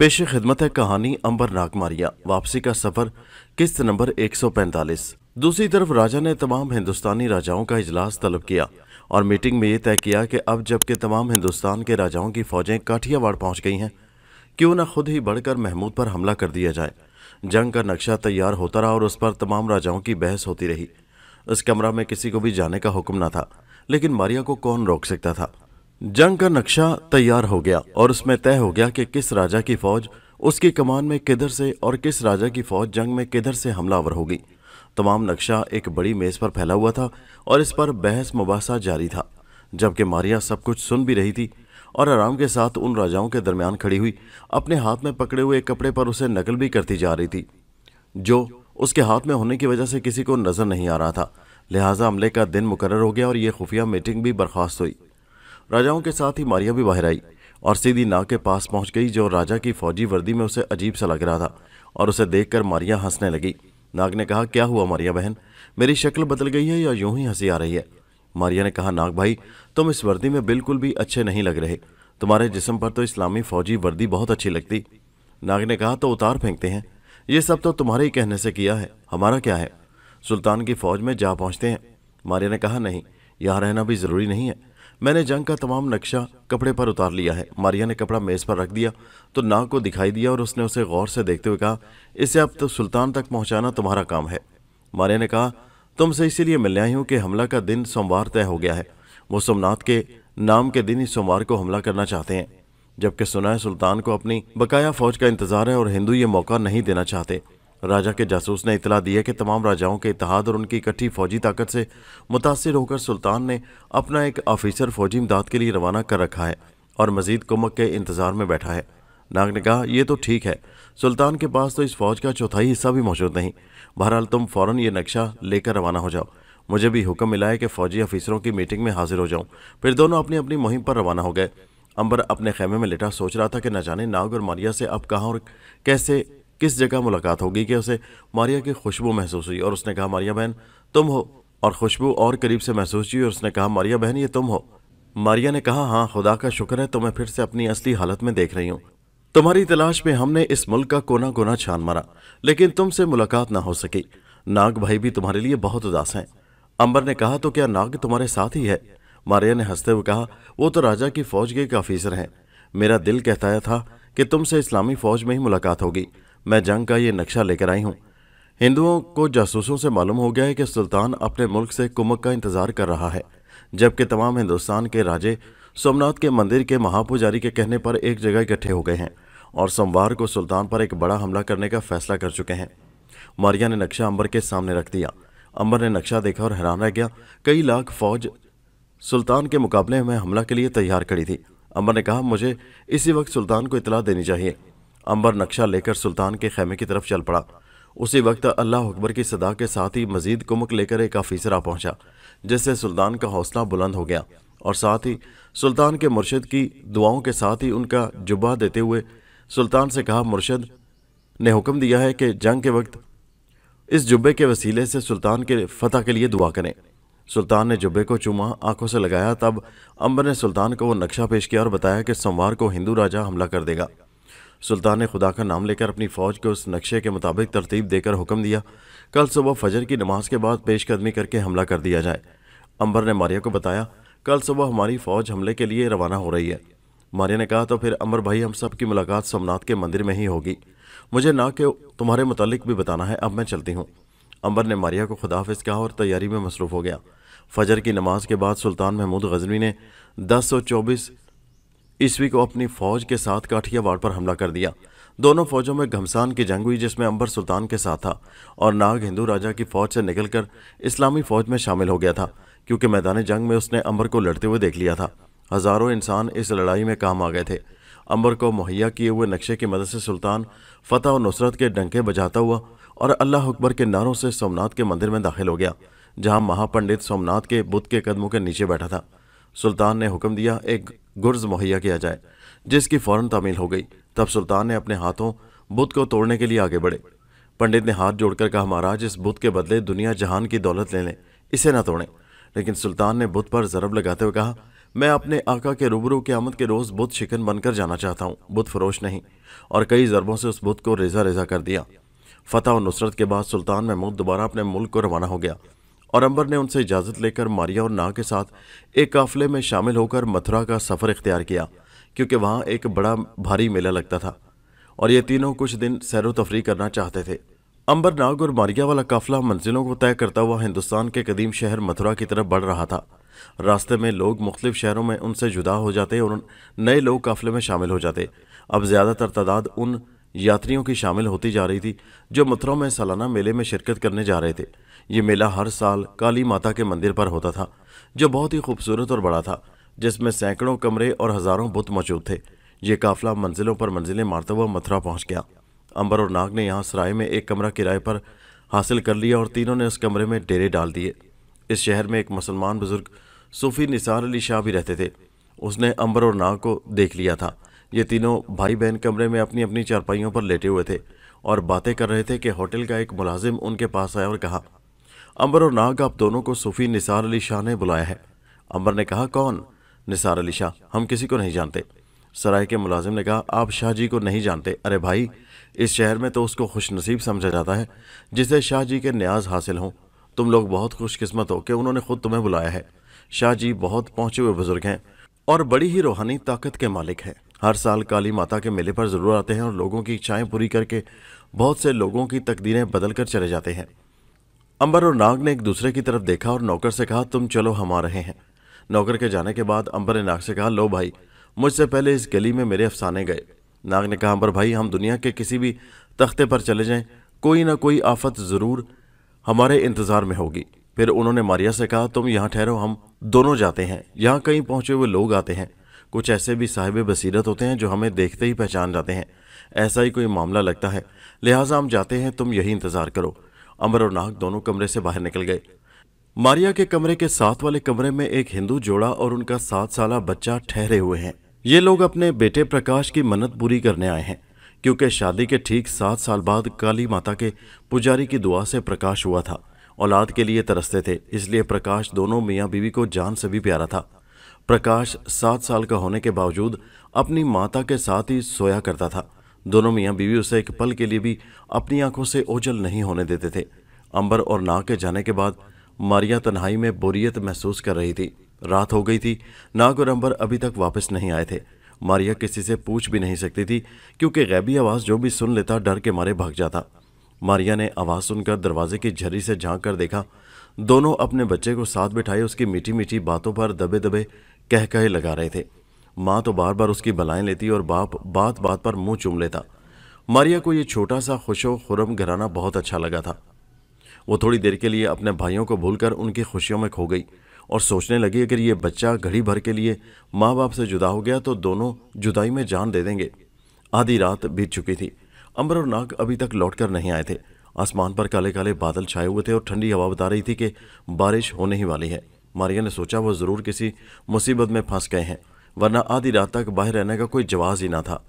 पेश खिदमत है कहानी अंबर नागमारिया वापसी का सफर किस्त नंबर 145 दूसरी तरफ राजा ने तमाम हिंदुस्तानी राजाओं का इजलास तलब किया और मीटिंग में ये तय किया कि अब जबकि तमाम हिंदुस्तान के राजाओं की फौजें काठियावाड़ पहुंच गई हैं क्यों ना खुद ही बढ़कर महमूद पर हमला कर दिया जाए जंग का नक्शा तैयार होता रहा और उस पर तमाम राजाओं की बहस होती रही उस कमरा में किसी को भी जाने का हुक्म न था लेकिन मारिया को कौन रोक सकता था जंग का नक्शा तैयार हो गया और उसमें तय हो गया कि किस राजा की फौज उसकी कमान में किधर से और किस राजा की फौज जंग में किधर से हमलावर होगी तमाम नक्शा एक बड़ी मेज पर फैला हुआ था और इस पर बहस मुबासा जारी था जबकि मारिया सब कुछ सुन भी रही थी और आराम के साथ उन राजाओं के दरमियान खड़ी हुई अपने हाथ में पकड़े हुए कपड़े पर उसे नकल भी करती जा रही थी जो उसके हाथ में होने की वजह से किसी को नजर नहीं आ रहा था लिहाजा अमले का दिन मुकर हो गया और यह खुफिया मीटिंग भी बर्खास्त हुई राजाओं के साथ ही मारिया भी बाहर आई और सीधी नाग के पास पहुंच गई जो राजा की फौजी वर्दी में उसे अजीब सा लग रहा था और उसे देखकर मारिया हंसने लगी नाग ने कहा क्या हुआ मारिया बहन मेरी शक्ल बदल गई है या यूं ही हंसी आ रही है मारिया ने कहा नाग भाई तुम इस वर्दी में बिल्कुल भी अच्छे नहीं लग रहे तुम्हारे जिसम पर तो इस्लामी फौजी वर्दी बहुत अच्छी लगती नाग ने कहा तो उतार फेंकते हैं ये सब तो तुम्हारे ही कहने से किया है हमारा क्या है सुल्तान की फौज में जा पहुंचते हैं मारिया ने कहा नहीं यहाँ रहना भी ज़रूरी नहीं है मैंने जंग का तमाम नक्शा कपड़े पर उतार लिया है मारिया ने कपड़ा मेज़ पर रख दिया तो नाक को दिखाई दिया और उसने उसे गौर से देखते हुए कहा इसे अब तो सुल्तान तक पहुँचाना तुम्हारा काम है मारिया ने कहा तुमसे इसीलिए मिलने आई हूँ कि हमला का दिन सोमवार तय हो गया है वो सोमनाथ के नाम के दिन ही सोमवार को हमला करना चाहते हैं जबकि सुना है सुल्तान को अपनी बकाया फौज का इंतजार है और हिंदू ये मौका नहीं देना चाहते राजा के जासूस ने इतला दी है कि तमाम राजाओं के इतिहाद और उनकी इकट्ठी फौजी ताकत से मुतासर होकर सुल्तान ने अपना एक ऑफिसर फौजी इमदाद के लिए रवाना कर रखा है और मजीद कुमक के इंतज़ार में बैठा है नाग ने कहा यह तो ठीक है सुल्तान के पास तो इस फौज का चौथाई हिस्सा भी मौजूद नहीं बहरहाल तुम फ़ौरन ये नक्शा लेकर रवाना हो जाओ मुझे भी हुक्म मिला है कि फ़ौजी अफसरों की मीटिंग में हाजिर हो जाऊं फिर दोनों अपनी अपनी मुहिम पर रवाना हो गए अंबर अपने खेमे में लेटा सोच रहा था कि न जाने नाग और मारिया से अब कहाँ और कैसे किस जगह मुलाकात होगी कि उसे मारिया की खुशबू महसूस हुई और उसने कहा मारिया बहन तुम हो और खुशबू और करीब से महसूस हुई और उसने कहा मारिया बहन ये तुम हो मारिया ने कहा हाँ खुदा का शुक्र है तो मैं फिर से अपनी असली हालत में देख रही हूँ तुम्हारी तलाश में हमने इस मुल्क का कोना कोना छान मारा लेकिन तुमसे मुलाकात ना हो सकी नाग भाई भी तुम्हारे लिए बहुत उदास हैं अंबर ने कहा तो क्या नाग तुम्हारे साथ ही है मारिया ने हंसते हुए कहा वो तो राजा की फौज के एक ऑफिसर हैं मेरा दिल कहता था कि तुमसे इस्लामी फौज में ही मुलाकात होगी मैं जंग का ये नक्शा लेकर आई हूँ हिंदुओं को जासूसों से मालूम हो गया है कि सुल्तान अपने मुल्क से कुमक का इंतज़ार कर रहा है जबकि तमाम हिंदुस्तान के राजे सोमनाथ के मंदिर के महापुजारी के कहने पर एक जगह इकट्ठे हो गए हैं और सोमवार को सुल्तान पर एक बड़ा हमला करने का फैसला कर चुके हैं मारिया ने नक्शा अंबर के सामने रख दिया अंबर ने नक्शा देखा और हैरान रह गया कई लाख फौज सुल्तान के मुकाबले में हमला के लिए तैयार खड़ी थी अंबर ने कहा मुझे इसी वक्त सुल्तान को इतला देनी चाहिए अंबर नक्शा लेकर सुल्तान के खेमे की तरफ चल पड़ा उसी वक्त अल्लाह अकबर की सदा के साथ ही मजीद कुमक लेकर एक आफीसरा आ पहुंचा जिससे सुल्तान का हौसला बुलंद हो गया और साथ ही सुल्तान के मुर्शद की दुआओं के साथ ही उनका जुबा देते हुए सुल्तान से कहा मुर्शद ने हुक्म दिया है कि जंग के वक्त इस जुब्बे के वसीले से सुल्तान के फतह के लिए दुआ करें सुल्तान ने जुब्बे को चुमा आंखों से लगाया तब अंबर ने सुल्तान को वो नक्शा पेश किया और बताया कि सोमवार को हिंदू राजा हमला कर देगा सुल्तान ने खुदा का नाम लेकर अपनी फ़ौज को उस नक्शे के मुताबिक तरतीब देकर हुक्म दिया कल सुबह फजर की नमाज के बाद पेशकदमी करके हमला कर दिया जाए अंबर ने मारिया को बताया कल सुबह हमारी फ़ौज हमले के लिए रवाना हो रही है मारिया ने कहा तो फिर अमर भाई हम सब की मुलाकात सोमनाथ के मंदिर में ही होगी मुझे ना के तुम्हारे मतलब भी बताना है अब मैं चलती हूँ अंबर ने मारिया को खुदाफिज कहा और तैयारी में मसरूफ़ हो गया फजर की नमाज के बाद सुल्तान महमूद गजनवी ने दस सौ चौबीस ईस्वी को अपनी फौज के साथ काठियावाड़ पर हमला कर दिया दोनों फौजों में घमसान की जंग हुई जिसमें अंबर सुल्तान के साथ था और नाग हिंदू राजा की फौज से निकलकर इस्लामी फौज में शामिल हो गया था क्योंकि मैदान जंग में उसने अंबर को लड़ते हुए देख लिया था हजारों इंसान इस लड़ाई में काम आ गए थे अंबर को मुहैया किए हुए नक्शे की मदद से सुल्तान फतेह और नुसरत के डंके बजाता हुआ और अल्लाह अकबर के नारों से सोमनाथ के मंदिर में दाखिल हो गया जहां महापंडित सोमनाथ के बुद्ध के कदमों के नीचे बैठा था सुल्तान ने हुक्म दिया एक गुर्ज मुहैया किया जाए जिसकी फ़ौरन तामील हो गई तब सुल्तान ने अपने हाथों बुद्ध को तोड़ने के लिए आगे बढ़े पंडित ने हाथ जोड़कर कहा महाराज इस बुद्ध के बदले दुनिया जहान की दौलत ले लें इसे ना तोड़ें लेकिन सुल्तान ने बुद्ध पर ज़रब लगाते हुए कहा मैं अपने आका के रूबरू के आमद के रोज़ बुद्ध शिकन बनकर जाना चाहता हूँ बुद्ध फरोश नहीं और कई ज़रबों से उस बुद्ध को रेजा रेजा कर दिया फतह और नुसरत के बाद सुल्तान महमूद दोबारा अपने मुल्क को रवाना हो गया और अंबर ने उनसे इजाज़त लेकर मारिया और ना के साथ एक काफिले में शामिल होकर मथुरा का सफ़र इख्तियार किया क्योंकि वहाँ एक बड़ा भारी मेला लगता था और ये तीनों कुछ दिन सैर तफरी करना चाहते थे अंबर नाग और मारिया वाला काफिला मंजिलों को तय करता हुआ हिंदुस्तान के कदीम शहर मथुरा की तरफ बढ़ रहा था रास्ते में लोग मुख्तलिफ शहरों में उनसे जुदा हो जाते और नए लोग काफिले में शामिल हो जाते अब ज़्यादातर तादाद उन यात्रियों की शामिल होती जा रही थी जो मथुरा में सालाना मेले में शिरकत करने जा रहे थे ये मेला हर साल काली माता के मंदिर पर होता था जो बहुत ही खूबसूरत और बड़ा था जिसमें सैकड़ों कमरे और हजारों बुत मौजूद थे ये काफिला मंजिलों पर मंजिलें मारता हुआ मथुरा पहुंच गया अंबर और नाग ने यहाँ सराय में एक कमरा किराए पर हासिल कर लिया और तीनों ने उस कमरे में डेरे डाल दिए इस शहर में एक मुसलमान बुजुर्ग सूफी निसार अली शाह भी रहते थे उसने अंबर और नाग को देख लिया था ये तीनों भाई बहन कमरे में अपनी अपनी चारपाइयों पर लेटे हुए थे और बातें कर रहे थे कि होटल का एक मुलाजिम उनके पास आया और कहा अंबर और नाग आप दोनों को सूफी निसार अली शाह ने बुलाया है अंबर ने कहा कौन निसार अली शाह हम किसी को नहीं जानते सराय के मुलाजिम ने कहा आप शाह जी को नहीं जानते अरे भाई इस शहर में तो उसको खुश नसीब समझा जाता है जिसे शाह जी के न्याज हासिल हों तुम लोग बहुत खुशकस्मत हो कि उन्होंने खुद तुम्हें बुलाया है शाह जी बहुत पहुंचे हुए बुजुर्ग हैं और बड़ी ही रूहानी ताकत के मालिक हैं हर साल काली माता के मेले पर ज़रूर आते हैं और लोगों की इच्छाएं पूरी करके बहुत से लोगों की तकदीरें बदल कर चले जाते हैं अंबर और नाग ने एक दूसरे की तरफ देखा और नौकर से कहा तुम चलो हम आ रहे हैं नौकर के जाने के बाद अंबर ने नाग से कहा लो भाई मुझसे पहले इस गली में मेरे अफसाने गए नाग ने कहा अंबर भाई हम दुनिया के किसी भी तख्ते पर चले जाएं कोई ना कोई आफत ज़रूर हमारे इंतज़ार में होगी फिर उन्होंने मारिया से कहा तुम यहाँ ठहरो हम दोनों जाते हैं यहाँ कहीं पहुँचे हुए लोग आते हैं कुछ ऐसे भी साहिब बसीरत होते हैं जो हमें देखते ही पहचान जाते हैं ऐसा ही कोई मामला लगता है लिहाजा हम जाते हैं तुम यही इंतज़ार करो अमर और नाहक दोनों कमरे से बाहर निकल गए मारिया के कमरे के साथ वाले कमरे में एक हिंदू जोड़ा और उनका सात साल बच्चा ठहरे हुए हैं ये लोग अपने बेटे प्रकाश की मन्नत पूरी करने आए हैं क्योंकि शादी के ठीक सात साल बाद काली माता के पुजारी की दुआ से प्रकाश हुआ था औलाद के लिए तरसते थे इसलिए प्रकाश दोनों मियाँ बीवी को जान से भी प्यारा था प्रकाश सात साल का होने के बावजूद अपनी माता के साथ ही सोया करता था दोनों मियाँ बीवी उसे एक पल के लिए भी अपनी आंखों से ओझल नहीं होने देते थे अंबर और ना के जाने के बाद मारिया तन्हाई में बोरियत महसूस कर रही थी रात हो गई थी नाग और अंबर अभी तक वापस नहीं आए थे मारिया किसी से पूछ भी नहीं सकती थी क्योंकि गैबी आवाज़ जो भी सुन लेता डर के मारे भाग जाता मारिया ने आवाज़ सुनकर दरवाजे की झरी से झांक कर देखा दोनों अपने बच्चे को साथ बिठाए उसकी मीठी मीठी बातों पर दबे दबे कह कहे लगा रहे थे माँ तो बार बार उसकी बलाएं लेती और बाप बात बात पर मुंह चूम लेता मारिया को यह छोटा सा खुशो खुरम घराना बहुत अच्छा लगा था वो थोड़ी देर के लिए अपने भाइयों को भूलकर उनकी खुशियों में खो गई और सोचने लगी अगर ये बच्चा घड़ी भर के लिए माँ बाप से जुदा हो गया तो दोनों जुदाई में जान दे देंगे आधी रात बीत चुकी थी अंबर और नाग अभी तक लौट कर नहीं आए थे आसमान पर काले काले बादल छाए हुए थे और ठंडी हवा बता रही थी कि बारिश होने ही वाली है मारिया ने सोचा वह ज़रूर किसी मुसीबत में फंस गए हैं वरना आधी रात तक बाहर रहने का कोई जवाब ही ना था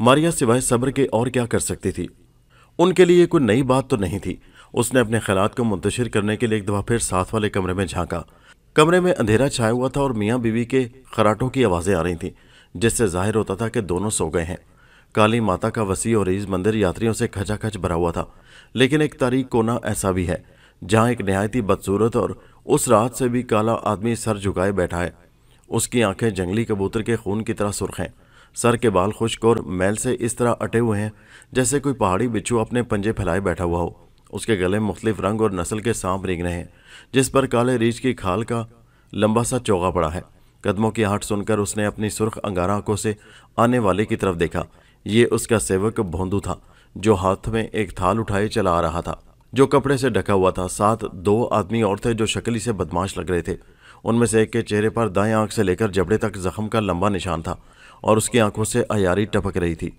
मारिया सिवाय सब्र के और क्या कर सकती थी उनके लिए कोई नई बात तो नहीं थी उसने अपने ख्याल को मुंतशिर करने के लिए एक दफा फिर साथ वाले कमरे में झांका कमरे में अंधेरा छाया हुआ था और मियाँ बीवी के खराटों की आवाज़ें आ रही थीं जिससे जाहिर होता था कि दोनों सो गए हैं काली माता का वसी और ईज मंदिर यात्रियों से खचाखच भरा हुआ था लेकिन एक तारीख कोना ऐसा भी है जहाँ एक नहायती बदसूरत और उस रात से भी काला आदमी सर झुकाए बैठा है उसकी आंखें जंगली कबूतर के खून की तरह सुर्ख हैं सर के बाल खुश्क और मैल से इस तरह अटे हुए हैं जैसे कोई पहाड़ी बिच्छू अपने पंजे फैलाए बैठा हुआ हो उसके गले मुख्तलिफ रंग और नस्ल के सांप रेंग रहे हैं जिस पर काले रीछ की खाल का लंबा सा चौगा पड़ा है कदमों की आहट सुनकर उसने अपनी सुर्ख अंगारा आंखों से आने वाले की तरफ देखा ये उसका सेवक भोंदू था जो हाथ में एक थाल उठाए चला आ रहा था जो कपड़े से ढका हुआ था साथ दो आदमी और थे जो शक्ली से बदमाश लग रहे थे उनमें से एक के चेहरे पर दाएं आंख से लेकर जबड़े तक जख्म का लंबा निशान था और उसकी आंखों से अयारी टपक रही थी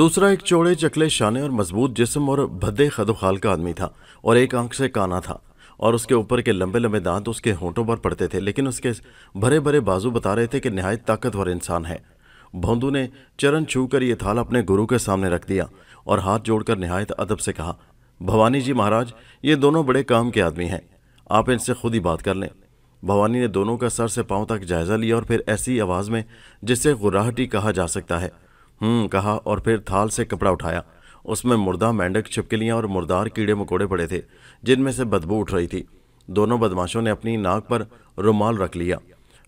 दूसरा एक चौड़े चकले शाने और मजबूत जिस्म और भद्दे खदोखाल का आदमी था और एक आंख से काना था और उसके ऊपर के लंबे लंबे दांत उसके होंठों पर पड़ते थे लेकिन उसके भरे भरे बाजू बता रहे थे कि नहायत ताकतवर इंसान है भोंदू ने चरण छू कर ये थाल अपने गुरु के सामने रख दिया और हाथ जोड़कर नहायत अदब से कहा भवानी जी महाराज ये दोनों बड़े काम के आदमी हैं आप इनसे खुद ही बात कर लें भवानी ने दोनों का सर से पांव तक जायजा लिया और फिर ऐसी आवाज़ में जिससे गुराहटी कहा जा सकता है हम्म कहा और फिर थाल से कपड़ा उठाया उसमें मुर्दा मेंढक लिया और मुर्दार कीड़े मकोड़े पड़े थे जिनमें से बदबू उठ रही थी दोनों बदमाशों ने अपनी नाक पर रुमाल रख लिया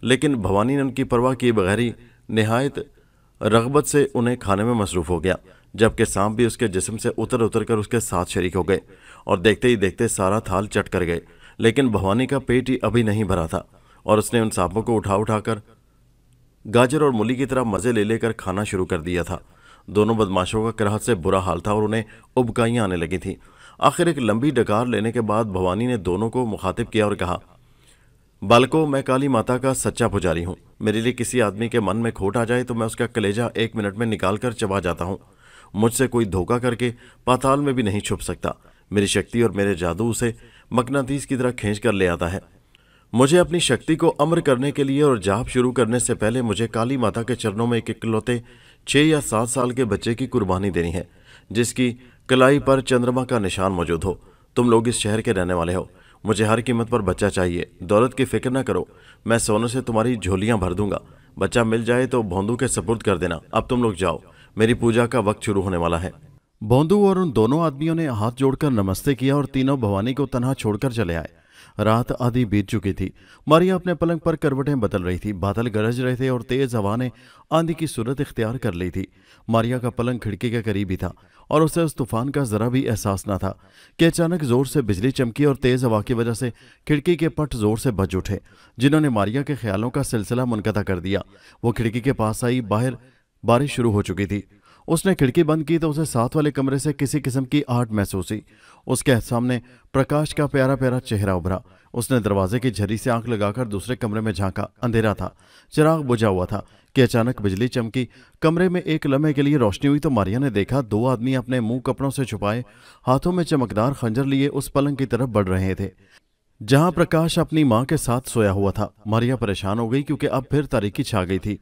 लेकिन भवानी ने उनकी परवाह किए बगैर ही नहायत रगबत से उन्हें खाने में मसरूफ हो गया जबकि सांप भी उसके जिसम से उतर उतर कर उसके साथ शरीक हो गए और देखते ही देखते सारा थाल चट कर गए लेकिन भवानी का पेट ही अभी नहीं भरा था और उसने उन सांपों को उठा उठाकर गाजर और मूली की तरह मज़े ले लेकर खाना शुरू कर दिया था दोनों बदमाशों का क्रह से बुरा हाल था और उन्हें उबकाइयाँ आने लगी थीं आखिर एक लंबी डकार लेने के बाद भवानी ने दोनों को मुखातिब किया और कहा बालको मैं काली माता का सच्चा पुजारी हूँ मेरे लिए किसी आदमी के मन में खोट आ जाए तो मैं उसका कलेजा एक मिनट में निकाल कर चबा जाता हूँ मुझसे कोई धोखा करके पाताल में भी नहीं छुप सकता मेरी शक्ति और मेरे जादू उसे मकनातीस की तरह खींच कर ले आता है मुझे अपनी शक्ति को अमर करने के लिए और जाप शुरू करने से पहले मुझे काली माता के चरणों में एक इकलौते छः या सात साल के बच्चे की कुर्बानी देनी है जिसकी कलाई पर चंद्रमा का निशान मौजूद हो तुम लोग इस शहर के रहने वाले हो मुझे हर कीमत पर बच्चा चाहिए दौलत की फिक्र ना करो मैं सोने से तुम्हारी झोलियाँ भर दूंगा बच्चा मिल जाए तो भोंदू के सपुर्द कर देना अब तुम लोग जाओ मेरी पूजा का वक्त शुरू होने वाला है बोंदू और उन दोनों आदमियों ने हाथ जोड़कर नमस्ते किया और तीनों भवानी को तनहा छोड़कर चले आए रात आधी बीत चुकी थी मारिया अपने पलंग पर करवटें बदल रही थी बादल गरज रहे थे और तेज हवा ने आंधी की सूरत इख्तियार कर ली थी मारिया का पलंग खिड़की के करीब ही था और उसे उस तूफान का जरा भी एहसास ना था कि अचानक जोर से बिजली चमकी और तेज हवा की वजह से खिड़की के पट जोर से बज उठे जिन्होंने मारिया के ख्यालों का सिलसिला मुनकता कर दिया वो खिड़की के पास आई बाहर बारिश शुरू हो चुकी थी उसने खिड़की बंद की तो उसे साथ वाले कमरे से किसी किस्म की आहट महसूस हुई उसके सामने प्रकाश का प्यारा प्यारा चेहरा उभरा उसने दरवाजे की झरी से आंख लगाकर दूसरे कमरे में झांका अंधेरा था चिराग बुझा हुआ था कि अचानक बिजली चमकी कमरे में एक लम्हे के लिए रोशनी हुई तो मारिया ने देखा दो आदमी अपने मुंह कपड़ों से छुपाए हाथों में चमकदार खंजर लिए उस पलंग की तरफ बढ़ रहे थे जहां प्रकाश अपनी मां के साथ सोया हुआ था मारिया परेशान हो गई क्योंकि अब फिर तारीखी छा गई थी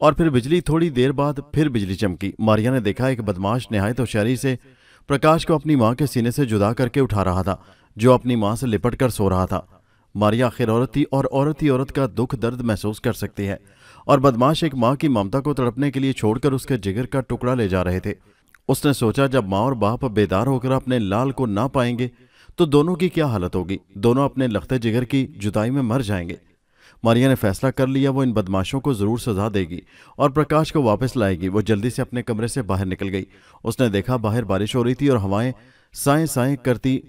और फिर बिजली थोड़ी देर बाद फिर बिजली चमकी मारिया ने देखा एक बदमाश नहायत होशियारी से प्रकाश को अपनी माँ के सीने से जुदा करके उठा रहा था जो अपनी माँ से लिपट कर सो रहा था मारिया आखिर औरती और ही औरत का दुख दर्द महसूस कर सकती है और बदमाश एक माँ की ममता को तड़पने के लिए छोड़कर उसके जिगर का टुकड़ा ले जा रहे थे उसने सोचा जब माँ और बाप बेदार होकर अपने लाल को ना पाएंगे तो दोनों की क्या हालत होगी दोनों अपने लखते जिगर की जुदाई में मर जाएंगे मारिया ने फैसला कर लिया वो इन बदमाशों को ज़रूर सजा देगी और प्रकाश को वापस लाएगी वो जल्दी से अपने कमरे से बाहर निकल गई उसने देखा बाहर बारिश हो रही थी और हवाएं साए साए करती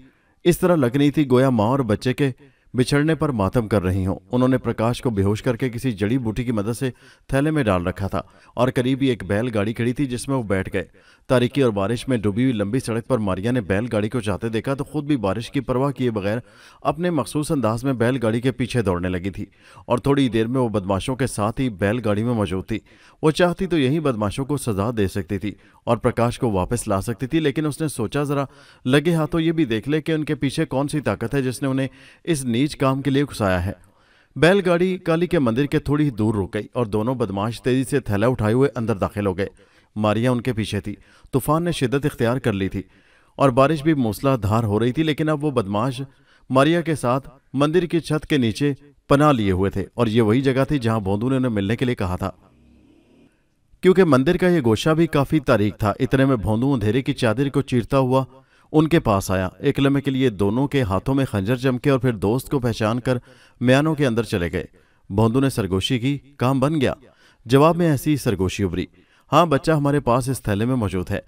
इस तरह लग रही थी गोया माँ और बच्चे के बिछड़ने पर मातम कर रही हूँ उन्होंने प्रकाश को बेहोश करके किसी जड़ी बूटी की मदद से थैले में डाल रखा था और करीब ही एक बैल गाड़ी खड़ी थी जिसमें वो बैठ गए तारीकी और बारिश में डूबी हुई लंबी सड़क पर मारिया ने बैल गाड़ी को जाते देखा तो खुद भी बारिश की परवाह किए बगैर अपने मखसूस अंदाज में बैल गाड़ी के पीछे दौड़ने लगी थी और थोड़ी देर में वो बदमाशों के साथ ही बैल गाड़ी में मौजूद थी वो चाहती तो यही बदमाशों को सजा दे सकती थी और प्रकाश को वापस ला सकती थी लेकिन उसने सोचा जरा लगे हाथों ये भी देख ले कि उनके पीछे कौन सी ताकत है जिसने उन्हें इस नीच काम के लिए घुसाया है बैलगाड़ी काली के मंदिर के थोड़ी ही दूर रुक गई और दोनों बदमाश तेजी से थैला उठाए हुए अंदर दाखिल हो गए मारिया उनके पीछे थी तूफान ने शिदत इख्तियार कर ली थी और बारिश भी मूसलाधार हो रही थी लेकिन अब वो बदमाश मारिया के साथ मंदिर की छत के नीचे पना लिए हुए थे और ये वही जगह थी जहां बोंदू ने उन्हें मिलने के लिए कहा था क्योंकि मंदिर का यह गोशा भी काफी तारीख था इतने में भोंदू अंधेरे की चादर को चीरता हुआ उनके पास आया एक लम्हे के लिए दोनों के हाथों में खंजर जमके और फिर दोस्त को पहचान कर म्यानों के अंदर चले गए भोंदू ने सरगोशी की काम बन गया जवाब में ऐसी सरगोशी उभरी हाँ बच्चा हमारे पास इस थैले में मौजूद है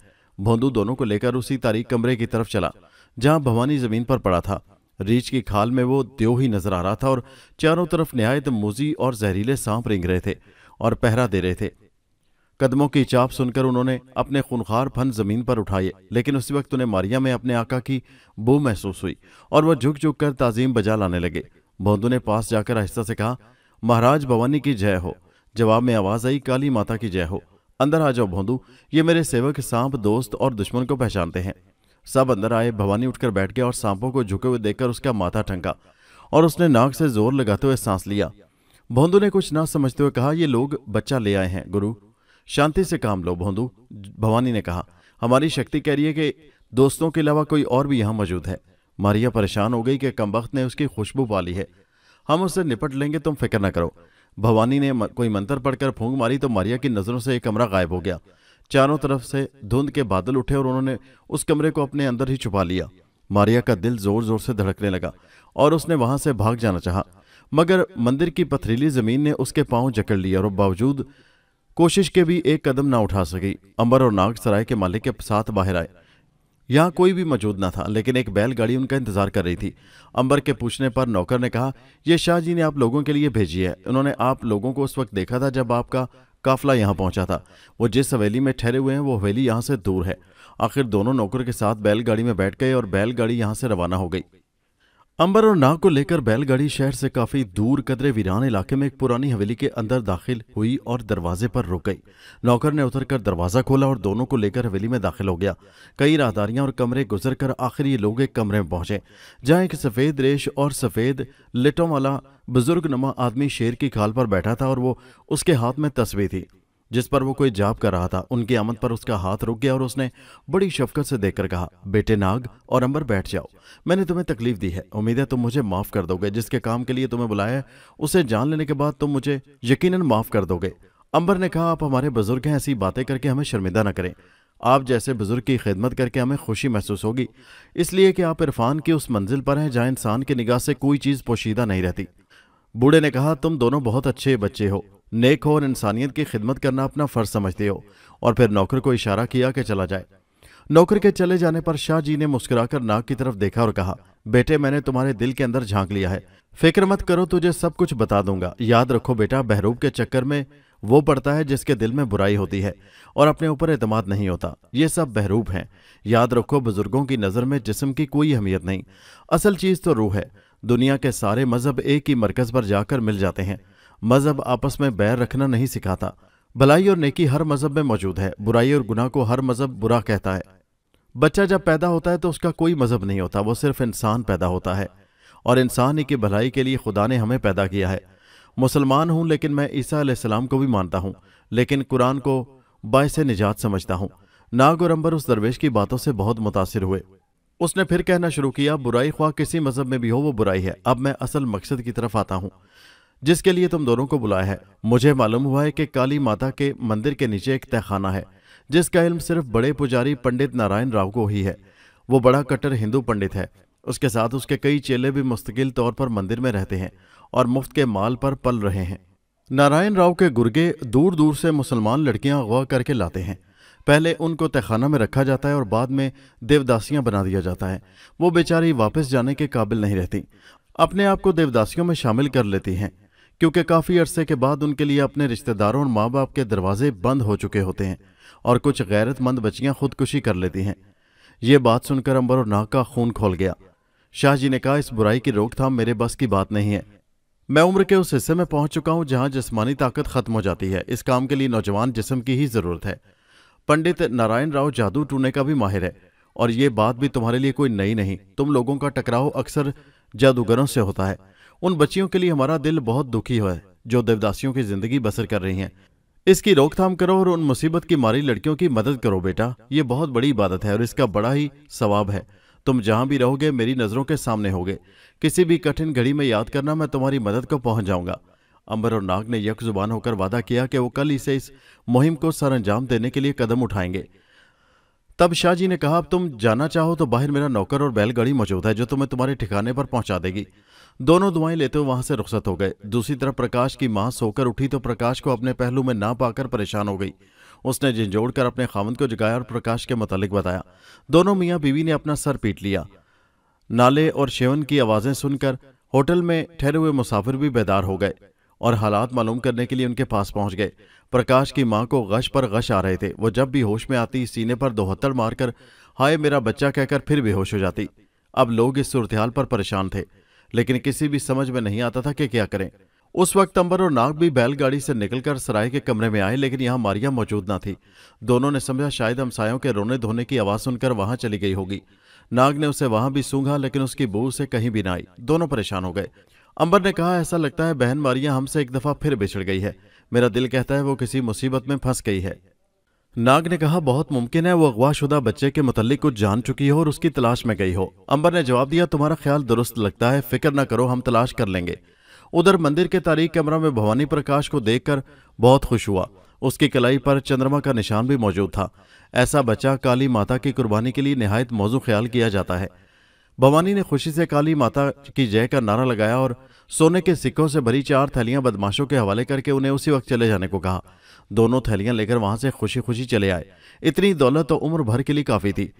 भोंदू दोनों को लेकर उसी तारीख कमरे की तरफ चला जहां भवानी जमीन पर पड़ा था रीछ की खाल में वो देव ही नजर आ रहा था और चारों तरफ नहायत मोजी और जहरीले सांप रेंग रहे थे और पहरा दे रहे थे कदमों की चाप सुनकर उन्होंने अपने खूनखार फन जमीन पर उठाए लेकिन उसी वक्त उन्हें मारिया में अपने आका की बू महसूस हुई और वह झुक झुक कर ताजीम बजा लाने लगे बोंदू ने पास जाकर आहिस्ता से कहा महाराज भवानी की जय हो जवाब में आवाज आई काली माता की जय हो अंदर आ जाओ भोंदू ये मेरे सेवक सांप दोस्त और दुश्मन को पहचानते हैं सब अंदर आए भवानी उठकर बैठ गया और सांपों को झुके हुए देखकर उसका माथा ठंका और उसने नाक से जोर लगाते हुए सांस लिया भोंदू ने कुछ ना समझते हुए कहा ये लोग बच्चा ले आए हैं गुरु शांति से काम लो भोंदू भवानी ने कहा हमारी शक्ति कह रही है कि दोस्तों के अलावा कोई और भी यहाँ मौजूद है मारिया परेशान हो गई कि कमबख्त ने उसकी खुशबू पाली है हम उससे निपट लेंगे तुम फिक्र न करो भवानी ने कोई मंत्र पढ़कर फूंक मारी तो मारिया की नज़रों से एक कमरा गायब हो गया चारों तरफ से धुंध के बादल उठे और उन्होंने उस कमरे को अपने अंदर ही छुपा लिया मारिया का दिल जोर जोर से धड़कने लगा और उसने वहां से भाग जाना चाहा मगर मंदिर की पथरीली जमीन ने उसके पांव जकड़ लिया और बावजूद कोशिश के भी एक कदम ना उठा सकी अंबर और नाग सराय के मालिक के साथ बाहर आए यहाँ कोई भी मौजूद ना था लेकिन एक बैलगाड़ी उनका इंतजार कर रही थी अंबर के पूछने पर नौकर ने कहा यह शाहजी ने आप लोगों के लिए भेजी है उन्होंने आप लोगों को उस वक्त देखा था जब आपका काफिला यहाँ पहुंचा था वो जिस हवेली में ठहरे हुए हैं वो हवेली यहाँ से दूर है आखिर दोनों नौकर के साथ बैलगाड़ी में बैठ गए और बैलगाड़ी यहाँ से रवाना हो गई अंबर और नाग को लेकर बैलगाड़ी शहर से काफी दूर कदरे वीरान इलाके में एक पुरानी हवेली के अंदर दाखिल हुई और दरवाजे पर रुक गई नौकर ने उतरकर दरवाजा खोला और दोनों को लेकर हवेली में दाखिल हो गया कई राहदारियां और कमरे गुजर कर आखिर ये लोग एक कमरे में पहुंचे जहां एक सफेद रेश और सफेद लिटों वाला बुजुर्ग नमा आदमी शेर की खाल पर बैठा था और वो उसके हाथ में तस्वीर थी जिस पर वो कोई जाप कर रहा था उनकी आमद पर उसका हाथ रुक गया और उसने बड़ी शफकत से देखकर कहा बेटे नाग और अंबर बैठ जाओ मैंने तुम्हें तकलीफ दी है उम्मीद है तुम मुझे माफ़ कर दोगे जिसके काम के लिए तुम्हें बुलाया है उसे जान लेने के बाद तुम मुझे यकीन माफ़ कर दोगे अंबर ने कहा आप हमारे बुजुर्ग हैं ऐसी बातें करके हमें शर्मिंदा न करें आप जैसे बुजुर्ग की खिदमत करके हमें खुशी महसूस होगी इसलिए कि आप इरफान की उस मंजिल पर हैं जहाँ इंसान की निगाह से कोई चीज़ पोशीदा नहीं रहती बूढ़े ने कहा तुम दोनों बहुत अच्छे बच्चे हो नेक हो और इंसानियत की खिदमत करना अपना फ़र्ज समझते हो और फिर नौकर को इशारा किया कि चला जाए नौकर के चले जाने पर शाह जी ने मुस्कुराकर नाक की तरफ देखा और कहा बेटे मैंने तुम्हारे दिल के अंदर झांक लिया है फिक्र मत करो तुझे सब कुछ बता दूंगा याद रखो बेटा बहरूब के चक्कर में वो पड़ता है जिसके दिल में बुराई होती है और अपने ऊपर अतमाद नहीं होता ये सब बहरूब हैं याद रखो बुजुर्गों की नज़र में जिसम की कोई अहमियत नहीं असल चीज़ तो रूह है दुनिया के सारे मज़हब एक ही मरकज़ पर जाकर मिल जाते हैं मज़हब आपस में बैर रखना नहीं सिखाता भलाई और नेकी हर मज़हब में मौजूद है बुराई और गुनाह को हर मज़हब बुरा कहता है बच्चा जब पैदा होता है तो उसका कोई मज़हब नहीं होता वो सिर्फ इंसान पैदा होता है और इंसान ही की भलाई के लिए खुदा ने हमें पैदा किया है मुसलमान हूँ लेकिन मैं ईसा सलाम को भी मानता हूँ लेकिन कुरान को बायस निजात समझता हूँ नाग और अंबर उस दरवेश की बातों से बहुत मुतासर हुए उसने फिर कहना शुरू किया बुराई ख्वाह किसी मज़हब में भी हो वो बुराई है अब मैं असल मकसद की तरफ आता हूँ जिसके लिए तुम दोनों को बुलाया है मुझे मालूम हुआ है कि काली माता के मंदिर के नीचे एक तहखाना है जिसका इल्म सिर्फ बड़े पुजारी पंडित नारायण राव को ही है वो बड़ा कट्टर हिंदू पंडित है उसके साथ उसके कई चेले भी मुस्तकिल तौर पर मंदिर में रहते हैं और मुफ्त के माल पर पल रहे हैं नारायण राव के गुर्गे दूर दूर से मुसलमान लड़कियां अगवा करके लाते हैं पहले उनको तहखाना में रखा जाता है और बाद में देवदासियां बना दिया जाता है वो बेचारी वापस जाने के काबिल नहीं रहती अपने आप को देवदासियों में शामिल कर लेती हैं क्योंकि काफ़ी अरसे के बाद उनके लिए अपने रिश्तेदारों और माँ बाप के दरवाजे बंद हो चुके होते हैं और कुछ गैरतमंद बच्चियाँ खुदकुशी कर लेती हैं ये बात सुनकर अंबर और नाक का खून खोल गया शाहजी ने कहा इस बुराई की रोकथाम मेरे बस की बात नहीं है मैं उम्र के उस हिस्से में पहुंच चुका हूं जहां जिस्मानी ताकत खत्म हो जाती है इस काम के लिए नौजवान जिसम की ही जरूरत है पंडित नारायण राव जादू टूने का भी माहिर है और ये बात भी तुम्हारे लिए कोई नई नहीं तुम लोगों का टकराव अक्सर जादूगरों से होता है उन बच्चियों के लिए हमारा दिल बहुत दुखी है जो देवदासियों की जिंदगी बसर कर रही हैं इसकी रोकथाम करो और उन मुसीबत की मारी लड़कियों की मदद करो बेटा ये बहुत बड़ी इबादत है और इसका बड़ा ही सवाब है तुम जहां भी रहोगे मेरी नज़रों के सामने होगे किसी भी कठिन घड़ी में याद करना मैं तुम्हारी मदद को पहुंच जाऊंगा अंबर और नाग ने यक जुबान होकर वादा किया कि वो कल इसे इस मुहिम को सर अंजाम देने के लिए कदम उठाएंगे तब शाहजी ने कहा अब तुम जाना चाहो तो बाहर मेरा नौकर और बैलगाड़ी मौजूद है जो तुम्हें तुम्हारे ठिकाने पर पहुंचा देगी दोनों दुआएं लेते हुए वहां से रुखसत हो गए दूसरी तरफ प्रकाश की मां सोकर उठी तो प्रकाश को अपने पहलू में ना पाकर परेशान हो गई उसने झिझोड़ कर अपने खामद को जगाया और प्रकाश के मतलब बताया दोनों मियाँ बीवी ने अपना सर पीट लिया नाले और शेवन की आवाज़ें सुनकर होटल में ठहरे हुए मुसाफिर भी बेदार हो गए और हालात मालूम करने के लिए उनके पास पहुंच गए प्रकाश की मां को गश पर गश आ रहे थे वो जब भी होश में आती सीने पर दोहत्तर मारकर हाय मेरा बच्चा कहकर फिर बेहोश हो जाती अब लोग इस सूरत पर परेशान थे लेकिन किसी भी समझ में नहीं आता था कि क्या करें उस वक्त अंबर और नाग भी बैलगाड़ी से निकलकर सराय के कमरे में आए लेकिन यहाँ मारिया मौजूद ना थी दोनों ने समझा शायद हमसायों के रोने धोने की आवाज़ सुनकर वहां चली गई होगी नाग ने उसे वहां भी सूंघा लेकिन उसकी बू से कहीं भी ना आई दोनों परेशान हो गए अंबर ने कहा ऐसा लगता है बहन मारिया हमसे एक दफ़ा फिर बिछड़ गई है मेरा दिल कहता है वो किसी मुसीबत में फंस गई है नाग ने कहा बहुत मुमकिन है वो अगवाशुदा बच्चे के मतलब कुछ जान चुकी हो और उसकी तलाश में गई हो अंबर ने जवाब दिया तुम्हारा ख्याल दुरुस्त लगता है फिक्र ना करो हम तलाश कर लेंगे उधर मंदिर के तारीख कमरा में भवानी प्रकाश को देखकर बहुत खुश हुआ उसकी कलाई पर चंद्रमा का निशान भी मौजूद था ऐसा बच्चा काली माता की कुर्बानी के लिए नहायत मौजू ख्याल किया जाता है भवानी ने खुशी से काली माता की जय का नारा लगाया और सोने के सिक्कों से भरी चार थैलियां बदमाशों के हवाले करके उन्हें उसी वक्त चले जाने को कहा दोनों थैलियां लेकर वहां से खुशी खुशी चले आए इतनी दौलत तो उम्र भर के लिए काफ़ी थी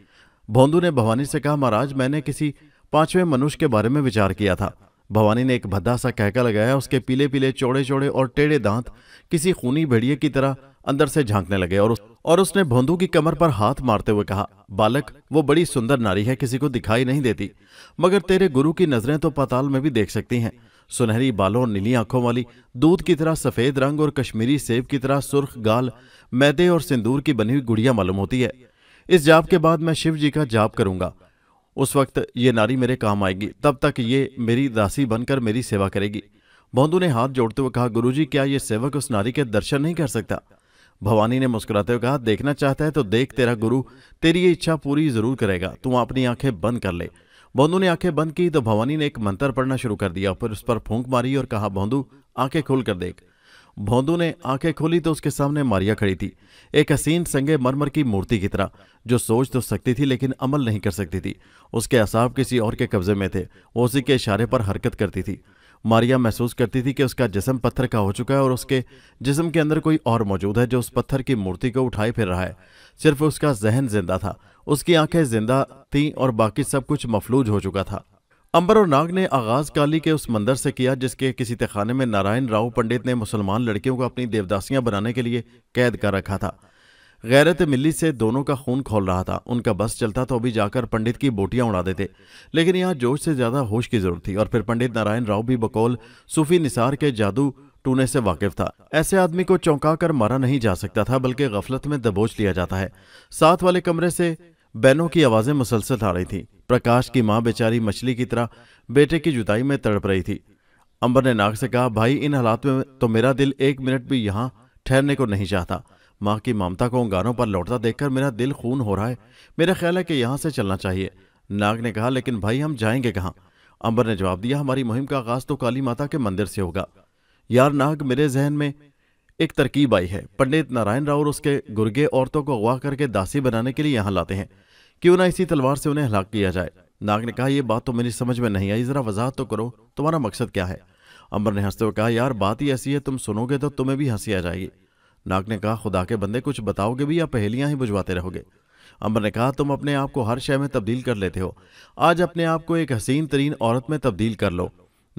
भोंदू ने भवानी से कहा महाराज मैंने किसी पांचवें मनुष्य के बारे में विचार किया था भवानी ने एक भद्दा सा कहका लगाया उसके पीले पीले चौड़े चौड़े और टेढ़े दांत किसी खूनी भेड़िए की तरह अंदर से झांकने लगे और उस, और उसने भोंदू की कमर पर हाथ मारते हुए कहा बालक वो बड़ी सुंदर नारी है किसी को दिखाई नहीं देती मगर तेरे गुरु की नजरें तो पाताल में भी देख सकती हैं सुनहरी बालों और नीली आंखों वाली दूध की तरह सफ़ेद रंग और कश्मीरी सेब की तरह सुर्ख गाल मैदे और सिंदूर की बनी हुई गुड़िया मालूम होती है इस जाप के बाद मैं शिव जी का जाप करूंगा उस वक्त ये नारी मेरे काम आएगी तब तक ये मेरी दासी बनकर मेरी सेवा करेगी बौंदू ने हाथ जोड़ते हुए कहा जी क्या ये सेवक उस नारी के दर्शन नहीं कर सकता भवानी ने मुस्कुराते हुए कहा देखना चाहता है तो देख तेरा गुरु तेरी ये इच्छा पूरी जरूर करेगा तू अपनी आंखें बंद कर ले बोंदू ने आंखें बंद की तो भवानी ने एक मंत्र पढ़ना शुरू कर दिया फिर उस पर फूंक मारी और कहा भोंदू आंखें खोल कर देख भोंदू ने आंखें खोली तो उसके सामने मारिया खड़ी थी एक हसीन संगे मरमर की मूर्ति की तरह जो सोच तो सकती थी लेकिन अमल नहीं कर सकती थी उसके असाब किसी और के कब्जे में थे वो उसी के इशारे पर हरकत करती थी मारिया महसूस करती थी कि उसका जिसम पत्थर का हो चुका है और उसके जिसम के अंदर कोई और मौजूद है जो उस पत्थर की मूर्ति को उठाए फिर रहा है सिर्फ उसका जहन जिंदा था उसकी आंखें जिंदा थीं और बाकी सब कुछ मफलूज हो चुका था अंबर और नाग ने आगाज काली के उस मंदिर से किया जिसके किसी तखाने में नारायण राव पंडित ने मुसलमान लड़कियों को अपनी देवदासियां बनाने के लिए कैद कर रखा था गैरत मिली से दोनों का खून खोल रहा था उनका बस चलता तो अभी जाकर पंडित की बोटियां उड़ा देते लेकिन यहाँ जोश से ज़्यादा होश की जरूरत थी और फिर पंडित नारायण राव भी बकौल सूफी निसार के जादू टूने से वाकिफ था ऐसे आदमी को चौंका कर मारा नहीं जा सकता था बल्कि गफलत में दबोच लिया जाता है साथ वाले कमरे से बैनों की आवाज़ें मुसलसल आ रही थी प्रकाश की माँ बेचारी मछली की तरह बेटे की जुताई में तड़प रही थी अंबर ने नाक से कहा भाई इन हालात में तो मेरा दिल एक मिनट भी यहाँ ठहरने को नहीं चाहता माँ की ममता को गानों पर लौटता देखकर मेरा दिल खून हो रहा है मेरा ख्याल है कि यहाँ से चलना चाहिए नाग ने कहा लेकिन भाई हम जाएंगे कहाँ अंबर ने जवाब दिया हमारी मुहिम का आगाज तो काली माता के मंदिर से होगा यार नाग मेरे जहन में एक तरकीब आई है पंडित नारायण राव और उसके गुर्गे औरतों को अगवा करके दासी बनाने के लिए यहाँ लाते हैं क्यों ना इसी तलवार से उन्हें हलाक किया जाए नाग ने कहा यह बात तो मेरी समझ में नहीं आई जरा वजाहत तो करो तुम्हारा मकसद क्या है अंबर ने हंसते हुए कहा यार बात ही ऐसी है तुम सुनोगे तो तुम्हें भी हंसी आ जाएगी नाग ने कहा खुदा के बंदे कुछ बताओगे भी या पहेलियां ही बुझवाते रहोगे अमर ने कहा तुम अपने आप को हर शय में तब्दील कर लेते हो आज अपने आप को एक हसीन तरीन औरत में तब्दील कर लो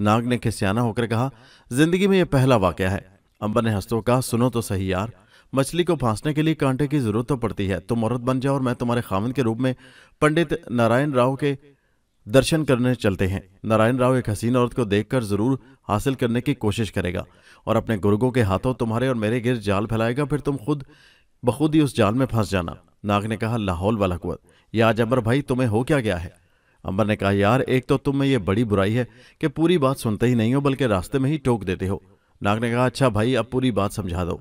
नाग ने खिसियाना होकर कहा जिंदगी में यह पहला वाक्य है अंबर ने हंसते कहा सुनो तो सही यार मछली को फांसने के लिए कांटे की जरूरत तो पड़ती है तुम औरत बन जाओ और मैं तुम्हारे खामन के रूप में पंडित नारायण राव के दर्शन करने चलते हैं नारायण राव एक हसीन औरत को देखकर जरूर हासिल करने की कोशिश करेगा और अपने गुर्गों के हाथों तुम्हारे और मेरे गिर जाल फैलाएगा फिर तुम खुद बखुद ही उस जाल में फंस जाना नाग ने कहा लाहौल वाला कुत या अमर भाई तुम्हें हो क्या गया है अमर ने कहा यार एक तो तुम में ये बड़ी बुराई है कि पूरी बात सुनते ही नहीं हो बल्कि रास्ते में ही टोक देते हो नाग ने कहा अच्छा भाई अब पूरी बात समझा दो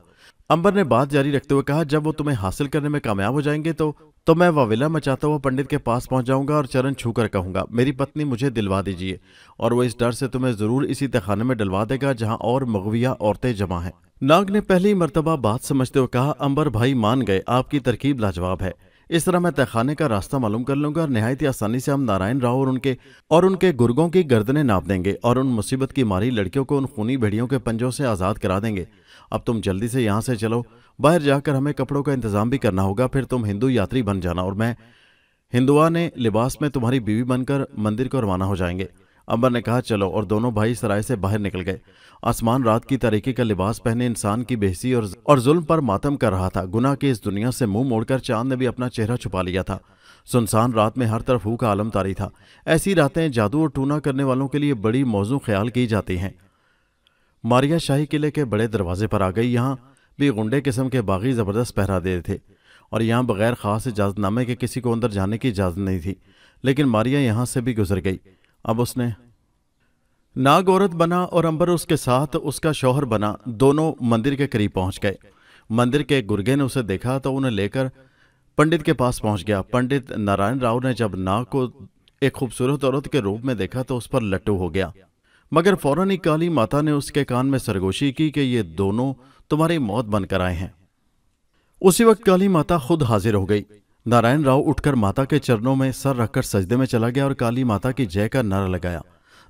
अंबर ने बात जारी रखते हुए कहा जब वो तुम्हें हासिल करने में कामयाब हो जाएंगे तो तो मैं वाविला मचाता हुआ पंडित के पास पहुंच जाऊंगा और चरण छू कर कहूंगा मेरी पत्नी मुझे दिलवा दीजिए और वो इस डर से तुम्हें जरूर इसी तखाने में डलवा देगा जहां और मगविया औरतें जमा हैं नाग ने पहली मरतबा बात समझते हुए कहा अंबर भाई मान गए आपकी तरकीब लाजवाब है इस तरह मैं तहखाने का रास्ता मालूम कर लूंगा और नहायत ही आसानी से हम नारायण राव और उनके और उनके गुर्गों की गर्दनें नाप देंगे और उन मुसीबत की मारी लड़कियों को उन खूनी भेड़ियों के पंजों से आज़ाद करा देंगे अब तुम जल्दी से यहाँ से चलो बाहर जाकर हमें कपड़ों का इंतजाम भी करना होगा फिर तुम हिंदू यात्री बन जाना और मैं हिंदुआ ने लिबास में तुम्हारी बीवी बनकर मंदिर को रवाना हो जाएंगे अंबर ने कहा चलो और दोनों भाई सराय से बाहर निकल गए आसमान रात की तरीके का लिबास पहने इंसान की बेहसी और और जुल्म पर मातम कर रहा था गुना के इस दुनिया से मुंह मोड़कर चांद ने भी अपना चेहरा छुपा लिया था सुनसान रात में हर तरफ हु का आलम तारी था ऐसी रातें जादू और टूना करने वालों के लिए बड़ी मौजू ख्याल की जाती हैं मारिया शाही किले के बड़े दरवाजे पर आ गई यहाँ भी गुंडे किस्म के बागी ज़बरदस्त पहरा दे थे और यहाँ बगैर ख़ास इजाज़तनामे के किसी को अंदर जाने की इजाज़त नहीं थी लेकिन मारिया यहाँ से भी गुजर गई अब उसने नाग औरत बना और अंबर उसके साथ उसका शौहर बना दोनों मंदिर के करीब पहुँच गए मंदिर के गुर्गे ने उसे देखा तो उन्हें लेकर पंडित के पास पहुंच गया पंडित नारायण राव ने जब नाग को एक खूबसूरत औरत के रूप में देखा तो उस पर लट्टू हो गया मगर फौरन ही काली माता ने उसके कान में सरगोशी की कि ये दोनों तुम्हारी मौत बनकर आए हैं उसी वक्त काली माता खुद हाजिर हो गई नारायण राव उठकर माता के चरणों में सर रखकर सजदे में चला गया और काली माता की जय का नारा लगाया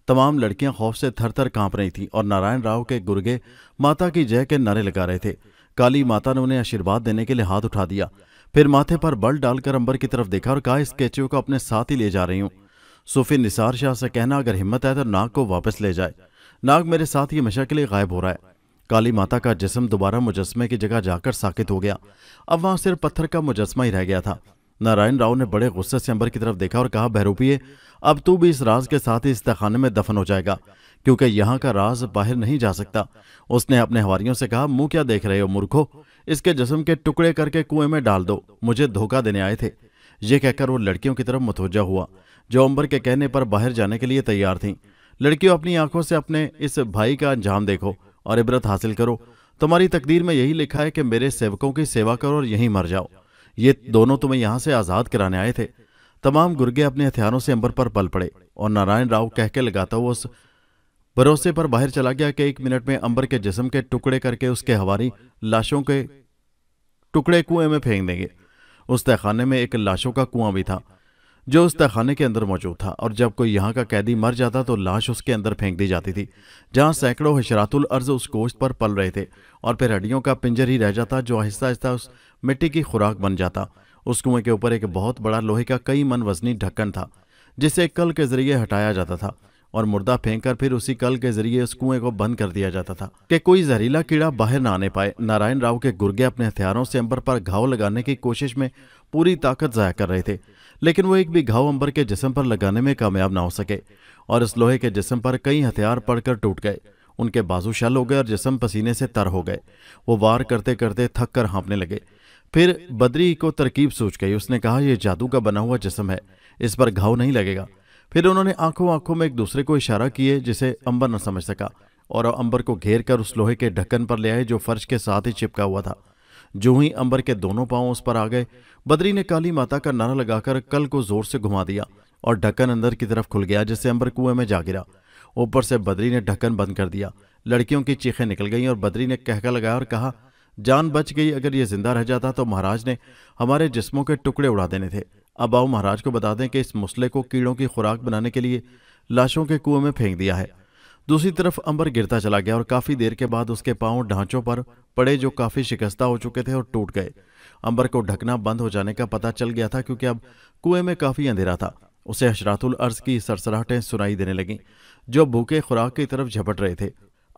तमाम लड़कियां खौफ से थर थर कांप रही थीं और नारायण राव के गुर्गे माता की जय के नारे लगा रहे थे काली माता ने उन्हें आशीर्वाद देने के लिए हाथ उठा दिया फिर माथे पर बल डालकर अंबर की तरफ देखा और कहा इस कैचियों को अपने साथ ही ले जा रही हूं सूफी निसार शाह से कहना अगर हिम्मत है तो नाग को वापस ले जाए नाग मेरे साथ ही मशा के लिए गायब हो रहा है काली माता का जिसम दोबारा मुजस्मे की जगह जाकर साकित हो गया अब वहां सिर्फ पत्थर का मुजस्मा ही रह गया था नारायण राव ने बड़े गुस्से से अंबर की तरफ देखा और कहा बहरूपिये अब तू भी इस राज के साथ ही इस तखाने में दफन हो जाएगा क्योंकि यहाँ का राज बाहर नहीं जा सकता उसने अपने हवारियों से कहा मुंह क्या देख रहे हो मूर्खो इसके जिसम के टुकड़े करके कुएं में डाल दो मुझे धोखा देने आए थे ये कहकर वो लड़कियों की तरफ मतवजा हुआ जो अम्बर के कहने पर बाहर जाने के लिए तैयार थीं लड़कियों अपनी आंखों से अपने इस भाई का अंजाम देखो और इबरत हासिल करो तुम्हारी तकदीर में यही लिखा है कि मेरे सेवकों की सेवा करो और यहीं मर जाओ ये दोनों तुम्हें यहाँ से आज़ाद कराने आए थे तमाम गुर्गे अपने हथियारों से अंबर पर पल पड़े और नारायण राव कह के लगाता हुआ उस भरोसे पर बाहर चला गया कि एक मिनट में अंबर के जिसम के टुकड़े करके उसके हवारी लाशों के टुकड़े कुएं में फेंक देंगे उस तहखाने में एक लाशों का कुआं भी था जो उस तहखाने के अंदर मौजूद था और जब कोई यहाँ का कैदी मर जाता तो लाश उसके अंदर फेंक दी जाती थी जहाँ सैकड़ों हशरातुल अर्ज उस गोश्त पर पल रहे थे और फिर हड्डियों का पिंजर ही रह जाता जो आहिस्ता आहिस्ता उस मिट्टी की खुराक बन जाता उस कुएं के ऊपर एक बहुत बड़ा लोहे का कई मन वजनी ढक्कन था जिसे कल के जरिए हटाया जाता था और मुर्दा फेंककर फिर उसी कल के जरिए उस कुएं को बंद कर दिया जाता था कि कोई जहरीला कीड़ा बाहर न आने पाए नारायण राव के गुर्गे अपने हथियारों से अंबर पर घाव लगाने की कोशिश में पूरी ताकत ज़ाया कर रहे थे लेकिन वो एक भी घाव अंबर के जिसम पर लगाने में कामयाब ना हो सके और इस लोहे के जिसम पर कई हथियार पड़कर टूट गए उनके बाजू शल हो गए और जिसम पसीने से तर हो गए वो वार करते करते थक कर हाँपने लगे फिर बदरी को तरकीब सूझ गई उसने कहा यह जादू का बना हुआ जिसम है इस पर घाव नहीं लगेगा फिर उन्होंने आंखों आंखों में एक दूसरे को इशारा किए जिसे अंबर न समझ सका और अंबर को घेर कर उस लोहे के ढक्कन पर ले आए जो फर्श के साथ ही चिपका हुआ था जो ही अंबर के दोनों पांव उस पर आ गए बद्री ने काली माता का नारा लगाकर कल को जोर से घुमा दिया और ढक्कन अंदर की तरफ खुल गया जिससे अंबर कुएं में जा गिरा ऊपर से बद्री ने ढक्कन बंद कर दिया लड़कियों की चीखें निकल गईं और बद्री ने कहका लगाया और कहा जान बच गई अगर ये जिंदा रह जाता तो महाराज ने हमारे जिस्मों के टुकड़े उड़ा देने थे अब आओ महाराज को बता दें कि इस मुसले को कीड़ों की खुराक बनाने के लिए लाशों के कुएं में फेंक दिया है दूसरी तरफ अंबर गिरता चला गया और काफ़ी देर के बाद उसके पांव ढांचों पर पड़े जो काफ़ी शिकस्ता हो चुके थे और टूट गए अंबर को ढकना बंद हो जाने का पता चल गया था क्योंकि अब कुएं में काफ़ी अंधेरा था उसे अशरातुल अर्ज की सरसराहटें सुनाई देने लगीं जो भूखे खुराक की तरफ झपट रहे थे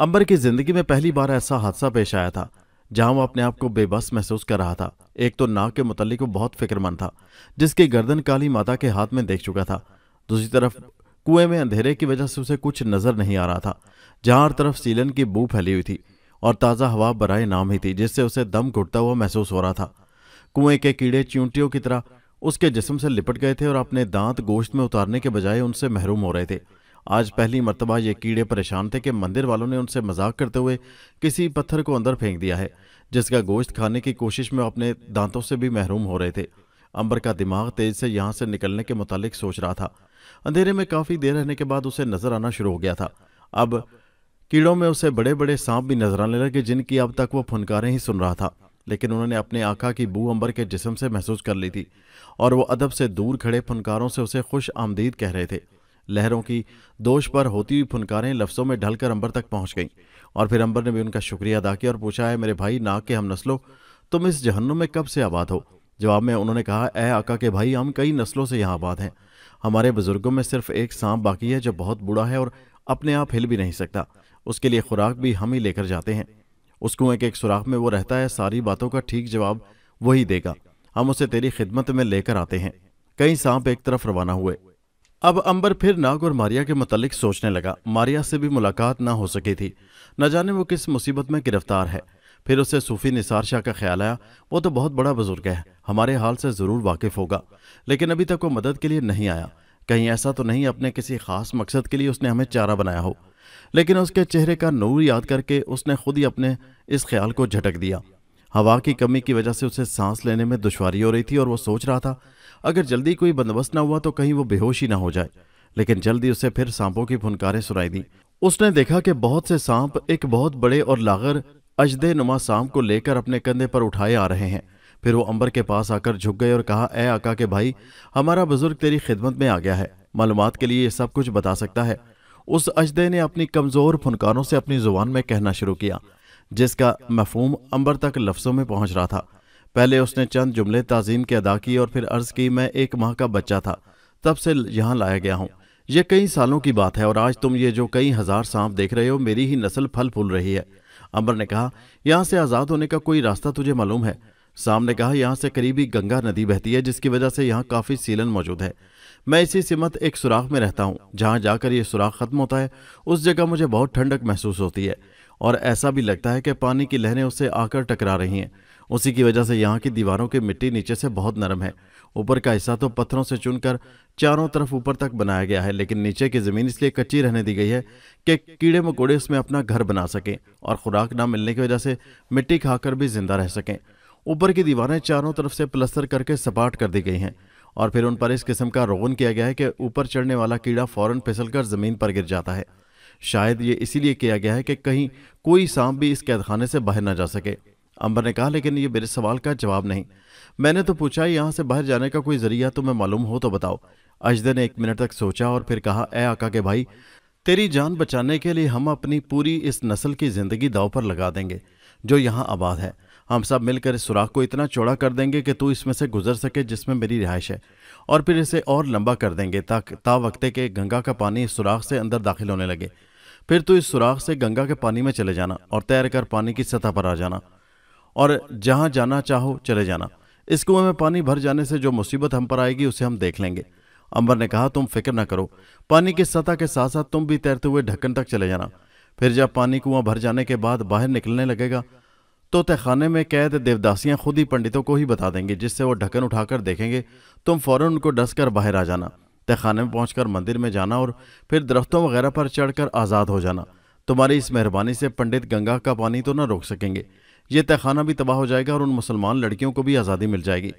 अंबर की जिंदगी में पहली बार ऐसा हादसा पेश आया था जहां वो अपने आप को बेबस महसूस कर रहा था एक तो नाग के मुतलिक वो बहुत फिक्रमंद था जिसकी गर्दन काली माता के हाथ में देख चुका था दूसरी तरफ कुएं में अंधेरे की वजह से उसे कुछ नजर नहीं आ रहा था जहां हर तरफ सीलन की बू फैली हुई थी और ताज़ा हवा बराए नाम ही थी जिससे उसे दम घुटता हुआ महसूस हो रहा था कुएं के कीड़े चींटियों की तरह उसके जिसम से लिपट गए थे और अपने दांत गोश्त में उतारने के बजाय उनसे महरूम हो रहे थे आज पहली मरतबा ये कीड़े परेशान थे कि मंदिर वालों ने उनसे मजाक करते हुए किसी पत्थर को अंदर फेंक दिया है जिसका गोश्त खाने की कोशिश में अपने दांतों से भी महरूम हो रहे थे अंबर का दिमाग तेज से यहाँ से निकलने के मुतालिक सोच रहा था अंधेरे में काफ़ी देर रहने के बाद उसे नज़र आना शुरू हो गया था अब कीड़ों में उसे बड़े बड़े सांप भी नजर आने लगे जिनकी अब तक वो फनकारें ही सुन रहा था लेकिन उन्होंने अपने आका की बू अंबर के जिसम से महसूस कर ली थी और वो अदब से दूर खड़े फनकारों से उसे खुश आमदीद कह रहे थे लहरों की दोष पर होती हुई फुनकारें लफ्ज़ों में ढलकर अंबर तक पहुंच गईं और फिर अंबर ने भी उनका शुक्रिया अदा किया और पूछा है मेरे भाई नाक के हम नस्लों तुम इस जहन्नुम में कब से आबाद हो जवाब में उन्होंने कहा ए आका के भाई हम कई नस्लों से यहाँ आबाद हैं हमारे बुज़ुर्गों में सिर्फ एक सांप बाकी है जो बहुत बूढ़ा है और अपने आप हिल भी नहीं सकता उसके लिए खुराक भी हम ही लेकर जाते हैं उस कुएं के एक सुराख में वो रहता है सारी बातों का ठीक जवाब वही देगा हम उसे तेरी खिदमत में लेकर आते हैं कई सांप एक तरफ रवाना हुए अब अंबर फिर नाग और मारिया के मतलब सोचने लगा मारिया से भी मुलाकात ना हो सकी थी न जाने वो किस मुसीबत में गिरफ्तार है फिर उसे सूफी निसार शाह का ख्याल आया वो तो बहुत बड़ा बुजुर्ग है हमारे हाल से ज़रूर वाकिफ़ होगा लेकिन अभी तक वो मदद के लिए नहीं आया कहीं ऐसा तो नहीं अपने किसी खास मकसद के लिए उसने हमें चारा बनाया हो लेकिन उसके चेहरे का नूर याद करके उसने खुद ही अपने इस ख्याल को झटक दिया हवा की कमी की वजह से उसे सांस लेने में दुशारी हो रही थी और वो सोच रहा था अगर जल्दी कोई बंदोबस्त न हुआ तो कहीं वो बेहोश ही ना हो जाए लेकिन जल्दी उसे फिर सांपों की फुनकारें सुनाई दी उसने देखा कि बहुत से सांप एक बहुत बड़े और लागर अजदे नुमा सांप को लेकर अपने कंधे पर उठाए आ रहे हैं फिर वो अंबर के पास आकर झुक गए और कहा ए आका के भाई हमारा बुजुर्ग तेरी खिदमत में आ गया है मालूम के लिए ये सब कुछ बता सकता है उस अजदे ने अपनी कमज़ोर फुनकारों से अपनी ज़ुबान में कहना शुरू किया जिसका मफहूम अंबर तक लफ्ज़ों में पहुंच रहा था पहले उसने चंद जुमले ताजीम के अदा किए और फिर अर्ज की मैं एक माह का बच्चा था तब से यहाँ लाया गया हूँ यह कई सालों की बात है और आज तुम ये जो कई हजार सांप देख रहे हो मेरी ही नस्ल फल फूल रही है अमर ने कहा यहाँ से आज़ाद होने का कोई रास्ता तुझे मालूम है साम ने कहा यहाँ से करीबी गंगा नदी बहती है जिसकी वजह से यहाँ काफ़ी सीलन मौजूद है मैं इसी सिमत एक सुराख में रहता हूँ जहाँ जाकर ये सुराख ख़त्म होता है उस जगह मुझे बहुत ठंडक महसूस होती है और ऐसा भी लगता है कि पानी की लहरें उससे आकर टकरा रही हैं उसी की वजह से यहाँ की दीवारों की मिट्टी नीचे से बहुत नरम है ऊपर का हिस्सा तो पत्थरों से चुनकर चारों तरफ ऊपर तक बनाया गया है लेकिन नीचे की ज़मीन इसलिए कच्ची रहने दी गई है कि कीड़े मकोड़े उसमें अपना घर बना सकें और खुराक ना मिलने की वजह से मिट्टी खाकर भी जिंदा रह सकें ऊपर की दीवारें चारों तरफ से प्लस्तर करके सपाट कर दी गई हैं और फिर उन पर इस किस्म का रोगन किया गया है कि ऊपर चढ़ने वाला कीड़ा फौरन फिसल ज़मीन पर गिर जाता है शायद ये इसीलिए किया गया है कि कहीं कोई सांप भी इस कैदखाने से बाहर ना जा सके अंबर ने कहा लेकिन ये मेरे सवाल का जवाब नहीं मैंने तो पूछा यहाँ से बाहर जाने का कोई जरिया तुम्हें तो मालूम हो तो बताओ अजदे ने एक मिनट तक सोचा और फिर कहा ए आका के भाई तेरी जान बचाने के लिए हम अपनी पूरी इस नस्ल की ज़िंदगी दाव पर लगा देंगे जो यहाँ आबाद है हम सब मिलकर इस सुराख को इतना चौड़ा कर देंगे कि तू इसमें से गुजर सके जिसमें मेरी रिहाइश है और फिर इसे और लंबा कर देंगे ताकि ता वक्ते के गंगा का पानी इस सुराख से अंदर दाखिल होने लगे फिर तू इस सुराख से गंगा के पानी में चले जाना और तैर कर पानी की सतह पर आ जाना और जहाँ जाना चाहो चले जाना इस कुएं में पानी भर जाने से जो मुसीबत हम पर आएगी उसे हम देख लेंगे अंबर ने कहा तुम फिक्र न करो पानी की सतह के साथ साथ तुम भी तैरते हुए ढक्कन तक चले जाना फिर जब पानी कुआं भर जाने के बाद बाहर निकलने लगेगा तो तहखाने में कैद देवदासियां खुद ही पंडितों को ही बता देंगे जिससे वो ढक्कन उठाकर देखेंगे तुम फौरन उनको डस कर बाहर आ जाना तहखाने में पहुंचकर मंदिर में जाना और फिर दरख्तों वगैरह पर चढ़कर आज़ाद हो जाना तुम्हारी इस मेहरबानी से पंडित गंगा का पानी तो ना रोक सकेंगे ये तहखाना भी तबाह हो जाएगा और उन मुसलमान लड़कियों को भी आज़ादी मिल जाएगी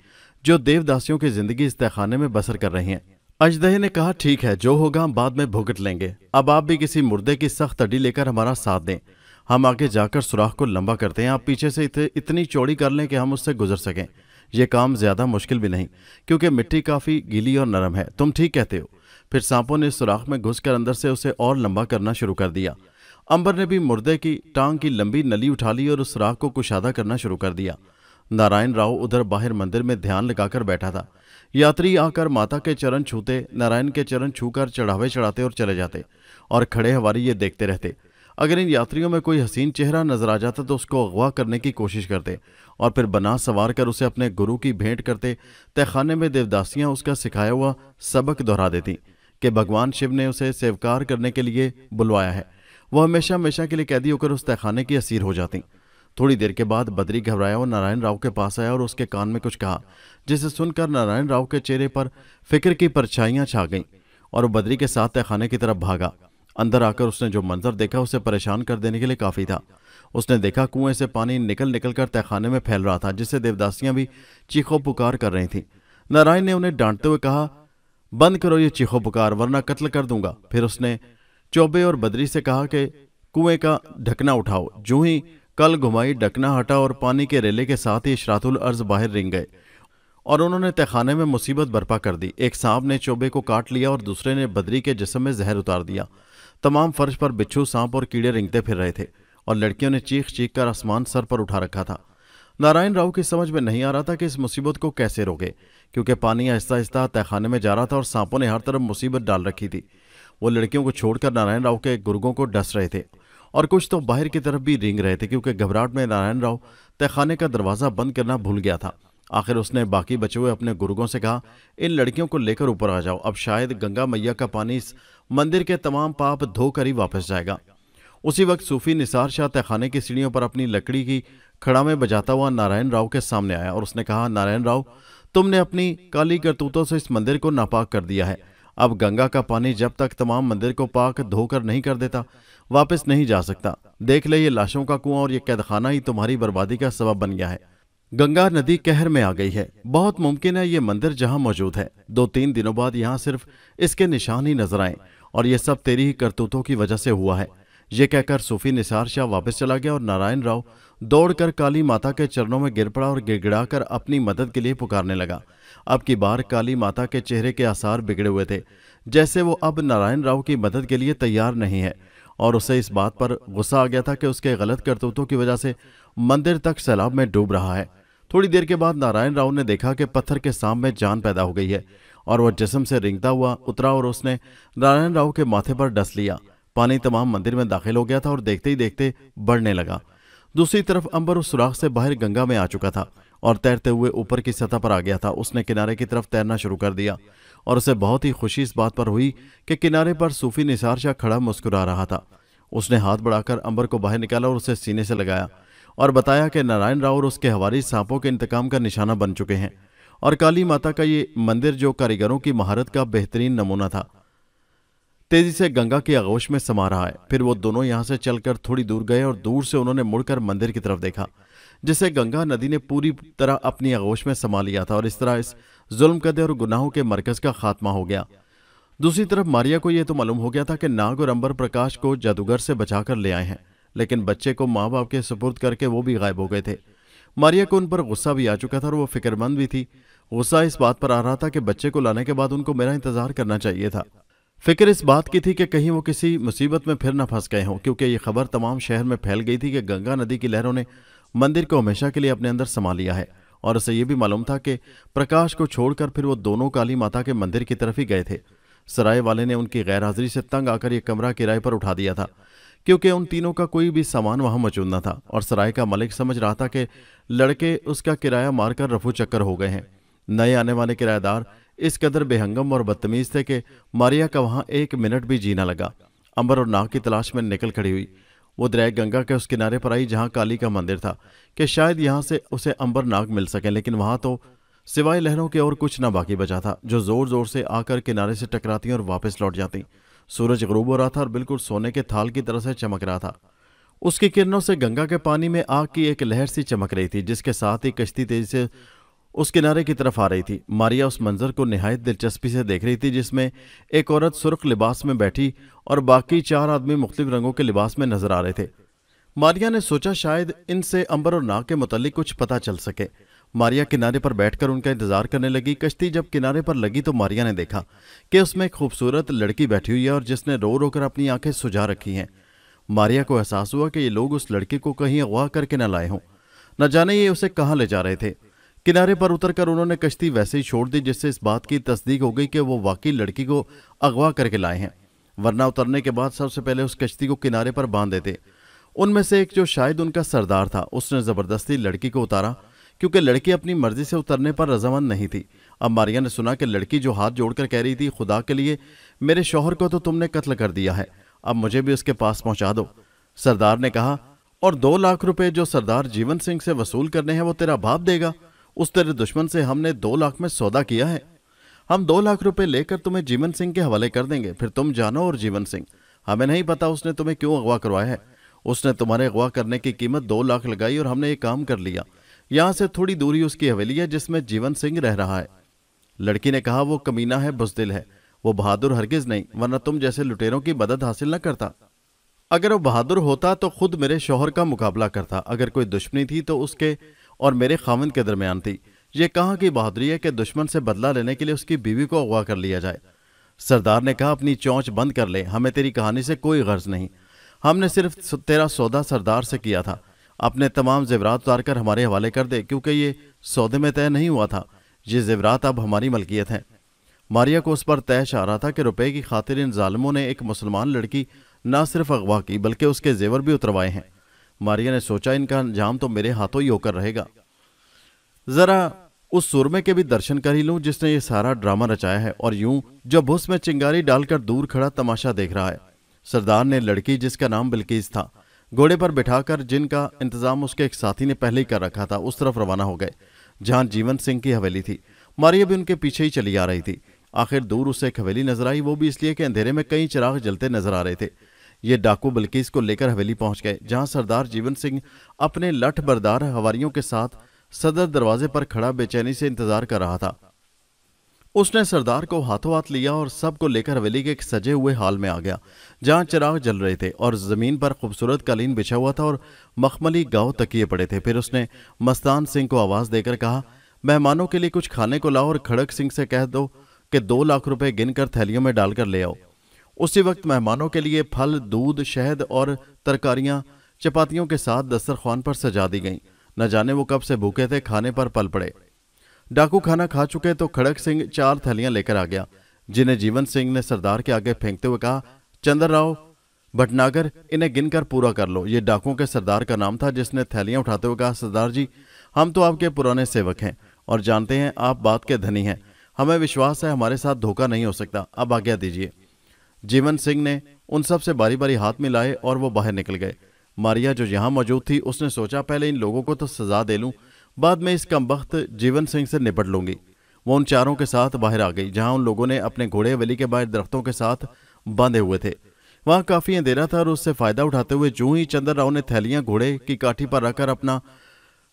जो देवदासियों की ज़िंदगी इस तहखाने में बसर कर रही हैं अजदहे ने कहा ठीक है जो होगा हम बाद में भुगत लेंगे अब आप भी किसी मुर्दे की सख्त अड्डी लेकर हमारा साथ दें हम आगे जाकर सुराख को लंबा करते हैं आप पीछे से इतनी चौड़ी कर लें कि हम उससे गुजर सकें यह काम ज़्यादा मुश्किल भी नहीं क्योंकि मिट्टी काफ़ी गीली और नरम है तुम ठीक कहते हो फिर सांपों ने सुराख में घुसकर अंदर से उसे और लंबा करना शुरू कर दिया अंबर ने भी मुर्दे की टांग की लंबी नली उठा ली और उस राह को कुशादा करना शुरू कर दिया नारायण राव उधर बाहर मंदिर में ध्यान लगाकर बैठा था यात्री आकर माता के चरण छूते नारायण के चरण छूकर चढ़ावे चढ़ाते और चले जाते और खड़े हवारी ये देखते रहते अगर इन यात्रियों में कोई हसीन चेहरा नजर आ जाता तो उसको अगवा करने की कोशिश करते और फिर बना सवार कर उसे अपने गुरु की भेंट करते तहखाने में देवदासियां उसका सिखाया हुआ सबक दोहरा देती कि भगवान शिव ने उसे सेवकार करने के लिए बुलवाया है वह हमेशा हमेशा के लिए कैदी होकर उस तहखाने की असीर हो जाती थोड़ी देर के बाद बद्री घबराया और नारायण राव के पास आया और उसके कान में कुछ कहा जिसे सुनकर नारायण राव के चेहरे पर फिक्र की परछाइयाँ छा गईं और बद्री के साथ तहखाने की तरफ भागा अंदर आकर उसने जो मंजर देखा उसे परेशान कर देने के लिए काफ़ी था उसने देखा कुएं से पानी निकल निकल कर तहखाने में फैल रहा था जिससे देवदासियां भी चीखों पुकार कर रही थीं नारायण ने उन्हें डांटते हुए कहा बंद करो ये चीखों पुकार वरना कत्ल कर दूंगा फिर उसने चौबे और बद्री से कहा कि कुएं का ढकना उठाओ जो ही कल घुमाई ढकना हटा और पानी के रेले के साथ ही शरातुल अर्ज बाहर रिंग गए और उन्होंने तहखाने में मुसीबत बर्पा कर दी एक सांप ने चौबे को काट लिया और दूसरे ने बद्री के जिसम में जहर उतार दिया तमाम फर्श पर बिच्छू सांप और कीड़े रिंगते फिर रहे थे और लड़कियों ने चीख चीख कर आसमान सर पर उठा रखा था नारायण राव की समझ में नहीं आ रहा था कि इस मुसीबत को कैसे रोके क्योंकि पानी आहिस्ता आहिस्ता तहखाने में जा रहा था और सांपों ने हर तरफ मुसीबत डाल रखी थी वो लड़कियों को छोड़कर नारायण राव के गुर्गों को डस रहे थे और कुछ तो बाहर की तरफ भी रिंग रहे थे क्योंकि घबराहट में नारायण राव तहखाने का दरवाज़ा बंद करना भूल गया था आखिर उसने बाकी बचे हुए अपने गुर्गों से कहा इन लड़कियों को लेकर ऊपर आ जाओ अब शायद गंगा मैया का पानी इस मंदिर के तमाम पाप धोकर ही वापस जाएगा उसी वक्त सूफी निसार शाह तहखाने की सीढ़ियों पर अपनी लकड़ी की खड़ा में बजाता हुआ नारायण राव के सामने आया और उसने कहा नारायण राव तुमने अपनी काली करतूतों से इस मंदिर को नापाक कर दिया है अब गंगा का पानी जब तक तमाम मंदिर को पाक धोकर नहीं कर देता वापस नहीं जा सकता देख ले ये लाशों का कुआं और ये कैदखाना ही तुम्हारी बर्बादी का सबब बन गया है गंगा नदी कहर में आ गई है बहुत मुमकिन है ये मंदिर जहाँ मौजूद है दो तीन दिनों बाद यहाँ सिर्फ इसके निशान ही नजर आए और ये सब तेरी ही करतूतों की वजह से हुआ है ये कहकर सूफी निसार शाह वापस चला गया और नारायण राव दौड़कर काली माता के चरणों में गिर पड़ा और गिड़गिड़ाकर अपनी मदद के लिए पुकारने लगा अब की बार काली माता के चेहरे के आसार बिगड़े हुए थे जैसे वो अब नारायण राव की मदद के लिए तैयार नहीं है और उसे इस बात पर गुस्सा आ गया था कि उसके गलत करतूतों की वजह से मंदिर तक सैलाब में डूब रहा है थोड़ी देर के बाद नारायण राव ने देखा कि पत्थर के साम में जान पैदा हो गई है और वह जिसम से रिंगता हुआ उतरा और उसने नारायण राव के माथे पर डस लिया पानी तमाम मंदिर में दाखिल हो गया था और देखते ही देखते बढ़ने लगा दूसरी तरफ अंबर उस सुराख से बाहर गंगा में आ चुका था और तैरते हुए ऊपर की सतह पर आ गया था उसने किनारे की तरफ तैरना शुरू कर दिया और उसे बहुत ही खुशी इस बात पर हुई कि किनारे पर सूफी निसार शाह खड़ा मुस्कुरा रहा था उसने हाथ बढ़ाकर अंबर को बाहर निकाला और उसे सीने से लगाया और बताया कि नारायण राव और उसके हवारी सांपों के इंतकाम का निशाना बन चुके हैं और काली माता का ये मंदिर जो कारीगरों की महारत का बेहतरीन नमूना था तेजी से गंगा की आगोश में समा रहा है फिर वो दोनों यहां से चलकर थोड़ी दूर गए और दूर से उन्होंने मुड़कर मंदिर की तरफ देखा जिसे गंगा नदी ने पूरी तरह अपनी आगोश में समा लिया था और इस तरह इस जुल्म कदे और गुनाहों के मरकज का खात्मा हो गया दूसरी तरफ मारिया को यह तो मालूम हो गया था कि नाग और अंबर प्रकाश को जादूगर से बचा कर ले आए हैं लेकिन बच्चे को माँ बाप के सपुर्द करके वो भी गायब हो गए थे मारिया को उन पर गुस्सा भी आ चुका था और वो फिक्रमंद भी थी गुस्सा इस बात पर आ रहा था कि बच्चे को लाने के बाद उनको मेरा इंतजार करना चाहिए था फिक्र इस बात की थी कि कहीं वो किसी मुसीबत में फिर न फंस गए हों क्योंकि ये खबर तमाम शहर में फैल गई थी कि गंगा नदी की लहरों ने मंदिर को हमेशा के लिए अपने अंदर समा लिया है और उसे यह भी मालूम था कि प्रकाश को छोड़कर फिर वो दोनों काली माता के मंदिर की तरफ ही गए थे सराय वाले ने उनकी गैरहाजिरी से तंग आकर यह कमरा किराए पर उठा दिया था क्योंकि उन तीनों का कोई भी सामान वहां मौजूद न था और सराय का मालिक समझ रहा था कि लड़के उसका किराया मारकर रफू चक्कर हो गए हैं नए आने वाले किराएदार इस कदर बेहंगम और बदतमीज थे कि मारिया का वहां एक मिनट भी जीना लगा अंबर और नाग की तलाश में निकल खड़ी हुई वो दरिया गंगा के उस किनारे पर आई जहाँ काली का मंदिर था कि शायद यहाँ से उसे अंबरनाग मिल सके लेकिन वहाँ तो सिवाय लहरों के और कुछ ना बाकी बचा था जो जोर जोर से आकर किनारे से टकराती और वापस लौट जाती सूरज गरूब हो रहा था और बिल्कुल सोने के थाल की तरह से चमक रहा था उसकी किरणों से गंगा के पानी में आग की एक लहर सी चमक रही थी जिसके साथ ही कश्ती तेजी से उस किनारे की तरफ आ रही थी मारिया उस मंजर को नहायत दिलचस्पी से देख रही थी जिसमें एक औरत सुर्ख लिबास में बैठी और बाकी चार आदमी मुख्तलिफ रंगों के लिबास में नजर आ रहे थे मारिया ने सोचा शायद इनसे अंबर और नाग के मतलब कुछ पता चल सके मारिया किनारे पर बैठकर उनका इंतजार करने लगी कश्ती जब किनारे पर लगी तो मारिया ने देखा कि उसमें एक खूबसूरत लड़की बैठी हुई है और जिसने रो रो कर अपनी आंखें सुझा रखी हैं मारिया को एहसास हुआ कि ये लोग उस लड़की को कहीं अगवा करके न लाए हों न जाने ये उसे कहाँ ले जा रहे थे किनारे पर उतरकर उन्होंने कश्ती वैसे ही छोड़ दी जिससे इस बात की तस्दीक हो गई कि वो वाकई लड़की को अगवा करके लाए हैं वरना उतरने के बाद सबसे पहले उस कश्ती को किनारे पर बांध देते उनमें से एक जो शायद उनका सरदार था उसने ज़बरदस्ती लड़की को उतारा क्योंकि लड़की अपनी मर्जी से उतरने पर रजामंद नहीं थी अब मारिया ने सुना कि लड़की जो हाथ जोड़कर कह रही थी खुदा के लिए मेरे शोहर को तो तुमने कत्ल कर दिया है अब मुझे भी उसके पास पहुंचा दो सरदार ने कहा और दो लाख रुपए जो सरदार जीवन सिंह से वसूल करने हैं वो तेरा भाप देगा उस तेरे दुश्मन से हमने दो लाख में सौदा किया है हम दो लाख रुपए लेकर तुम्हें जीवन सिंह के हवाले कर देंगे फिर तुम जानो और जीवन सिंह हमें नहीं पता उसने तुम्हें क्यों अगवा करवाया है उसने तुम्हारे अगवा करने की कीमत दो लाख लगाई और हमने ये काम कर लिया यहाँ से थोड़ी दूरी उसकी हवेली है जिसमें जीवन सिंह रह रहा है लड़की ने कहा वो कमीना है बुजदिल है वो बहादुर हरगिज नहीं वरना तुम जैसे लुटेरों की मदद हासिल न करता अगर वो बहादुर होता तो खुद मेरे शोहर का मुकाबला करता अगर कोई दुश्मनी थी तो उसके और मेरे खामिंद के दरमियान थी ये कहाँ की बहादुरी है कि दुश्मन से बदला लेने के लिए उसकी बीवी को अगवा कर लिया जाए सरदार ने कहा अपनी चौंच बंद कर ले हमें तेरी कहानी से कोई गर्ज नहीं हमने सिर्फ तेरा सौदा सरदार से किया था अपने तमाम जेवरात उतार कर हमारे हवाले कर दे क्योंकि ये सौदे में तय नहीं हुआ था ये जेवरात अब हमारी मलकियत हैं मारिया को उस पर तय आ रहा था कि रुपए की खातिर इन ालमों ने एक मुसलमान लड़की ना सिर्फ अगवा की बल्कि उसके जेवर भी उतरवाए हैं मारिया ने सोचा इनका अंजाम तो मेरे हाथों ही होकर रहेगा जरा उस सुरमे के भी दर्शन कर ही लूं जिसने ये सारा ड्रामा रचाया है और यूं जो भुस में चिंगारी डालकर दूर खड़ा तमाशा देख रहा है सरदार ने लड़की जिसका नाम बिल्कीस था घोड़े पर बिठाकर जिनका इंतजाम उसके एक साथी ने पहले ही कर रखा था उस तरफ रवाना हो गए जहां जीवन सिंह की हवेली थी मारिया भी उनके पीछे ही चली आ रही थी आखिर दूर उसे एक हवेली नजर आई वो भी इसलिए कि अंधेरे में कई चिराग जलते नजर आ रहे थे ये डाकू बल्कि को लेकर हवेली पहुंच गए जहां सरदार जीवन सिंह अपने लठ बरदार हवारियों के साथ सदर दरवाजे पर खड़ा बेचैनी से इंतजार कर रहा था उसने सरदार को हाथों हाथ लिया और सबको लेकर हवेली के एक सजे हुए हाल में आ गया जहां चिराग जल रहे थे और जमीन पर खूबसूरत कालीन बिछा हुआ था और मखमली गांव तकिए पड़े थे फिर उसने मस्तान सिंह को आवाज देकर कहा मेहमानों के लिए कुछ खाने को लाओ और खड़क सिंह से कह दो कि दो लाख रुपए गिनकर थैलियों में डालकर ले आओ उसी वक्त मेहमानों के लिए फल दूध शहद और तरकारियाँ चपातियों के साथ दस्तरखान पर सजा दी गईं न जाने वो कब से भूखे थे खाने पर पल पड़े डाकू खाना खा चुके तो खड़क सिंह चार थैलियां लेकर आ गया जिन्हें जीवन सिंह ने सरदार के आगे फेंकते हुए कहा चंद्र राव भटनागर इन्हें गिनकर पूरा कर लो ये डाकुओं के सरदार का नाम था जिसने थैलियां उठाते हुए कहा सरदार जी हम तो आपके पुराने सेवक हैं और जानते हैं आप बात के धनी हैं हमें विश्वास है हमारे साथ धोखा नहीं हो सकता अब आज्ञा दीजिए जीवन सिंह ने उन सब से बारी बारी हाथ मिलाए और वो बाहर निकल गए मारिया जो यहाँ मौजूद थी उसने सोचा पहले इन लोगों को तो सजा दे लूँ बाद में इस वक्त जीवन सिंह से निपट लूंगी वो उन चारों के साथ बाहर आ गई जहाँ उन लोगों ने अपने घोड़े वली के बाहर दरख्तों के साथ बांधे हुए थे वहाँ काफ़ी अंधेरा था और उससे फ़ायदा उठाते हुए जूँ ही चंद्र राव ने थैलियाँ घोड़े की काठी पर रखकर अपना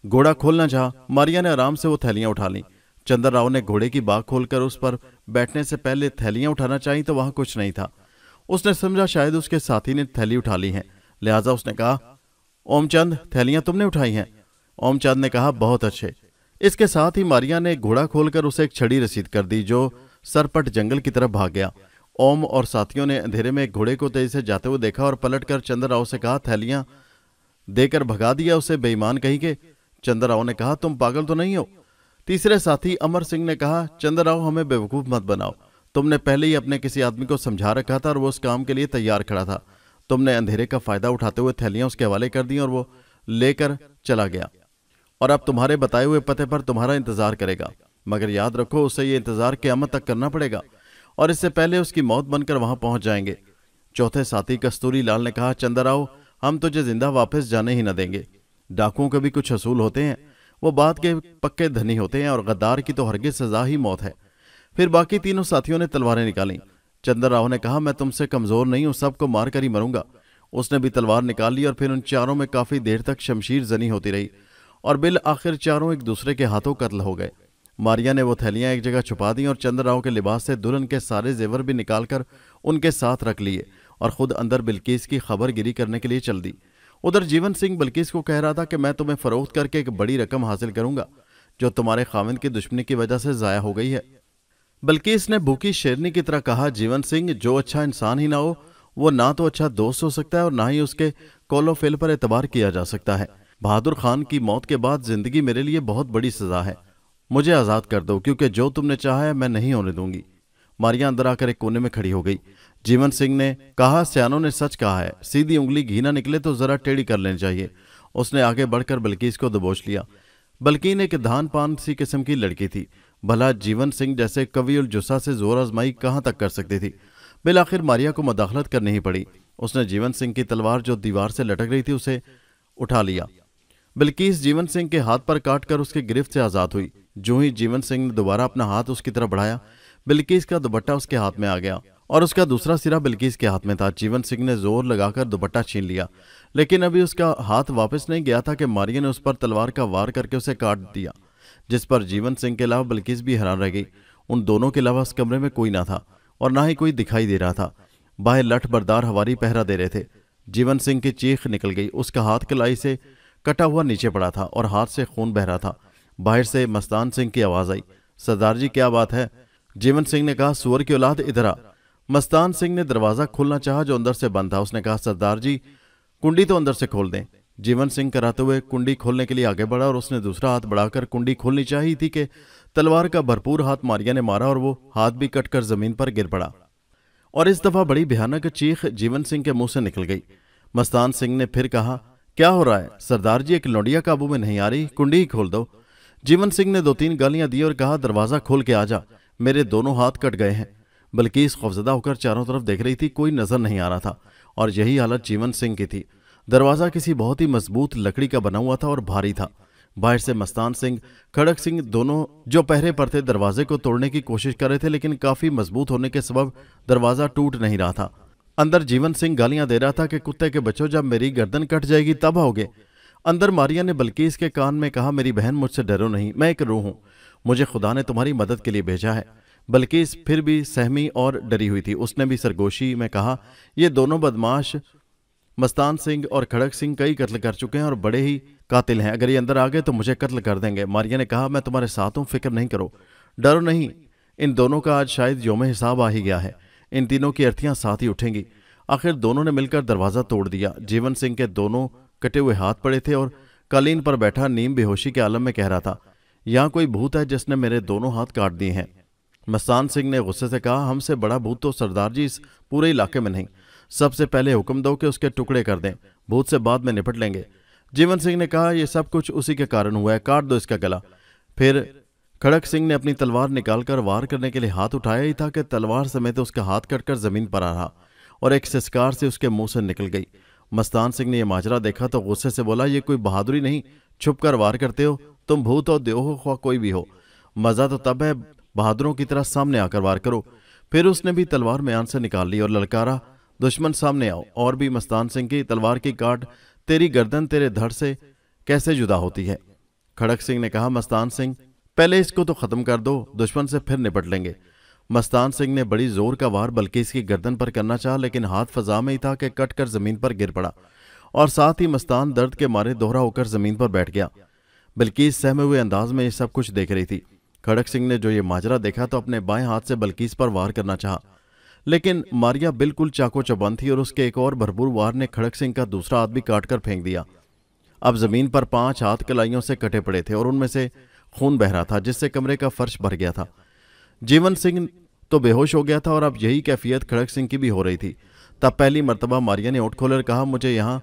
घोड़ा खोलना चाह मारिया ने आराम से वो थैलियाँ उठा ली चंद्र राव ने घोड़े की बाग खोलकर उस पर बैठने से पहले थैलियाँ उठाना चाहीं तो वहाँ कुछ नहीं था उसने समझा शायद उसके साथी ने थैली उठा ली है लिहाजा उसने कहा ओमचंद थैलियां तुमने उठाई हैं ओमचंद ने कहा बहुत अच्छे इसके साथ ही मारिया ने घोड़ा खोलकर उसे एक छड़ी रसीद कर दी जो सरपट जंगल की तरफ भाग गया ओम और साथियों ने अंधेरे में घोड़े को तेजी से जाते हुए देखा और पलट कर चंद्र राव से कहा थैलियां देकर भगा दिया उसे बेईमान कही के चंद्र राव ने कहा तुम पागल तो नहीं हो तीसरे साथी अमर सिंह ने कहा चंद्र राव हमें बेवकूफ मत बनाओ तुमने पहले ही अपने किसी आदमी को समझा रखा था और वो उस काम के लिए तैयार खड़ा था तुमने अंधेरे का फ़ायदा उठाते हुए थैलियां उसके हवाले कर दी और वो लेकर चला गया और अब तुम्हारे बताए हुए पते पर तुम्हारा इंतज़ार करेगा मगर याद रखो उसे ये इंतज़ार क्यामत तक करना पड़ेगा और इससे पहले उसकी मौत बनकर वहां पहुंच जाएंगे चौथे साथी कस्तूरी लाल ने कहा आओ हम तुझे जिंदा वापस जाने ही न देंगे डाकुओं के भी कुछ असूल होते हैं वो बात के पक्के धनी होते हैं और गद्दार की तो हरगे सजा ही मौत है फिर बाकी तीनों साथियों ने तलवारें निकाली चंद्र राव ने कहा मैं तुमसे कमजोर नहीं हूं सबको मारकर ही मरूंगा उसने भी तलवार निकाल ली और फिर उन चारों में काफी देर तक शमशीर जनी होती रही और बिल आखिर चारों एक दूसरे के हाथों कत्ल हो गए मारिया ने वो थैलियां एक जगह छुपा दी और चंद्र राव के लिबास से दुल्हन के सारे जेवर भी निकालकर उनके साथ रख लिए और खुद अंदर बिल्किस की खबर गिरी करने के लिए चल दी उधर जीवन सिंह बिल्किस को कह रहा था कि मैं तुम्हें फरोख्त करके एक बड़ी रकम हासिल करूंगा जो तुम्हारे खाविंद की दुश्मनी की वजह से ज़ाया हो गई है बल्कि इसने भूखी शेरनी की तरह कहा जीवन सिंह जो अच्छा इंसान ही ना हो वो ना तो अच्छा दोस्त हो सकता है और ना ही उसके कोलोफेल पर एतबार किया जा सकता है बहादुर खान की मौत के बाद जिंदगी मेरे लिए बहुत बड़ी सजा है मुझे आज़ाद कर दो क्योंकि जो तुमने चाहा है मैं नहीं होने दूंगी मारिया अंदर आकर एक कोने में खड़ी हो गई जीवन सिंह ने कहा सियानों ने सच कहा है सीधी उंगली घी ना निकले तो जरा टेढ़ी कर लेनी चाहिए उसने आगे बढ़कर बल्कि इसको दबोच लिया बल्कि एक धान पान सी किस्म की लड़की थी भला जीवन सिंह जैसे कवि जुस्सा से जोर आजमाई कहाँ तक कर सकती थी बिलाखिर मारिया को मदाखलत करनी ही पड़ी उसने जीवन सिंह की तलवार जो दीवार से लटक रही थी उसे उठा लिया बिल्किस जीवन सिंह के हाथ पर काट कर उसके गिरफ्त से आज़ाद हुई जो ही जीवन सिंह ने दोबारा अपना हाथ उसकी तरफ बढ़ाया बिल्किस का दुपट्टा उसके हाथ में आ गया और उसका दूसरा सिरा बिल्किस के हाथ में था जीवन सिंह ने जोर लगाकर दुपट्टा छीन लिया लेकिन अभी उसका हाथ वापस नहीं गया था कि मारिया ने उस पर तलवार का वार करके उसे काट दिया जिस पर जीवन सिंह के अलावा बल्किस भी हैरान रह गई उन दोनों के अलावा उस कमरे में कोई ना था और ना ही कोई दिखाई दे रहा था बाहर लठ बरदार हवारी पहरा दे रहे थे जीवन सिंह की चीख निकल गई उसका हाथ कलाई से कटा हुआ नीचे पड़ा था और हाथ से खून बह रहा था बाहर से मस्तान सिंह की आवाज आई सरदार जी क्या बात है जीवन सिंह ने कहा सुअर की औलाद इधर आ मस्तान सिंह ने दरवाजा खोलना चाहा जो अंदर से बंद था उसने कहा सरदार जी कुंडी तो अंदर से खोल दें जीवन सिंह कराते हुए कुंडी खोलने के लिए आगे बढ़ा और उसने दूसरा हाथ बढ़ाकर कुंडी खोलनी चाहिए थी कि तलवार का भरपूर हाथ मारिया ने मारा और वो हाथ भी कटकर जमीन पर गिर पड़ा और इस दफा बड़ी भयानक चीख जीवन सिंह के मुंह से निकल गई मस्तान सिंह ने फिर कहा क्या हो रहा है सरदार जी एक लौंडिया काबू में नहीं आ रही कुंडी ही खोल दो जीवन सिंह ने दो तीन गालियां दी और कहा दरवाजा खोल के आ जा मेरे दोनों हाथ कट गए हैं बल्कि इस खौफजदा होकर चारों तरफ देख रही थी कोई नजर नहीं आ रहा था और यही हालत जीवन सिंह की थी दरवाजा किसी बहुत ही मजबूत लकड़ी का बना हुआ था और भारी था बाहर से मस्तान सिंह खड़क सिंह दोनों जो पहरे पर थे दरवाजे को तोड़ने की कोशिश कर रहे थे लेकिन काफी मजबूत होने के सबब दरवाजा टूट नहीं रहा था अंदर जीवन सिंह गालियां दे रहा था कि कुत्ते के बच्चों जब मेरी गर्दन कट जाएगी तब आओगे अंदर मारिया ने बल्कीस के कान में कहा मेरी बहन मुझसे डरो नहीं मैं एक रूह हूँ मुझे खुदा ने तुम्हारी मदद के लिए भेजा है बल्कीस फिर भी सहमी और डरी हुई थी उसने भी सरगोशी में कहा ये दोनों बदमाश मस्तान सिंह और खड़क सिंह कई कत्ल कर चुके हैं और बड़े ही कातिल हैं अगर ये अंदर आ गए तो मुझे कत्ल कर देंगे मारिया ने कहा मैं तुम्हारे साथ हूँ फिक्र नहीं करो डरो नहीं इन दोनों का आज शायद योम हिसाब आ ही गया है इन तीनों की अर्थियाँ साथ ही उठेंगी आखिर दोनों ने मिलकर दरवाज़ा तोड़ दिया जीवन सिंह के दोनों कटे हुए हाथ पड़े थे और कालीन पर बैठा नीम बेहोशी के आलम में कह रहा था यहाँ कोई भूत है जिसने मेरे दोनों हाथ काट दिए हैं मस्तान सिंह ने गुस्से से कहा हमसे बड़ा भूत तो सरदार जी इस पूरे इलाके में नहीं सबसे पहले हुक्म दो कि उसके टुकड़े कर दें भूत से बाद में निपट लेंगे जीवन सिंह ने कहा यह सब कुछ उसी के कारण हुआ है काट दो इसका गला फिर खड़क सिंह ने अपनी तलवार निकालकर वार करने के लिए हाथ उठाया ही था कि तलवार समेत उसका हाथ कटकर जमीन पर आ रहा और एक सिस्कार से उसके मुंह से निकल गई मस्तान सिंह ने यह माजरा देखा तो गुस्से से बोला ये कोई बहादुरी नहीं छुप कर वार करते हो तुम भूत हो देव हो ख्वा कोई भी हो मज़ा तो तब है बहादुरों की तरह सामने आकर वार करो फिर उसने भी तलवार म्यान से निकाल ली और ललकारा दुश्मन सामने आओ और भी मस्तान सिंह की तलवार की काट तेरी गर्दन तेरे धड़ से कैसे जुदा होती है खड़क सिंह ने कहा मस्तान सिंह पहले इसको तो खत्म कर दो दुश्मन से फिर निपट लेंगे मस्तान सिंह ने बड़ी जोर का वार बल्कि इसकी गर्दन पर करना चाहा लेकिन हाथ फजा में ही था कि कट कर जमीन पर गिर पड़ा और साथ ही मस्तान दर्द के मारे दोहरा होकर जमीन पर बैठ गया बल्कीस सहमे हुए अंदाज में ये सब कुछ देख रही थी खड़क सिंह ने जो ये माजरा देखा तो अपने बाएं हाथ से बल्कीस पर वार करना चाहा लेकिन मारिया बिल्कुल चाको चबंद थी और उसके एक और भरपूर वार ने खड़क सिंह का दूसरा हाथ भी काट कर फेंक दिया अब जमीन पर पांच हाथ कलाइयों से कटे पड़े थे और उनमें से खून बह रहा था जिससे कमरे का फर्श भर गया था जीवन सिंह तो बेहोश हो गया था और अब यही कैफियत खड़क सिंह की भी हो रही थी तब पहली मरतबा मारिया ने उठ खोलकर कहा मुझे यहाँ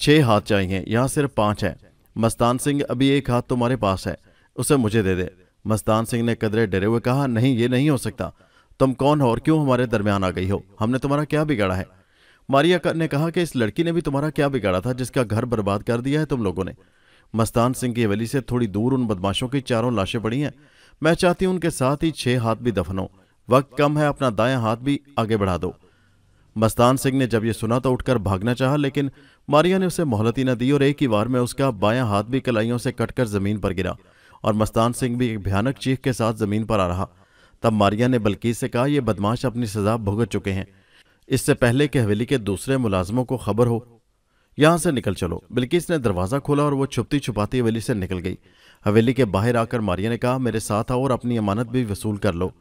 छः हाथ चाहिए यहाँ सिर्फ पांच है मस्तान सिंह अभी एक हाथ तुम्हारे पास है उसे मुझे दे दे मस्तान सिंह ने कदरे डरे हुए कहा नहीं ये नहीं हो सकता तुम कौन हो और क्यों हमारे दरमियान आ गई हो हमने तुम्हारा क्या बिगाड़ा है मारिया ने कहा कि इस लड़की ने भी तुम्हारा क्या बिगाड़ा था जिसका घर बर्बाद कर दिया है तुम लोगों ने मस्तान सिंह की हवेली से थोड़ी दूर उन बदमाशों की चारों लाशें पड़ी हैं मैं चाहती हूं उनके साथ ही छह हाथ भी दफन हो वक्त कम है अपना दाया हाथ भी आगे बढ़ा दो मस्तान सिंह ने जब यह सुना तो उठकर भागना चाहा लेकिन मारिया ने उसे मोहलती न दी और एक ही वार में उसका बाया हाथ भी कलाइयों से कटकर जमीन पर गिरा और मस्तान सिंह भी एक भयानक चीख के साथ जमीन पर आ रहा तब मारिया ने बल्कि से कहा यह बदमाश अपनी सजा भुगत चुके हैं इससे पहले कि हवेली के दूसरे मुलाजमों को खबर हो यहां से निकल चलो बिल्किस ने दरवाज़ा खोला और वो छुपती छुपाती हवेली से निकल गई हवेली के बाहर आकर मारिया ने कहा मेरे साथ आओ और अपनी अमानत भी वसूल कर लो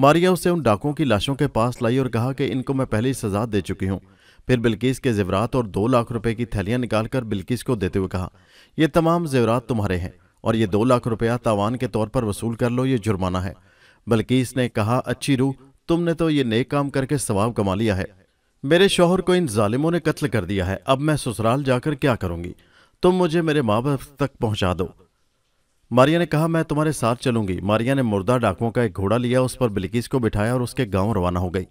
मारिया उसे उन डाकुओं की लाशों के पास लाई और कहा कि इनको मैं पहले ही सजा दे चुकी हूँ फिर बिल्किस के जेवरात और दो लाख रुपए की थैलियां निकालकर बिल्किस को देते हुए कहा यह तमाम जेवरात तुम्हारे हैं और ये दो लाख रुपया तावान के तौर पर वसूल कर लो ये जुर्माना है बल्कि ने कहा अच्छी रूह तुमने तो ये नेक काम करके सवाब कमा लिया है मेरे शोहर को इन जालिमों ने कत्ल कर दिया है अब मैं ससुराल जाकर क्या करूंगी तुम मुझे मेरे माँ बाप तक पहुंचा दो मारिया ने कहा मैं तुम्हारे साथ चलूंगी मारिया ने मुर्दा डाकुओं का एक घोड़ा लिया उस पर बिल्किस को बिठाया और उसके गांव रवाना हो गई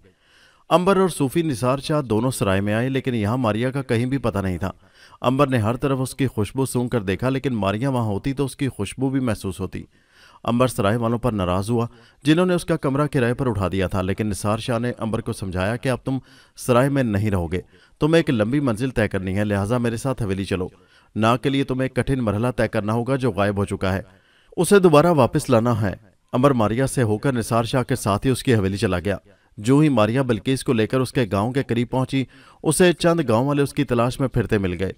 अंबर और सूफी निसार शाह दोनों सराय में आए लेकिन यहाँ मारिया का कहीं भी पता नहीं था अंबर ने हर तरफ उसकी खुशबू सूंघ कर देखा लेकिन मारिया वहाँ होती तो उसकी खुशबू भी महसूस होती अंबर सराय वालों पर नाराज़ हुआ जिन्होंने उसका कमरा किराए पर उठा दिया था लेकिन निसार शाह ने अंबर को समझाया कि अब तुम सराय में नहीं रहोगे तुम्हें एक लंबी मंजिल तय करनी है लिहाजा मेरे साथ हवेली चलो ना के लिए तुम्हें कठिन मरहला तय करना होगा जो गायब हो चुका है उसे दोबारा वापस लाना है अंबर मारिया से होकर निसार शाह के साथ ही उसकी हवेली चला गया जो ही मारिया बल्कि को लेकर उसके गांव के करीब पहुंची उसे चंद गांव वाले उसकी तलाश में फिरते मिल गए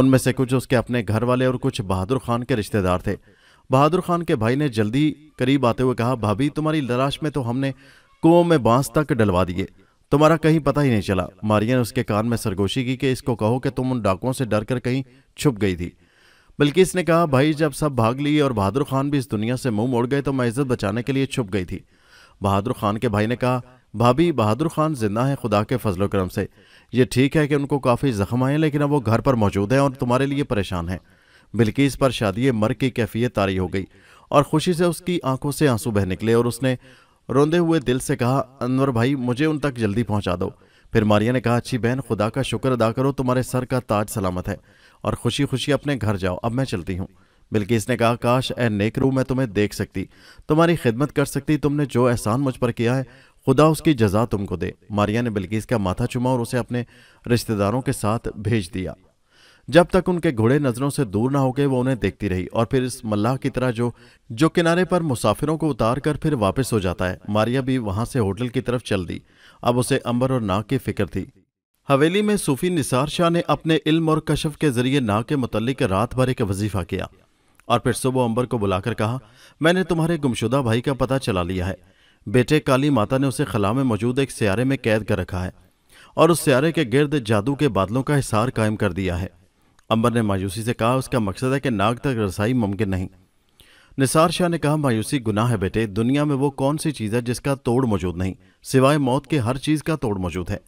उनमें से कुछ उसके अपने घर वाले और कुछ बहादुर खान के रिश्तेदार थे बहादुर खान के भाई ने जल्दी करीब आते हुए कहा भाभी तुम्हारी तलाश में तो हमने कुओं में बांस तक डलवा दिए तुम्हारा कहीं पता ही नहीं चला मारिया ने उसके कान में सरगोशी की कि इसको कहो कि तुम उन डाकुओं से डर कर कहीं छुप गई थी बल्कि इसने कहा भाई जब सब भाग लिए और बहादुर खान भी इस दुनिया से मुंह मोड़ गए तो मैं इज्जत बचाने के लिए छुप गई थी बहादुर खान के भाई ने कहा भाभी बहादुर खान जिंदा है खुदा के फजलो करम से ये ठीक है कि उनको काफ़ी जख्म आए लेकिन अब वो घर पर मौजूद है और तुम्हारे लिए परेशान है बिल्किस पर शादी मर की कैफियत तारी हो गई और खुशी से उसकी आंखों से आंसू बह निकले और उसने रोंदे हुए दिल से कहा अनवर भाई मुझे उन तक जल्दी पहुंचा दो फिर मारिया ने कहा अच्छी बहन खुदा का शुक्र अदा करो तुम्हारे सर का ताज सलामत है और खुशी खुशी अपने घर जाओ अब मैं चलती हूँ बिल्किस ने कहा काश ए नेक रू मैं तुम्हें देख सकती तुम्हारी खिदमत कर सकती तुमने जो एहसान मुझ पर किया है खुदा उसकी जजा तुमको दे मारिया ने बिल्किस का माथा चुमा और उसे अपने रिश्तेदारों के साथ भेज दिया जब तक उनके घोड़े नजरों से दूर ना हो गए वो उन्हें देखती रही और फिर इस मल्लाह की तरह जो जो किनारे पर मुसाफिरों को उतार कर फिर वापस हो जाता है मारिया भी वहां से होटल की तरफ चल दी अब उसे अंबर और नाक की फिक्र थी हवेली में सूफी निसार शाह ने अपने इल्म और कशफ के जरिए नाक के मुतलिक रात भर एक वजीफा किया और फिर सुबह अंबर को बुलाकर कहा मैंने तुम्हारे गुमशुदा भाई का पता चला लिया है बेटे काली माता ने उसे खला में मौजूद एक सियारे में कैद कर रखा है और उस सियारे के गिर्द जादू के बादलों का हिसार कायम कर दिया है अंबर ने मायूसी से कहा उसका मकसद है कि नाग तक रसाई मुमकिन नहीं निसार शाह ने कहा मायूसी गुनाह है बेटे दुनिया में वो कौन सी चीज़ है जिसका तोड़ मौजूद नहीं सिवाय मौत के हर चीज़ का तोड़ मौजूद है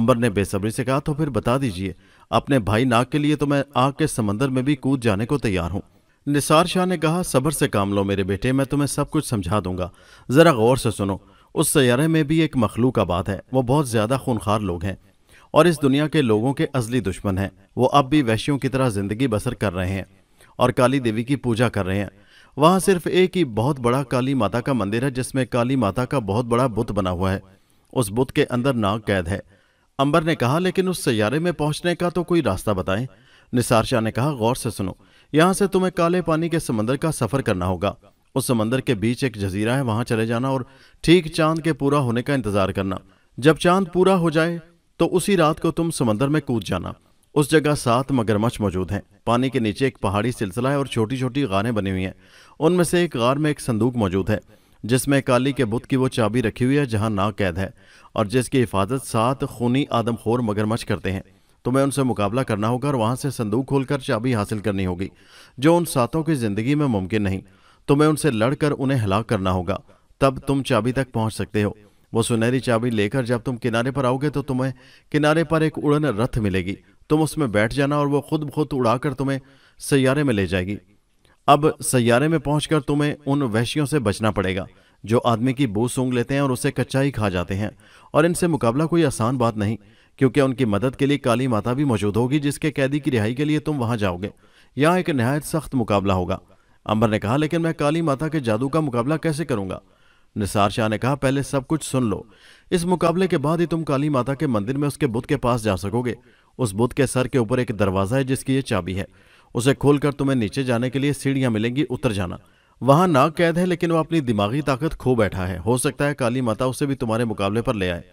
अंबर ने बेसब्री से कहा तो फिर बता दीजिए अपने भाई नाक के लिए तो मैं आग के समंदर में भी कूद जाने को तैयार हूँ निसार शाह ने कहा सब्र से काम लो मेरे बेटे मैं तुम्हें सब कुछ समझा दूंगा ज़रा गौर से सुनो उस सैारे में भी एक मखलू का बात है वो बहुत ज़्यादा खूनखार लोग हैं और इस दुनिया के लोगों के असली दुश्मन हैं वो अब भी वैश्यों की तरह जिंदगी बसर कर रहे हैं और काली देवी की पूजा कर रहे हैं वहाँ सिर्फ एक ही बहुत बड़ा काली माता का मंदिर है जिसमें काली माता का बहुत बड़ा बुत बना हुआ है उस बुत के अंदर नाग कैद है अंबर ने कहा लेकिन उस सैारे में पहुंचने का तो कोई रास्ता बताएं निसार शाह ने कहा गौर से सुनो यहाँ से तुम्हें काले पानी के समंदर का सफर करना होगा उस समंदर के बीच एक जजीरा है वहां चले जाना और ठीक चांद के पूरा होने का इंतजार करना जब चांद पूरा हो जाए तो उसी रात को तुम समंदर में कूद जाना उस जगह सात मगरमच्छ मौजूद हैं पानी के नीचे एक पहाड़ी सिलसिला है और छोटी छोटी गारें बनी हुई हैं उनमें से एक गार में एक संदूक मौजूद है जिसमें काली के बुत की वो चाबी रखी हुई है जहां ना कैद है और जिसकी हिफाजत सात खूनी आदमखोर मगरमच्छ करते हैं तुम्हें उनसे मुकाबला करना होगा और वहां से संदूक खोलकर चाबी हासिल करनी होगी जो उन सातों की जिंदगी में मुमकिन नहीं तुम्हें उनसे लड़कर उन्हें हलाक करना होगा तब तुम चाबी तक पहुंच सकते हो वो सुनहरी चाबी लेकर जब तुम किनारे पर आओगे तो तुम्हें किनारे पर एक उड़न रथ मिलेगी तुम उसमें बैठ जाना और वो खुद खुद उड़ाकर तुम्हें सैारे में ले जाएगी अब सैारे में पहुंचकर तुम्हें उन वहशियों से बचना पड़ेगा जो आदमी की बू सूंघ लेते हैं और उसे कच्चा ही खा जाते हैं और इनसे मुकाबला कोई आसान बात नहीं क्योंकि उनकी मदद के लिए काली माता भी मौजूद होगी जिसके कैदी की रिहाई के लिए तुम वहां जाओगे यहाँ एक नहायत सख्त मुकाबला होगा अंबर ने कहा लेकिन मैं काली माता के जादू का मुकाबला कैसे करूंगा निसार शाह ने कहा पहले सब कुछ सुन लो इस मुकाबले के बाद ही तुम काली माता के मंदिर में उसके बुद्ध के पास जा सकोगे उस बुद्ध के सर के ऊपर एक दरवाज़ा है जिसकी ये चाबी है उसे खोलकर तुम्हें नीचे जाने के लिए सीढ़ियाँ मिलेंगी उतर जाना वहाँ नाग कैद है लेकिन वो अपनी दिमागी ताकत खो बैठा है हो सकता है काली माता उसे भी तुम्हारे मुकाबले पर ले आए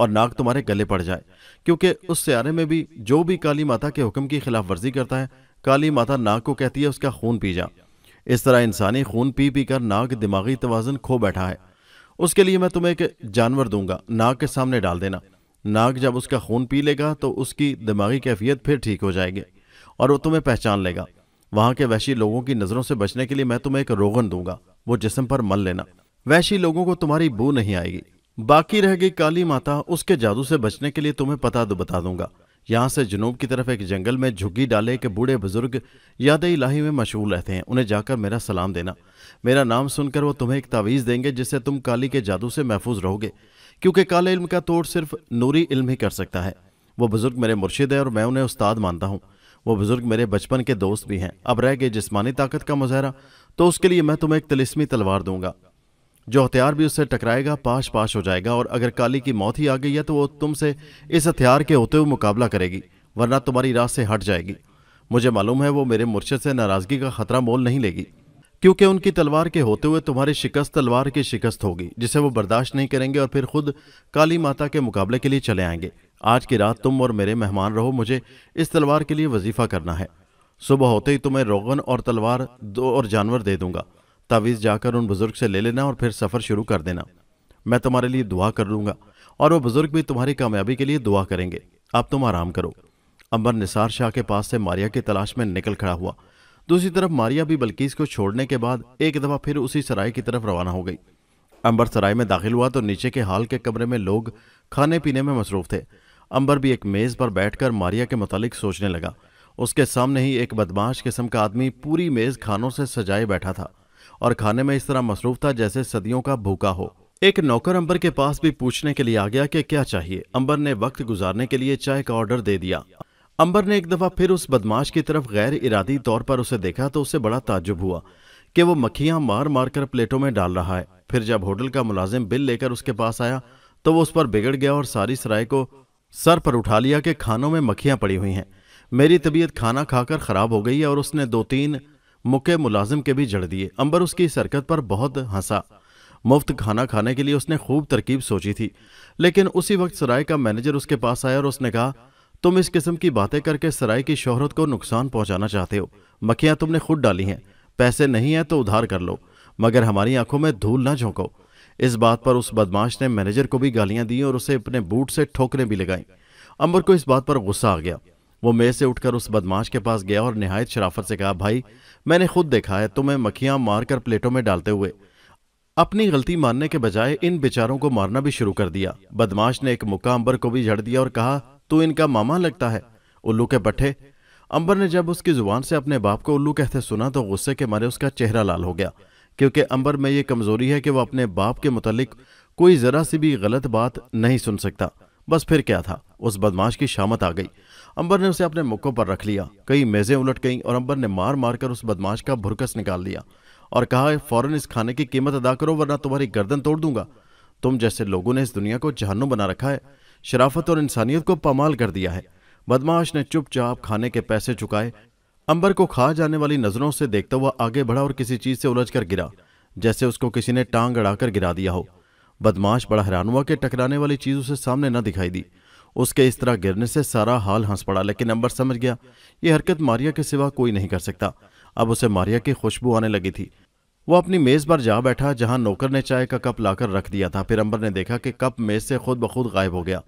और नाग तुम्हारे गले पड़ जाए क्योंकि उस सियारे में भी जो भी काली माता के हुक्म की खिलाफ वर्जी करता है काली माता नाग को कहती है उसका खून पी जा इस तरह इंसानी खून पी पी कर नाग दिमागी तोज़न खो बैठा है उसके लिए मैं तुम्हें एक जानवर दूंगा नाग के सामने डाल देना नाग जब उसका खून पी लेगा तो उसकी दिमागी कैफियत फिर ठीक हो जाएगी और वो तुम्हें पहचान लेगा वहां के वैशी लोगों की नज़रों से बचने के लिए मैं तुम्हें एक रोगन दूंगा वो जिसम पर मल लेना वैशी लोगों को तुम्हारी बू नहीं आएगी बाकी रह गई काली माता उसके जादू से बचने के लिए तुम्हें पता तो बता दूंगा यहाँ से जनूब की तरफ एक जंगल में झुग्गी डाले के बूढ़े बुजुर्ग याद इलाही में मशहूर रहते हैं उन्हें जाकर मेरा सलाम देना मेरा नाम सुनकर वो तुम्हें एक तावीज़ देंगे जिससे तुम काली के जादू से महफूज रहोगे क्योंकि काले इल्म का तोड़ सिर्फ नूरी इल्म ही कर सकता है वो बुज़ुर्ग मेरे मुर्शिद है और मैं उन्हें उस्ताद मानता हूँ वो बुज़ुर्ग मेरे बचपन के दोस्त भी हैं अब रह गए जिसमानी ताकत का मुजाहरा तो उसके लिए मैं तुम्हें एक तलिसमी तलवार दूंगा जो हथियार भी उससे टकराएगा पाश पाश हो जाएगा और अगर काली की मौत ही आ गई है तो वो तुमसे इस हथियार के होते हुए मुकाबला करेगी वरना तुम्हारी राह से हट जाएगी मुझे मालूम है वो मेरे मुर्शद से नाराज़गी का खतरा मोल नहीं लेगी क्योंकि उनकी तलवार के होते हुए तुम्हारी शिकस्त तलवार की शिकस्त होगी जिसे वो बर्दाश्त नहीं करेंगे और फिर खुद काली माता के मुकाबले के लिए चले आएंगे आज की रात तुम और मेरे मेहमान रहो मुझे इस तलवार के लिए वजीफा करना है सुबह होते ही तुम्हें रोगन और तलवार दो और जानवर दे दूंगा तावीज़ जाकर उन बुज़ुर्ग से ले लेना और फिर सफ़र शुरू कर देना मैं तुम्हारे लिए दुआ कर लूँगा और वह बुज़ुर्ग भी तुम्हारी कामयाबी के लिए दुआ करेंगे अब तुम आराम करो अंबर निसार शाह के पास से मारिया की तलाश में निकल खड़ा हुआ दूसरी तरफ मारिया भी बल्कीस को छोड़ने के बाद एक दफ़ा फिर उसी सराय की तरफ रवाना हो गई अंबर सराय में दाखिल हुआ तो नीचे के हाल के कमरे में लोग खाने पीने में मसरूफ़ थे अंबर भी एक मेज़ पर बैठकर मारिया के मतलब सोचने लगा उसके सामने ही एक बदमाश किस्म का आदमी पूरी मेज़ खानों से सजाए बैठा था और खाने में इस तरह मसरूफ था जैसे सदियों का भूखा हो एक नौकर अंबर के पास भी पूछने के लिए आ गया कि क्या चाहिए अंबर ने वक्त गुजारने के लिए चाय का ऑर्डर दे दिया अंबर ने एक दफा फिर उस बदमाश की तरफ गैर इरादी तौर पर उसे देखा तो उसे बड़ा ताजुब हुआ कि वो मक्खियां मार मार कर प्लेटों में डाल रहा है फिर जब होटल का मुलाजिम बिल लेकर उसके पास आया तो वो उस पर बिगड़ गया और सारी सराय को सर पर उठा लिया कि खानों में मक्खियां पड़ी हुई हैं मेरी तबीयत खाना खाकर खराब हो गई है और उसने दो तीन मुक्के मुलाजिम के भी जड़ दिए अंबर उसकी इस हरकत पर बहुत हंसा मुफ्त खाना खाने के लिए उसने खूब तरकीब सोची थी लेकिन उसी वक्त सराय का मैनेजर उसके पास आया और उसने कहा तुम इस किस्म की बातें करके सराय की शोहरत को नुकसान पहुंचाना चाहते हो मक्खियां तुमने खुद डाली हैं पैसे नहीं हैं तो उधार कर लो मगर हमारी आंखों में धूल ना झोंको इस बात पर उस बदमाश ने मैनेजर को भी गालियां दी और उसे अपने बूट से ठोकरें भी लगाई अंबर को इस बात पर गुस्सा आ गया वो मेज से उठकर उस बदमाश के पास गया और नहायत शराफत से कहा भाई मैंने खुद देखा है तुम्हें मक्खियां मारकर प्लेटों में डालते हुए अपनी गलती मानने के बजाय इन बेचारों को मारना भी शुरू कर दिया बदमाश ने एक मुक्का अंबर को भी झड़ दिया और कहा तू इनका मामा लगता है उल्लू के पट्टे अंबर ने जब उसकी जुबान से अपने बाप को उल्लू कहते सुना तो गुस्से के मारे उसका चेहरा लाल हो गया क्योंकि अंबर में ये कमजोरी है कि वह अपने बाप के मुतलिक कोई जरा सी भी गलत बात नहीं सुन सकता बस फिर क्या था उस बदमाश की शामत आ गई अंबर ने उसे अपने मुक्कों पर रख लिया कई मेजें उलट गईं और अंबर ने मार मार कर उस बदमाश का भुरकस निकाल लिया और कहा फौरन इस खाने की कीमत अदा करो वरना तुम्हारी गर्दन तोड़ दूंगा तुम जैसे लोगों ने इस दुनिया को जहन्नुम बना रखा है शराफत और इंसानियत को पमाल कर दिया है बदमाश ने चुपचाप खाने के पैसे चुकाए अंबर को खा जाने वाली नजरों से देखता हुआ आगे बढ़ा और किसी चीज से उलझ कर गिरा जैसे उसको किसी ने टांग अड़ाकर गिरा दिया हो बदमाश बड़ा हैरान हुआ कि टकराने वाली चीज उसे सामने न दिखाई दी उसके इस तरह गिरने से सारा हाल हंस पड़ा लेकिन अंबर समझ गया ये हरकत मारिया के सिवा कोई नहीं कर सकता अब उसे मारिया की खुशबू आने लगी थी वो अपनी मेज पर जा बैठा जहां नौकर ने चाय का कप लाकर रख दिया था फिर अंबर ने देखा कि कप मेज से खुद ब खुद गायब हो गया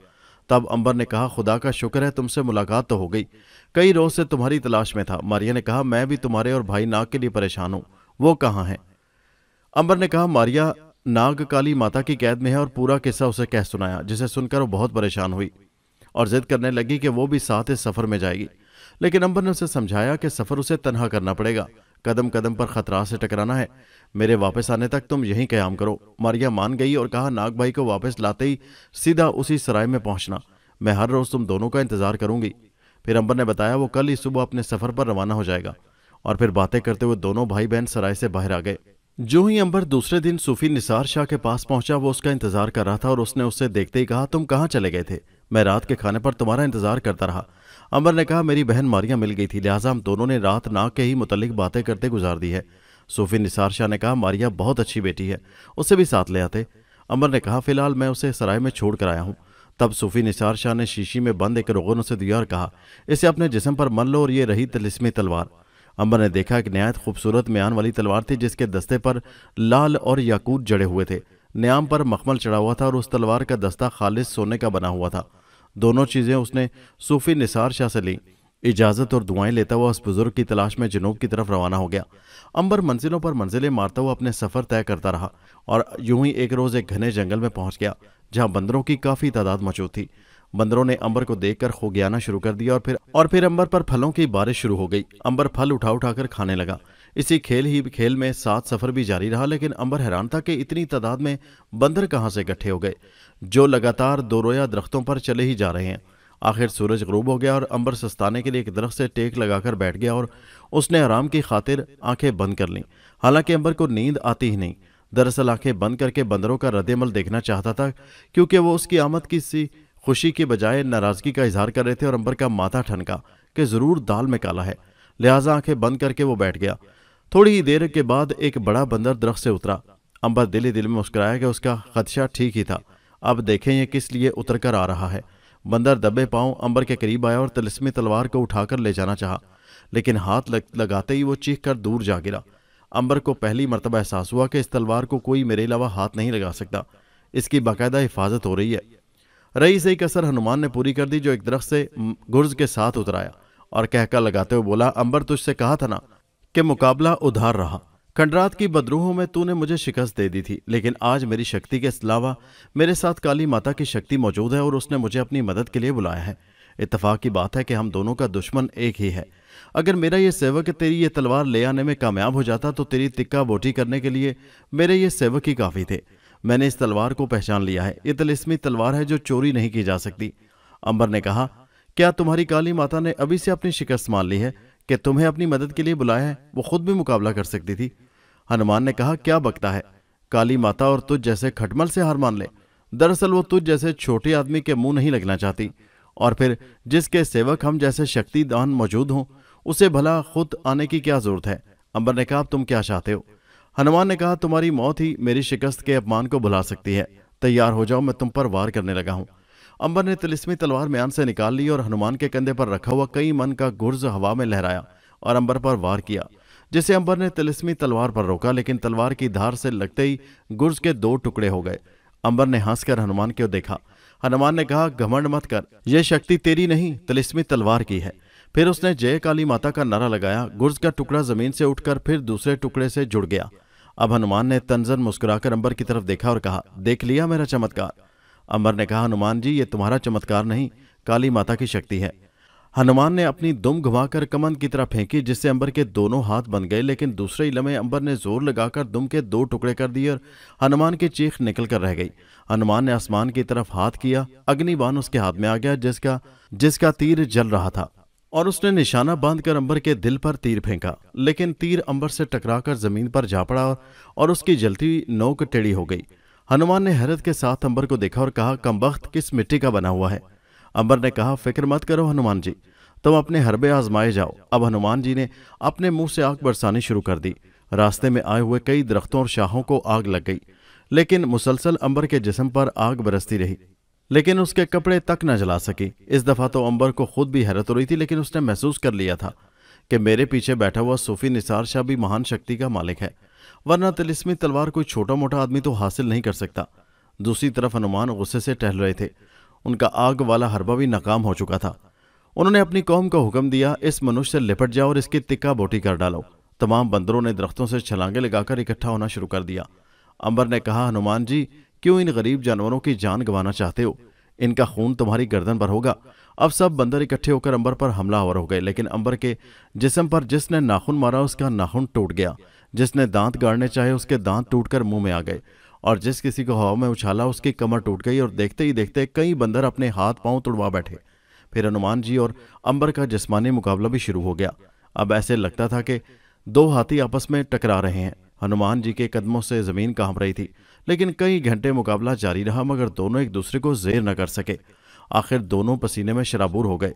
तब अंबर ने कहा खुदा का शुक्र है तुमसे मुलाकात तो हो गई कई रोज से तुम्हारी तलाश में था मारिया ने कहा मैं भी तुम्हारे और भाई नाग के लिए परेशान हूँ वो कहाँ है अंबर ने कहा मारिया नाग काली माता की कैद में है और पूरा किस्सा उसे कह सुनाया जिसे सुनकर वो बहुत परेशान हुई और जिद करने लगी कि वो भी साथ इस सफर में जाएगी लेकिन अंबर ने उसे समझाया कि सफर उसे तनहा करना पड़ेगा कदम कदम पर खतरा से टकराना है मेरे वापस आने तक तुम यहीं क्याम करो मारिया मान गई और कहा नाग भाई को वापस लाते ही सीधा उसी सराय में पहुंचना मैं हर रोज तुम दोनों का इंतजार करूंगी फिर अंबर ने बताया वो कल ही सुबह अपने सफर पर रवाना हो जाएगा और फिर बातें करते हुए दोनों भाई बहन सराय से बाहर आ गए जो ही अंबर दूसरे दिन सूफी निसार शाह के पास पहुंचा वो उसका इंतजार कर रहा था और उसने उससे देखते ही कहा तुम कहाँ चले गए थे मैं रात के खाने पर तुम्हारा इंतजार करता रहा अमर ने कहा मेरी बहन मारिया मिल गई थी लिहाजा हम दोनों ने रात ना के ही मुतलिक बातें करते गुजार दी है सूफी निसार शाह ने कहा मारिया बहुत अच्छी बेटी है उसे भी साथ ले आते अमर ने कहा फिलहाल मैं उसे सराय में छोड़ कर आया हूँ तब सूफी निसार शाह ने शीशी में बंद एक रोगन से दिया और कहा इसे अपने जिसम पर मन लो और ये रही तलिसमी तलवार अमर ने देखा एक नहायत खूबसूरत म्यान वाली तलवार थी जिसके दस्ते पर लाल और याकूत जड़े हुए थे न्याम पर मखमल चढ़ा हुआ था और उस तलवार का दस्ता खालिश सोने का बना हुआ था दोनों चीज़ें उसने सूफी निसार शाह से लीं इजाज़त और दुआएं लेता हुआ उस बुज़ुर्ग की तलाश में जनूब की तरफ रवाना हो गया अंबर मंजिलों पर मंजिलें मारता हुआ अपने सफ़र तय करता रहा और यूं ही एक रोज़ एक घने जंगल में पहुंच गया जहां बंदरों की काफ़ी तादाद मौजूद थी बंदरों ने अंबर को देखकर खोगियाना शुरू कर दिया और फिर और फिर अंबर पर फलों की बारिश शुरू हो गई अंबर फल उठा उठा कर खाने लगा इसी खेल ही खेल में सात सफ़र भी जारी रहा लेकिन अंबर हैरान था कि इतनी तादाद में बंदर कहाँ से इकट्ठे हो गए जो लगातार दो रोया दरख्तों पर चले ही जा रहे हैं आखिर सूरज गरूब हो गया और अंबर सस्ताने के लिए एक दरख्त से टेक लगाकर बैठ गया और उसने आराम की खातिर आंखें बंद कर लीं हालांकि अंबर को नींद आती ही नहीं दरअसल आंखें बंद करके बंदरों का रद्दमल देखना चाहता था क्योंकि वो उसकी आमद की सी खुशी के बजाय नाराज़गी का इजहार कर रहे थे और अंबर का माथा ठनका कि ज़रूर दाल में काला है लिहाजा आंखें बंद करके वो बैठ गया थोड़ी ही देर के बाद एक बड़ा बंदर दरख्त से उतरा अंबर दिल दिल में मुस्कराया कि उसका खदशा ठीक ही था अब देखें यह किस लिए उतर कर आ रहा है बंदर दबे पाँव अंबर के करीब आया और तलस्मी तलवार को उठाकर ले जाना चाहा लेकिन हाथ लग, लगाते ही वो चीख कर दूर जा गिरा अंबर को पहली मरतबा एहसास हुआ कि इस तलवार को कोई मेरे अलावा हाथ नहीं लगा सकता इसकी बाकायदा हिफाजत हो रही है रईस एक असर हनुमान ने पूरी कर दी जो एक दरख्त से गुर्ज के साथ उतराया और कहकर लगाते हुए बोला अंबर तुझसे कहा था ना के मुकाबला उधार रहा खंडरात की बदरूहों में तूने मुझे शिकस्त दे दी थी लेकिन आज मेरी शक्ति के अलावा मेरे साथ काली माता की शक्ति मौजूद है और उसने मुझे अपनी मदद के लिए बुलाया है इतफाक की बात है कि हम दोनों का दुश्मन एक ही है अगर मेरा ये सेवक तेरी ये तलवार ले आने में कामयाब हो जाता तो तेरी तिक्का बोटी करने के लिए मेरे ये सेवक ही काफ़ी थे मैंने इस तलवार को पहचान लिया है ये तलिस्मी तलवार है जो चोरी नहीं की जा सकती अंबर ने कहा क्या तुम्हारी काली माता ने अभी से अपनी शिकस्त मान ली है कि तुम्हें अपनी मदद के लिए बुलाया है वो खुद भी मुकाबला कर सकती थी हनुमान ने कहा क्या बकता है काली माता और तुझ जैसे खटमल से हार मान ले दरअसल वो तुझ जैसे छोटे आदमी के मुंह नहीं लगना चाहती और फिर जिसके सेवक हम जैसे शक्तिदान मौजूद हों उसे भला खुद आने की क्या जरूरत है अंबर ने कहा तुम क्या चाहते हो हनुमान ने कहा तुम्हारी मौत ही मेरी शिकस्त के अपमान को बुला सकती है तैयार हो जाओ मैं तुम पर वार करने लगा हूँ अंबर ने तिलिस्मी तलवार म्यान से निकाल ली और हनुमान के कंधे पर रखा हुआ कई मन का गुर्ज हवा में लहराया और अंबर पर वार किया जिसे अंबर ने तिलिस्मी तलवार पर रोका लेकिन तलवार की धार से लगते ही गुर्ज के दो टुकड़े हो गए अंबर ने हंसकर हनुमान को देखा हनुमान ने कहा घमंड मत कर यह शक्ति तेरी नहीं तिलिस्मी तलवार की है फिर उसने जय काली माता का नारा लगाया गुर्ज का टुकड़ा जमीन से उठकर फिर दूसरे टुकड़े से जुड़ गया अब हनुमान ने तंजन मुस्कुराकर अंबर की तरफ देखा और कहा देख लिया मेरा चमत्कार अमर ने कहा हनुमान जी ये तुम्हारा चमत्कार नहीं काली माता की शक्ति है हनुमान ने अपनी दुम घुमाकर कमन की तरह फेंकी जिससे अंबर के दोनों हाथ बन गए लेकिन दूसरे ही लम्हे अंबर ने जोर लगाकर दुम के दो टुकड़े कर दिए और हनुमान की चीख निकल कर रह गई हनुमान ने आसमान की तरफ हाथ किया अग्निबान उसके हाथ में आ गया जिसका जिसका तीर जल रहा था और उसने निशाना बांधकर अंबर के दिल पर तीर फेंका लेकिन तीर अंबर से टकराकर जमीन पर जा पड़ा और उसकी जलती नोक टेढ़ी हो गई हनुमान ने हैरत के साथ अंबर को देखा और कहा कमबख्त किस मिट्टी का बना हुआ है अंबर ने कहा फिक्र मत करो हनुमान जी तुम अपने हरबे आजमाए जाओ अब हनुमान जी ने अपने मुंह से आग बरसानी शुरू कर दी रास्ते में आए हुए कई दरख्तों और शाहों को आग लग गई लेकिन मुसलसल अंबर के जिसम पर आग बरसती रही लेकिन उसके कपड़े तक न जला सकी इस दफ़ा तो अंबर को खुद भी हैरत हो रही थी लेकिन उसने महसूस कर लिया था कि मेरे पीछे बैठा हुआ सूफी निसार शाह भी महान शक्ति का मालिक है वरना तिलिस्मी तलवार कोई छोटा मोटा आदमी तो हासिल नहीं कर सकता दूसरी तरफ हनुमान गुस्से से टहल रहे थे उनका आग वाला हरबा भी नाकाम हो चुका था उन्होंने अपनी कौम को हुक्म दिया इस मनुष्य से लिपट जाओ और इसकी तिक्का बोटी कर डालो तमाम बंदरों ने दरख्तों से छलांगे लगाकर इकट्ठा होना शुरू कर दिया अंबर ने कहा हनुमान जी क्यों इन गरीब जानवरों की जान गंवाना चाहते हो इनका खून तुम्हारी गर्दन पर होगा अब सब बंदर इकट्ठे होकर अंबर पर हमलावर हो गए लेकिन अंबर के जिसम पर जिसने नाखून मारा उसका नाखून टूट गया जिसने दांत गाड़ने चाहे उसके दांत टूटकर मुंह में आ गए और जिस किसी को हवा में उछाला उसकी कमर टूट गई और देखते ही देखते कई बंदर अपने हाथ पांव तुड़वा बैठे फिर हनुमान जी और अंबर का जिस्मानी मुकाबला भी शुरू हो गया अब ऐसे लगता था कि दो हाथी आपस में टकरा रहे हैं हनुमान जी के कदमों से जमीन कांप रही थी लेकिन कई घंटे मुकाबला जारी रहा मगर दोनों एक दूसरे को जेर न कर सके आखिर दोनों पसीने में शराबूर हो गए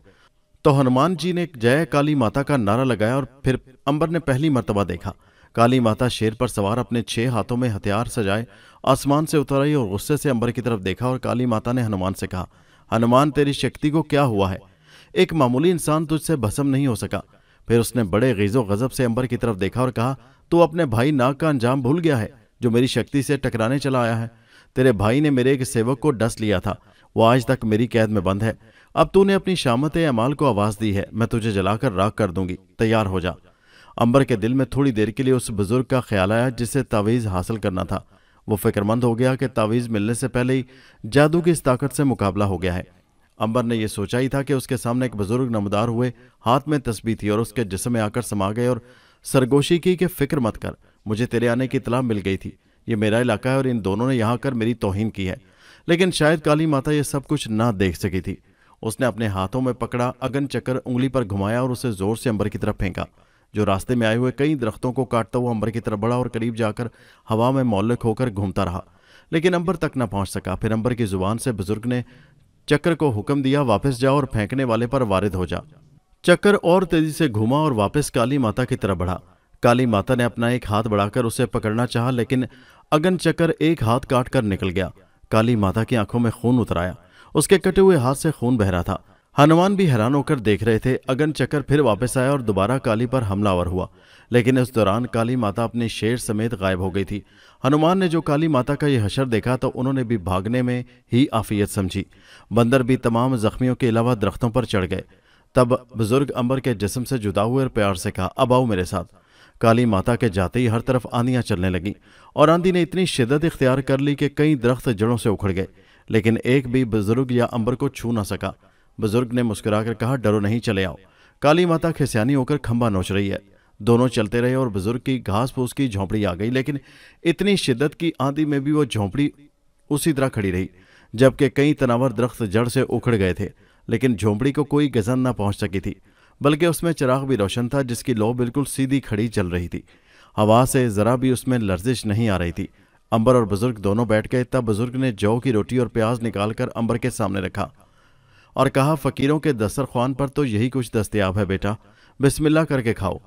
तो हनुमान जी ने जय काली माता का नारा लगाया और फिर अंबर ने पहली मरतबा देखा काली माता शेर पर सवार अपने छह हाथों में हथियार सजाए आसमान से उतर आई और गुस्से से अंबर की तरफ देखा और काली माता ने हनुमान से कहा हनुमान तेरी शक्ति को क्या हुआ है एक मामूली इंसान तुझसे भसम नहीं हो सका फिर उसने बड़े गीजो गजब से अंबर की तरफ देखा और कहा तू अपने भाई नाग का अंजाम भूल गया है जो मेरी शक्ति से टकराने चला आया है तेरे भाई ने मेरे एक सेवक को डस लिया था वो आज तक मेरी कैद में बंद है अब तूने अपनी शामत अमाल को आवाज दी है मैं तुझे जलाकर राख कर दूंगी तैयार हो जा अंबर के दिल में थोड़ी देर के लिए उस बुजुर्ग का ख्याल आया जिसे तावीज़ हासिल करना था वो फिक्रमंद हो गया कि तावीज़ मिलने से पहले ही जादू की इस ताकत से मुकाबला हो गया है अंबर ने यह सोचा ही था कि उसके सामने एक बुजुर्ग नमदार हुए हाथ में तस्बी थी और उसके जिसम में आकर समा गए और सरगोशी की कि फिक्र मत कर मुझे तेरे आने की इतला मिल गई थी ये मेरा इलाका है और इन दोनों ने यहाँ कर मेरी तोहन की है लेकिन शायद काली माता यह सब कुछ ना देख सकी थी उसने अपने हाथों में पकड़ा अगन चक्कर उंगली पर घुमाया और उसे जोर से अंबर की तरफ फेंका जो रास्ते में आए हुए कई दरख्तों को काटता हुआ अंबर की तरफ बढ़ा और करीब जाकर हवा में मौलक होकर घूमता रहा लेकिन अंबर तक न पहुंच सका फिर अंबर की जुबान से बुजुर्ग ने चक्कर को हुक्म दिया वापस जा और फेंकने वाले पर वारिद हो जा चक्कर और तेजी से घूमा और वापस काली माता की तरफ बढ़ा काली माता ने अपना एक हाथ बढ़ाकर उसे पकड़ना चाहा लेकिन अगन चक्कर एक हाथ काट कर निकल गया काली माता की आंखों में खून उतराया उसके कटे हुए हाथ से खून बह रहा था हनुमान भी हैरान होकर देख रहे थे अगन चक्कर फिर वापस आया और दोबारा काली पर हमलावर हुआ लेकिन उस दौरान काली माता अपने शेर समेत गायब हो गई थी हनुमान ने जो काली माता का यह हशर देखा तो उन्होंने भी भागने में ही आफियत समझी बंदर भी तमाम जख्मियों के अलावा दरख्तों पर चढ़ गए तब बुजुर्ग अंबर के जिसम से जुदा हुए और प्यार से कहा अब आओ मेरे साथ काली माता के जाते ही हर तरफ आंधियाँ चलने लगीं और आंधी ने इतनी शिदत इख्तियार कर ली कि कई दरख्त जड़ों से उखड़ गए लेकिन एक भी बुजुर्ग या अंबर को छू ना सका बुजुर्ग ने मुस्कुराकर कहा डरो नहीं चले आओ काली माता खिसियानी होकर खंबा नोच रही है दोनों चलते रहे और बुजुर्ग की घास फूस की झोंपड़ी आ गई लेकिन इतनी शिद्दत की आंधी में भी वो झोंपड़ी उसी तरह खड़ी रही जबकि कई तनावर दरख्त जड़ से उखड़ गए थे लेकिन झोंपड़ी को कोई गजन ना पहुंच सकी थी बल्कि उसमें चिराग भी रोशन था जिसकी लौ बिल्कुल सीधी खड़ी चल रही थी हवा से ज़रा भी उसमें लर्जिश नहीं आ रही थी अंबर और बुजुर्ग दोनों बैठ गए तब बुजुर्ग ने जौ की रोटी और प्याज निकालकर अंबर के सामने रखा और कहा फ़कीरों के दस्तरखान पर तो यही कुछ दस्तियाब है बेटा बिस्मिल्ला करके खाओ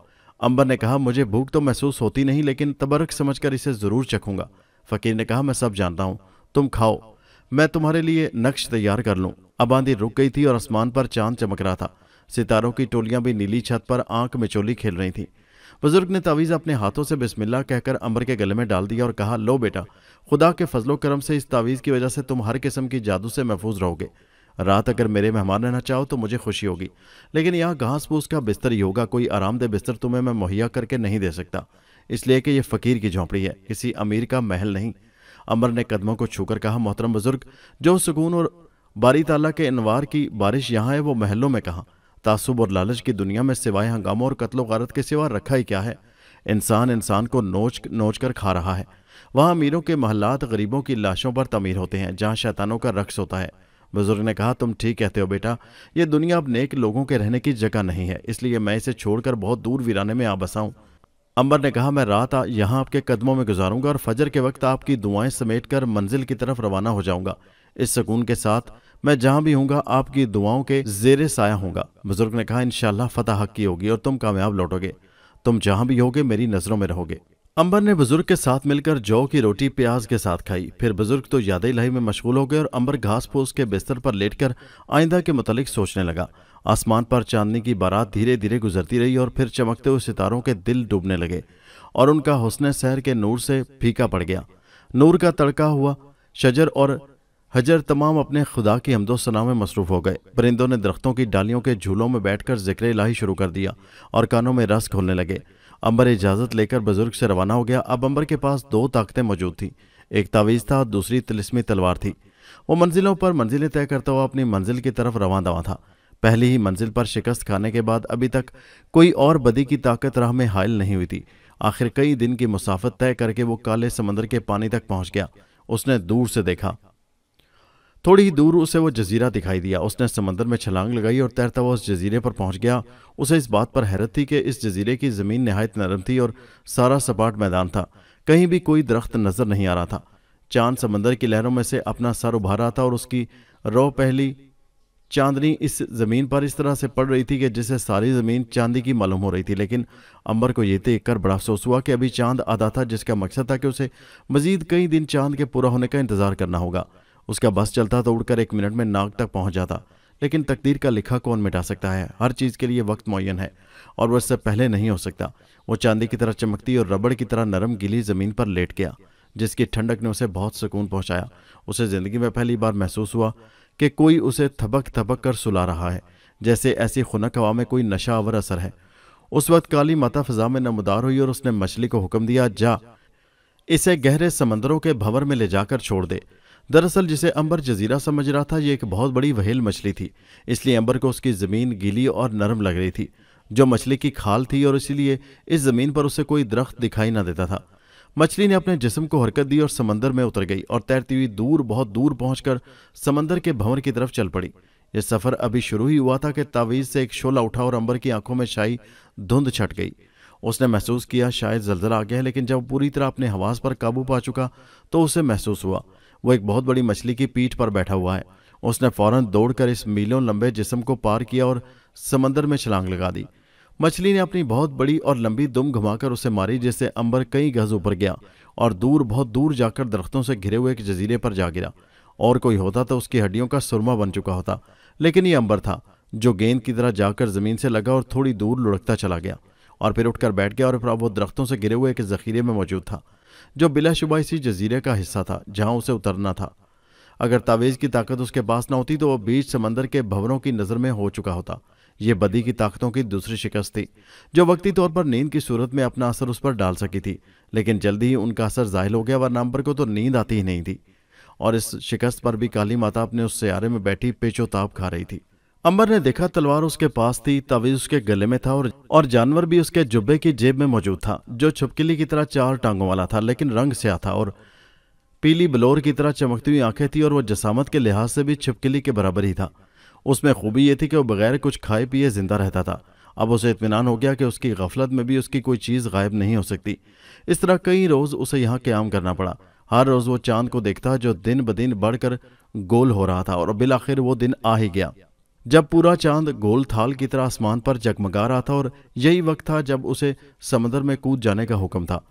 अंबर ने कहा मुझे भूख तो महसूस होती नहीं लेकिन तबरक समझकर इसे ज़रूर चखूंगा फ़कीर ने कहा मैं सब जानता हूँ तुम खाओ मैं तुम्हारे लिए नक्श तैयार कर लूँ अब आंधी रुक गई थी और आसमान पर चांद चमक रहा था सितारों की टोलियाँ भी नीली छत पर आंख मिचोली खेल रही थी बुजुर्ग ने तावीज़ अपने हाथों से बिस्मिल्लाह कहकर अमर के गले में डाल दिया और कहा लो बेटा खुदा के फजलो करम से इस तावीज़ की वजह से तुम हर किस्म की जादू से महफूज रहोगे रात अगर मेरे मेहमान रहना चाहो तो मुझे खुशी होगी लेकिन यहाँ घास फूस का बिस्तर ही होगा कोई आरामदेह बिस्तर तुम्हें मैं मुहैया करके नहीं दे सकता इसलिए कि यह फ़कीर की झोंपड़ी है किसी अमीर का महल नहीं अमर ने कदमों को छूकर कहा मोहतरम बुजुर्ग जो सुकून और बारी ताला के इनवार की बारिश यहाँ है वो महलों में कहा तासुब और लालच की दुनिया में सिवाय हंगामों और कत्लो गारत के सिवा रखा ही क्या है इंसान इंसान को नोच नोच कर खा रहा है वहाँ अमीरों के महलात गरीबों की लाशों पर तमीर होते हैं जहाँ शैतानों का रक्स होता है बुजुर्ग ने कहा तुम ठीक कहते हो बेटा ये दुनिया अब नेक लोगों के रहने की जगह नहीं है इसलिए मैं इसे छोड़कर बहुत दूर वीराने में आ बसाऊं अंबर ने कहा मैं रात यहाँ आपके कदमों में गुजारूंगा और फजर के वक्त आपकी दुआएं समेट कर मंजिल की तरफ रवाना हो जाऊंगा इस सुकून के साथ मैं जहां भी हूंगा आपकी दुआओं के जेर साया हूंगा बुजुर्ग ने कहा इनशाला फतेह हक की होगी और तुम कामयाब लौटोगे तुम जहां भी होगे मेरी नजरों में रहोगे अंबर ने बुजुर्ग के साथ मिलकर जौ की रोटी प्याज के साथ खाई फिर बुजुर्ग तो याद लाही में मशगूल हो गए और अंबर घास फूस के बिस्तर पर लेटकर आइंदा के मुतालिक सोचने लगा आसमान पर चांदनी की बारात धीरे धीरे गुजरती रही और फिर चमकते हुए सितारों के दिल डूबने लगे और उनका हुसन शहर के नूर से फीका पड़ गया नूर का तड़का हुआ शजर और हजर तमाम अपने खुदा की हमदोसना में मसरूफ़ हो गए परिंदों ने दरख्तों की डालियों के झूलों में बैठकर जिक्र लाही शुरू कर दिया और कानों में रस घोलने लगे अंबर इजाज़त लेकर बुजुर्ग से रवाना हो गया अब अंबर के पास दो ताकतें मौजूद थीं एक तावीज़ था दूसरी तिलस्मी तलवार थी वो मंजिलों पर मंजिलें तय करता हुआ अपनी मंजिल की तरफ रवान दवा था पहली ही मंजिल पर शिकस्त खाने के बाद अभी तक कोई और बदी की ताकत राह में हायल नहीं हुई थी आखिर कई दिन की मुसाफत तय करके वो काले समंदर के पानी तक पहुंच गया उसने दूर से देखा थोड़ी ही दूर उसे वो जजीरा दिखाई दिया उसने समंदर में छलांग लगाई और तैरता हुआ उस जजीरे पर पहुंच गया उसे इस बात पर हैरत थी कि इस जजीरे की ज़मीन नहायत नरम थी और सारा सपाट मैदान था कहीं भी कोई दरख्त नज़र नहीं आ रहा था चांद समंदर की लहरों में से अपना सर उभार रहा था और उसकी रो पहली चांदनी इस ज़मीन पर इस तरह से पड़ रही थी कि जिससे सारी ज़मीन चांदी की मालूम हो रही थी लेकिन अंबर को ये देख कर बड़ा अफसोस हुआ कि अभी चांद आधा था जिसका मकसद था कि उसे मज़ीद कई दिन चांद के पूरा होने का इंतज़ार करना होगा उसका बस चलता तो उड़कर एक मिनट में नाग तक पहुंच जाता लेकिन तकदीर का लिखा कौन मिटा सकता है हर चीज़ के लिए वक्त मुन है और वह इससे पहले नहीं हो सकता वो चांदी की तरह चमकती और रबड़ की तरह नरम गिली ज़मीन पर लेट गया जिसकी ठंडक ने उसे बहुत सुकून पहुंचाया उसे ज़िंदगी में पहली बार महसूस हुआ कि कोई उसे थपक थपक कर सुला रहा है जैसे ऐसी खुनक हवा में कोई नशावर असर है उस वक्त काली माता फिजा में नमदार हुई और उसने मछली को हुक्म दिया जा इसे गहरे समंदरों के भंवर में ले जाकर छोड़ दे दरअसल जिसे अंबर जजीरा समझ रहा था ये एक बहुत बड़ी वहेल मछली थी इसलिए अंबर को उसकी ज़मीन गीली और नरम लग रही थी जो मछली की खाल थी और इसीलिए इस ज़मीन पर उसे कोई दरख्त दिखाई ना देता था मछली ने अपने जिस्म को हरकत दी और समंदर में उतर गई और तैरती हुई दूर बहुत दूर पहुंचकर समंदर के भंवर की तरफ चल पड़ी यह सफ़र अभी शुरू ही हुआ था कि तावीज़ से एक शोला उठा और अंबर की आंखों में शाही धुंध छट गई उसने महसूस किया शायद जलजला आ गया है लेकिन जब पूरी तरह अपने हवास पर काबू पा चुका तो उसे महसूस हुआ वो एक बहुत बड़ी मछली की पीठ पर बैठा हुआ है उसने फौरन दौड़कर इस मीलों लंबे जिसम को पार किया और समंदर में छलांग लगा दी मछली ने अपनी बहुत बड़ी और लंबी दुम घुमाकर उसे मारी जिससे अंबर कई गज ऊपर गया और दूर बहुत दूर जाकर दरख्तों से घिरे हुए एक जजीरे पर जा गिरा और कोई होता तो उसकी हड्डियों का सुरमा बन चुका होता लेकिन ये अंबर था जो गेंद की तरह जाकर जमीन से लगा और थोड़ी दूर लुढ़कता चला गया और फिर उठकर बैठ गया और वो दरख्तों से गिरे हुए एक जखीरे में मौजूद था जो बिलाशुबा इसी जजीरे का हिस्सा था जहां उसे उतरना था अगर तावेज़ की ताकत उसके पास ना होती तो वह बीच समंदर के भवनों की नज़र में हो चुका होता यह बदी की ताकतों की दूसरी शिकस्त थी जो वक्ती तौर पर नींद की सूरत में अपना असर उस पर डाल सकी थी लेकिन जल्दी ही उनका असर जाहिर हो गया वरना पर को तो नींद आती ही नहीं थी और इस शिकस्त पर भी काली माता अपने उस सियारे में बैठी पेचोताप खा रही थी अंबर ने देखा तलवार उसके पास थी तवीज उसके गले में था और और जानवर भी उसके जुब्बे की जेब में मौजूद था जो छुपकिली की तरह चार टांगों वाला था लेकिन रंग स्या था और पीली बलोर की तरह चमकती हुई आंखें थी और वह जसामत के लिहाज से भी छिपकिली के बराबर ही था उसमें खूबी ये थी कि वह बगैर कुछ खाए पिए जिंदा रहता था अब उसे इतमान हो गया कि उसकी गफलत में भी उसकी कोई चीज़ गायब नहीं हो सकती इस तरह कई रोज़ उसे यहाँ क्याम करना पड़ा हर रोज़ वो चांद को देखता जो दिन ब दिन बढ़कर गोल हो रहा था और बिल वो दिन आ ही गया जब पूरा चांद गोल थाल की तरह आसमान पर जगमगा रहा था और यही वक्त था जब उसे समंदर में कूद जाने का हुक्म था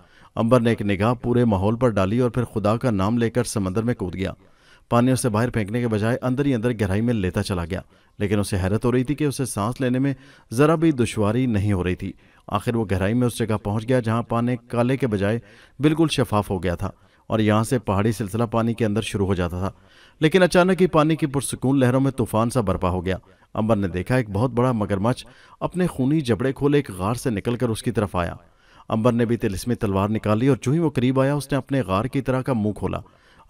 अंबर ने एक निगाह पूरे माहौल पर डाली और फिर खुदा का नाम लेकर समंदर में कूद गया पानी उसे बाहर फेंकने के बजाय अंदर ही अंदर गहराई में लेता चला गया लेकिन उसे हैरत हो रही थी कि उसे सांस लेने में ज़रा भी दुशारी नहीं हो रही थी आखिर वो गहराई में उस जगह पहुंच गया जहां पानी काले के बजाय बिल्कुल शफाफ हो गया था और यहाँ से पहाड़ी सिलसिला पानी के अंदर शुरू हो जाता था लेकिन अचानक ही पानी की पुरसकून लहरों में तूफान सा बर्पा हो गया अंबर ने देखा एक बहुत बड़ा मगरमच्छ अपने खूनी जबड़े खोले एक गार से निकलकर उसकी तरफ आया अंबर ने भी तिलिस्मी तलवार निकाली और जो ही वो करीब आया उसने अपने गार की तरह का मुंह खोला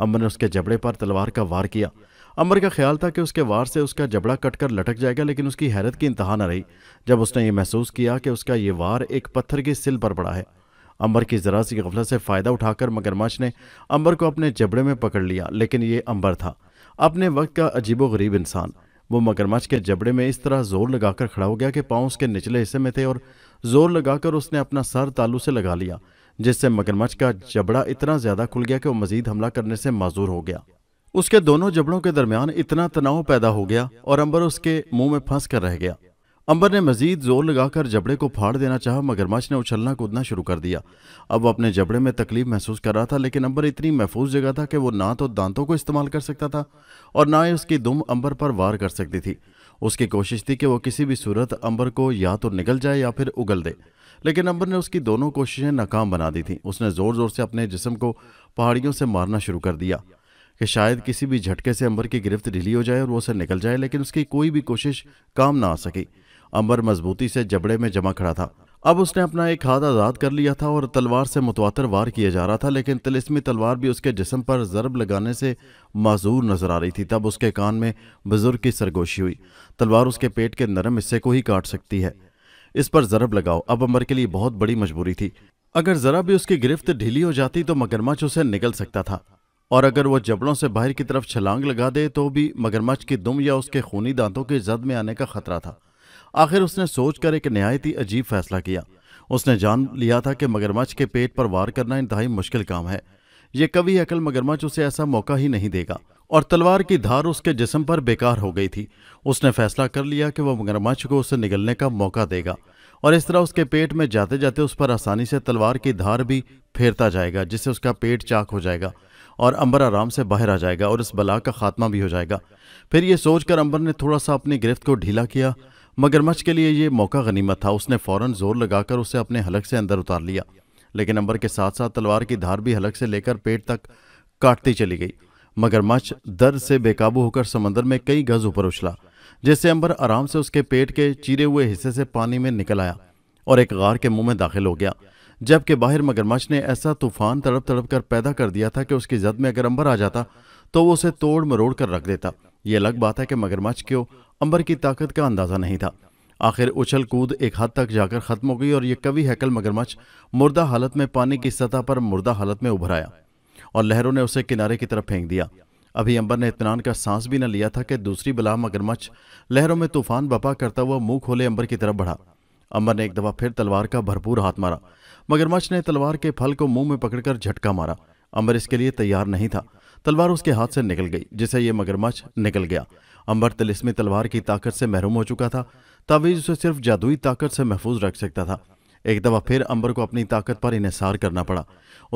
अंबर ने उसके जबड़े पर तलवार का वार किया अंबर का ख्याल था कि उसके वार से उसका जबड़ा कटकर लटक जाएगा लेकिन उसकी हैरत की इंतहा न रही जब उसने ये महसूस किया कि उसका ये वार एक पत्थर की सिल पर पड़ा है अंबर की ज़रा सी गफलत से फ़ायदा उठाकर मगरमच्छ ने अंबर को अपने जबड़े में पकड़ लिया लेकिन ये अंबर था अपने वक्त का अजीबो गरीब इंसान वो मगरमच्छ के जबड़े में इस तरह जोर लगाकर खड़ा हो गया कि पाँव उसके निचले हिस्से में थे और जोर लगाकर उसने अपना सर तालू से लगा लिया जिससे मगरमच्छ का जबड़ा इतना ज़्यादा खुल गया कि वो मजीद हमला करने से माजूर हो गया उसके दोनों जबड़ों के दरमियान इतना तनाव पैदा हो गया और अंबर उसके मुंह में फंस कर रह गया अंबर ने मजीद जोर लगाकर जबड़े को फाड़ देना चाहा मगरमच्छ ने उछलना कूदना शुरू कर दिया अब वो अपने जबड़े में तकलीफ महसूस कर रहा था लेकिन अंबर इतनी महफूज जगह था कि वो ना तो दांतों को इस्तेमाल कर सकता था और ना ही उसकी दुम अंबर पर वार कर सकती थी उसकी कोशिश थी कि वह किसी भी सूरत अंबर को या तो निकल जाए या फिर उगल दे लेकिन अंबर ने उसकी दोनों कोशिशें नाकाम बना दी थीं उसने ज़ोर ज़ोर से अपने जिसम को पहाड़ियों से मारना शुरू कर दिया कि शायद किसी भी झटके से अंबर की गिरफ्त ढीली हो जाए और वो उसे निकल जाए लेकिन उसकी कोई भी कोशिश काम ना आ सकी अंबर मजबूती से जबड़े में जमा खड़ा था अब उसने अपना एक हाथ आज़ाद कर लिया था और तलवार से मुतवातर वार किया जा रहा था लेकिन तिलिस्मी तलवार भी उसके जिसम पर ज़रब लगाने से माजूर नजर आ रही थी तब उसके कान में बुजुर्ग की सरगोशी हुई तलवार उसके पेट के नरम हिस्से को ही काट सकती है इस पर ज़रब लगाओ अब अमर के लिए बहुत बड़ी मजबूरी थी अगर ज़रा भी उसकी गिरफ्त ढीली हो जाती तो मगरमच्छ उसे निकल सकता था और अगर वह जबड़ों से बाहर की तरफ छलांग लगा दे तो भी मगरमच्छ की दुम या उसके खूनी दांतों के जद में आने का खतरा था आखिर उसने सोचकर एक नहायत ही अजीब फैसला किया उसने जान लिया था कि मगरमच्छ के पेट पर वार करना इंतहाई मुश्किल काम है ये कभी अकल मगरमच्छ उसे ऐसा मौका ही नहीं देगा और तलवार की धार उसके जिसम पर बेकार हो गई थी उसने फैसला कर लिया कि वह मगरमच्छ को उससे निगलने का मौका देगा और इस तरह उसके पेट में जाते जाते उस पर आसानी से तलवार की धार भी फेरता जाएगा जिससे उसका पेट चाक हो जाएगा और अंबर आराम से बाहर आ जाएगा और इस बला का खात्मा भी हो जाएगा फिर ये सोचकर अंबर ने थोड़ा सा अपनी गिरफ्त को ढीला किया मगरमच्छ के लिए ये मौका गनीमत था उसने फौरन जोर लगाकर उसे अपने हलक से अंदर उतार लिया लेकिन अंबर के साथ साथ तलवार की धार भी हलक से लेकर पेट तक काटती चली गई मगरमच्छ दर्द से बेकाबू होकर समंदर में कई गज ऊपर उछला जिससे अंबर आराम से उसके पेट के चीरे हुए हिस्से से पानी में निकल आया और एक गार के मुंह में दाखिल हो गया जबकि बाहर मगरमच्छ ने ऐसा तूफान तड़प तड़प कर पैदा कर दिया था कि उसकी जद में अगर अंबर आ जाता तो वो उसे तोड़ मरोड़ कर रख देता ये अलग बात है कि मगरमच्छ क्यों अंबर की ताकत का अंदाज़ा नहीं था आखिर उछल कूद एक हद तक जाकर खत्म हो गई और यह कवि हैकल मगरमच्छ मुर्दा हालत में पानी की सतह पर मुर्दा हालत में उभर आया और लहरों ने उसे किनारे की तरफ फेंक दिया अभी अंबर ने इतमान का सांस भी न लिया था कि दूसरी बला मगरमच्छ लहरों में तूफान बपा करता हुआ मुंह खोले अंबर की तरफ बढ़ा अंबर ने एक दफा फिर तलवार का भरपूर हाथ मारा मगरमच्छ ने तलवार के फल को मुंह में पकड़कर झटका मारा अंबर इसके लिए तैयार नहीं था तलवार उसके हाथ से निकल गई जिसे ये मगरमच्छ निकल गया अंबर तलिसमी तलवार की ताकत से महरूम हो चुका था तावीज उसे सिर्फ जादुई ताकत से महफूज रख सकता था एक दफ़ा फिर अंबर को अपनी ताकत पर इसार करना पड़ा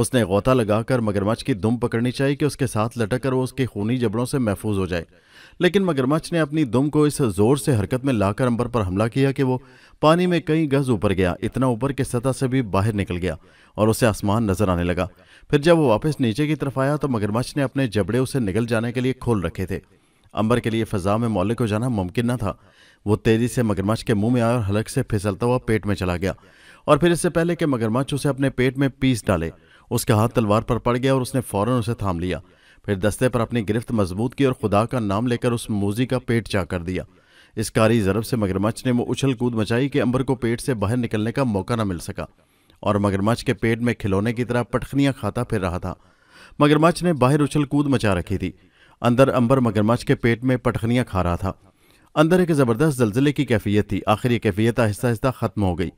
उसने गोता लगाकर मगरमच्छ की दुम पकड़नी चाहिए कि उसके साथ लटक कर वो उसके खूनी जबड़ों से महफूज हो जाए लेकिन मगरमच्छ ने अपनी दुम को इस जोर से हरकत में लाकर अंबर पर हमला किया कि वो पानी में कई गज ऊपर गया इतना ऊपर के सतह से भी बाहर निकल गया और उसे आसमान नजर आने लगा फिर जब वो वापस नीचे की तरफ आया तो मगरमच्छ ने अपने जबड़े उसे निकल जाने के लिए खोल रखे थे अंबर के लिए फ़जा में मौलिक को जाना मुमकिन न था वो तेज़ी से मगरमच्छ के मुंह में आया और हलक से फिसलता हुआ पेट में चला गया और फिर इससे पहले कि मगरमच्छ उसे अपने पेट में पीस डाले उसका हाथ तलवार पर पड़ गया और उसने फ़ौरन उसे थाम लिया फिर दस्ते पर अपनी गिरफ्त मजबूत की और खुदा का नाम लेकर उस मोजी का पेट चा कर दिया इस कारी ज़रब से मगरमच्छ ने वो उछल कूद मचाई कि अंबर को पेट से बाहर निकलने का मौका न मिल सका और मगरमच्छ के पेट में खिलौने की तरह पटखनियाँ खाता फिर रहा था मगरमच्छ ने बाहर उछल कूद मचा रखी थी अंदर अंबर मगरमच्छ के पेट में पटखनियाँ खा रहा था अंदर एक ज़बरदस्त जलजिले की कैफियत थी आखिर ये कैफियत आहिस्ता आहिस्ता ख़त्म हो गई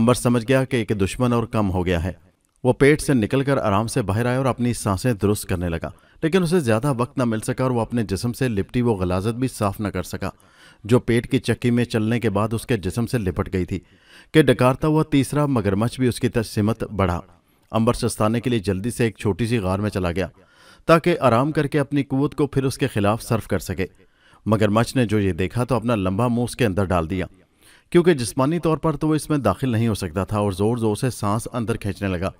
अंबर समझ गया कि एक दुश्मन और कम हो गया है वो पेट से निकलकर आराम से बाहर आया और अपनी सांसें दुरुस्त करने लगा लेकिन उसे ज़्यादा वक्त न मिल सका और वो अपने जिसम से लिपटी वो गलाजत भी साफ न कर सका जो पेट की चक्की में चलने के बाद उसके जिसम से लिपट गई थी कि डकारता हुआ तीसरा मगरमच्छ भी उसकी तस्मत बढ़ा अंबर सस्ताने के लिए जल्दी से एक छोटी सी गार में चला गया ताकि आराम करके अपनी कुत को फिर उसके खिलाफ सर्फ कर सके मगरमच्छ ने जो ये देखा तो अपना लंबा मुंह उसके अंदर डाल दिया क्योंकि जिस्मानी तौर पर तो वो इसमें दाखिल नहीं हो सकता था और ज़ोर ज़ोर से सांस अंदर खींचने लगा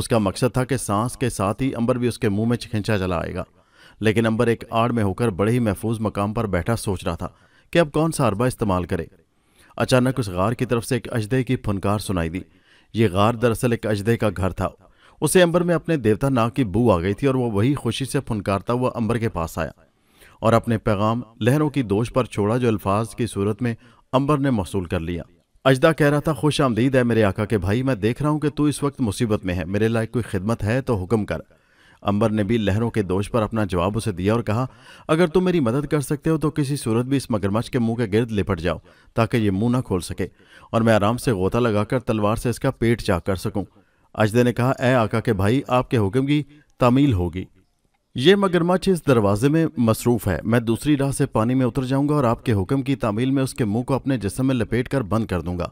उसका मकसद था कि सांस के साथ ही अंबर भी उसके मुंह में खींचा चला आएगा लेकिन अंबर एक आड़ में होकर बड़े ही महफूज मकाम पर बैठा सोच रहा था कि अब कौन सा अरबा इस्तेमाल करे अचानक उस गार की तरफ से एक अजदे की फुनकार सुनाई दी ये गार दरअसल एक अजदे का घर था उसे अंबर में अपने देवता नाग की बू आ गई थी और वह वही खुशी से फुनकारता हुआ अंबर के पास आया और अपने पैगाम लहरों की दोष पर छोड़ा जो अल्फाज की सूरत में अंबर ने मौसू कर लिया अजदा कह रहा था खुश आमदीद है मेरे आका के भाई मैं देख रहा हूँ कि तू इस वक्त मुसीबत में है मेरे लायक कोई खिदमत है तो हुक्म कर अंबर ने भी लहरों के दोष पर अपना जवाब उसे दिया और कहा अगर तुम मेरी मदद कर सकते हो तो किसी सूरत भी इस मगरमच्छ के मुंह के गिर्द लिपट जाओ ताकि ये मुंह ना खोल सके और मैं आराम से गोता लगाकर तलवार से इसका पेट चाक कर सकूं अजदे ने कहा ए आका के भाई आपके हुक्म की तामील होगी ये मगरमच्छ इस दरवाजे में मसरूफ़ है मैं दूसरी राह से पानी में उतर जाऊंगा और आपके हुक्म की तामील में उसके मुंह को अपने जिसम में लपेट कर बंद कर दूंगा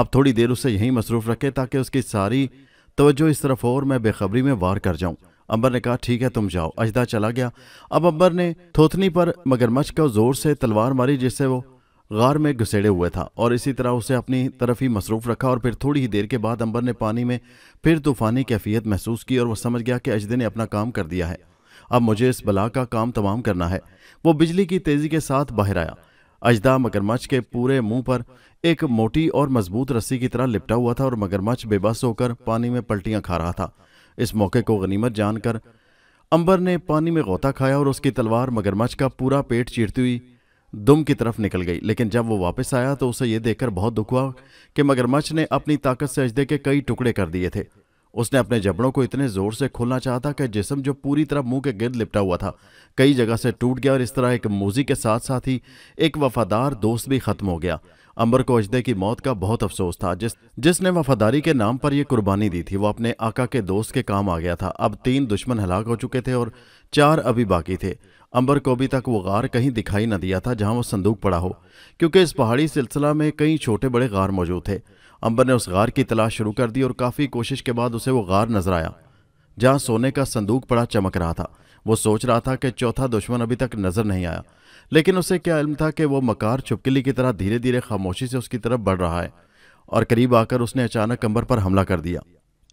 आप थोड़ी देर उसे यहीं मसरूफ़ रखें ताकि उसकी सारी तवज्जो इस तरफ और मैं बेखबरी में वार कर जाऊं अंबर ने कहा ठीक है तुम जाओ अजदा चला गया अब अंबर ने थोथनी पर मगरमच्छ को जोर से तलवार मारी जिससे वो गार में घुसेड़े हुए था और इसी तरह उसे अपनी तरफ ही मसरूफ रखा और फिर थोड़ी ही देर के बाद अंबर ने पानी में फिर तूफानी कैफियत महसूस की और वह समझ गया कि अजदे ने अपना काम कर दिया है अब मुझे इस बला का काम तमाम करना है वो बिजली की तेज़ी के साथ बाहर आया अजदा मगरमच्छ के पूरे मुंह पर एक मोटी और मजबूत रस्सी की तरह लिपटा हुआ था और मगरमच्छ बेबस होकर पानी में पलटियां खा रहा था इस मौके को गनीमत जानकर अंबर ने पानी में गोता खाया और उसकी तलवार मगरमच्छ का पूरा पेट चीरती हुई दुम की तरफ निकल गई लेकिन जब वो वापस आया तो उसे यह देखकर बहुत दुख हुआ कि मगरमच्छ ने अपनी ताकत से अजदे के कई टुकड़े कर दिए थे उसने अपने जबड़ों को इतने जोर से खोलना था कि जिसम जो पूरी तरह मुंह के गिर्द लिपटा हुआ था कई जगह से टूट गया और इस तरह एक मोजी के साथ साथ ही एक वफादार दोस्त भी खत्म हो गया अंबर को अजदे की मौत का बहुत अफसोस था जिस जिसने वफादारी के नाम पर यह कुर्बानी दी थी वो अपने आका के दोस्त के काम आ गया था अब तीन दुश्मन हलाक हो चुके थे और चार अभी बाकी थे अंबर को अभी तक वो गार कहीं दिखाई न दिया था जहां वो संदूक पड़ा हो क्योंकि इस पहाड़ी सिलसिला में कई छोटे बड़े गार मौजूद थे अंबर ने उस गार की तलाश शुरू कर दी और काफ़ी कोशिश के बाद उसे वो गार नजर आया जहां सोने का संदूक पड़ा चमक रहा था वो सोच रहा था कि चौथा दुश्मन अभी तक नजर नहीं आया लेकिन उसे क्या इल्म था कि वो मकार छुपकली की तरह धीरे धीरे खामोशी से उसकी तरफ बढ़ रहा है और करीब आकर उसने अचानक अंबर पर हमला कर दिया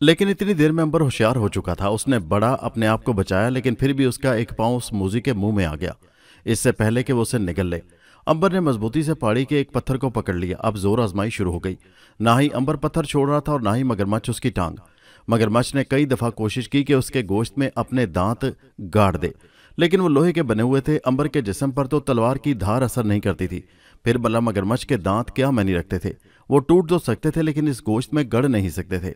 लेकिन इतनी देर में अंबर होशियार हो चुका था उसने बड़ा अपने आप को बचाया लेकिन फिर भी उसका एक पांव उस मूजी के मुंह में आ गया इससे पहले कि वो उसे निगल ले अंबर ने मजबूती से पहाड़ी के एक पत्थर को पकड़ लिया अब जोर आजमाई शुरू हो गई ना ही अंबर पत्थर छोड़ रहा था और ना ही मगरमच्छ उसकी टांग मगरमच्छ ने कई दफा कोशिश की कि उसके गोश्त में अपने दांत गाड़ दे लेकिन वो लोहे के बने हुए थे अंबर के जिसम पर तो तलवार की धार असर नहीं करती थी फिर भला मगरमच्छ के दांत क्या मैनी रखते थे वो टूट तो सकते थे लेकिन इस गोश्त में गढ़ नहीं सकते थे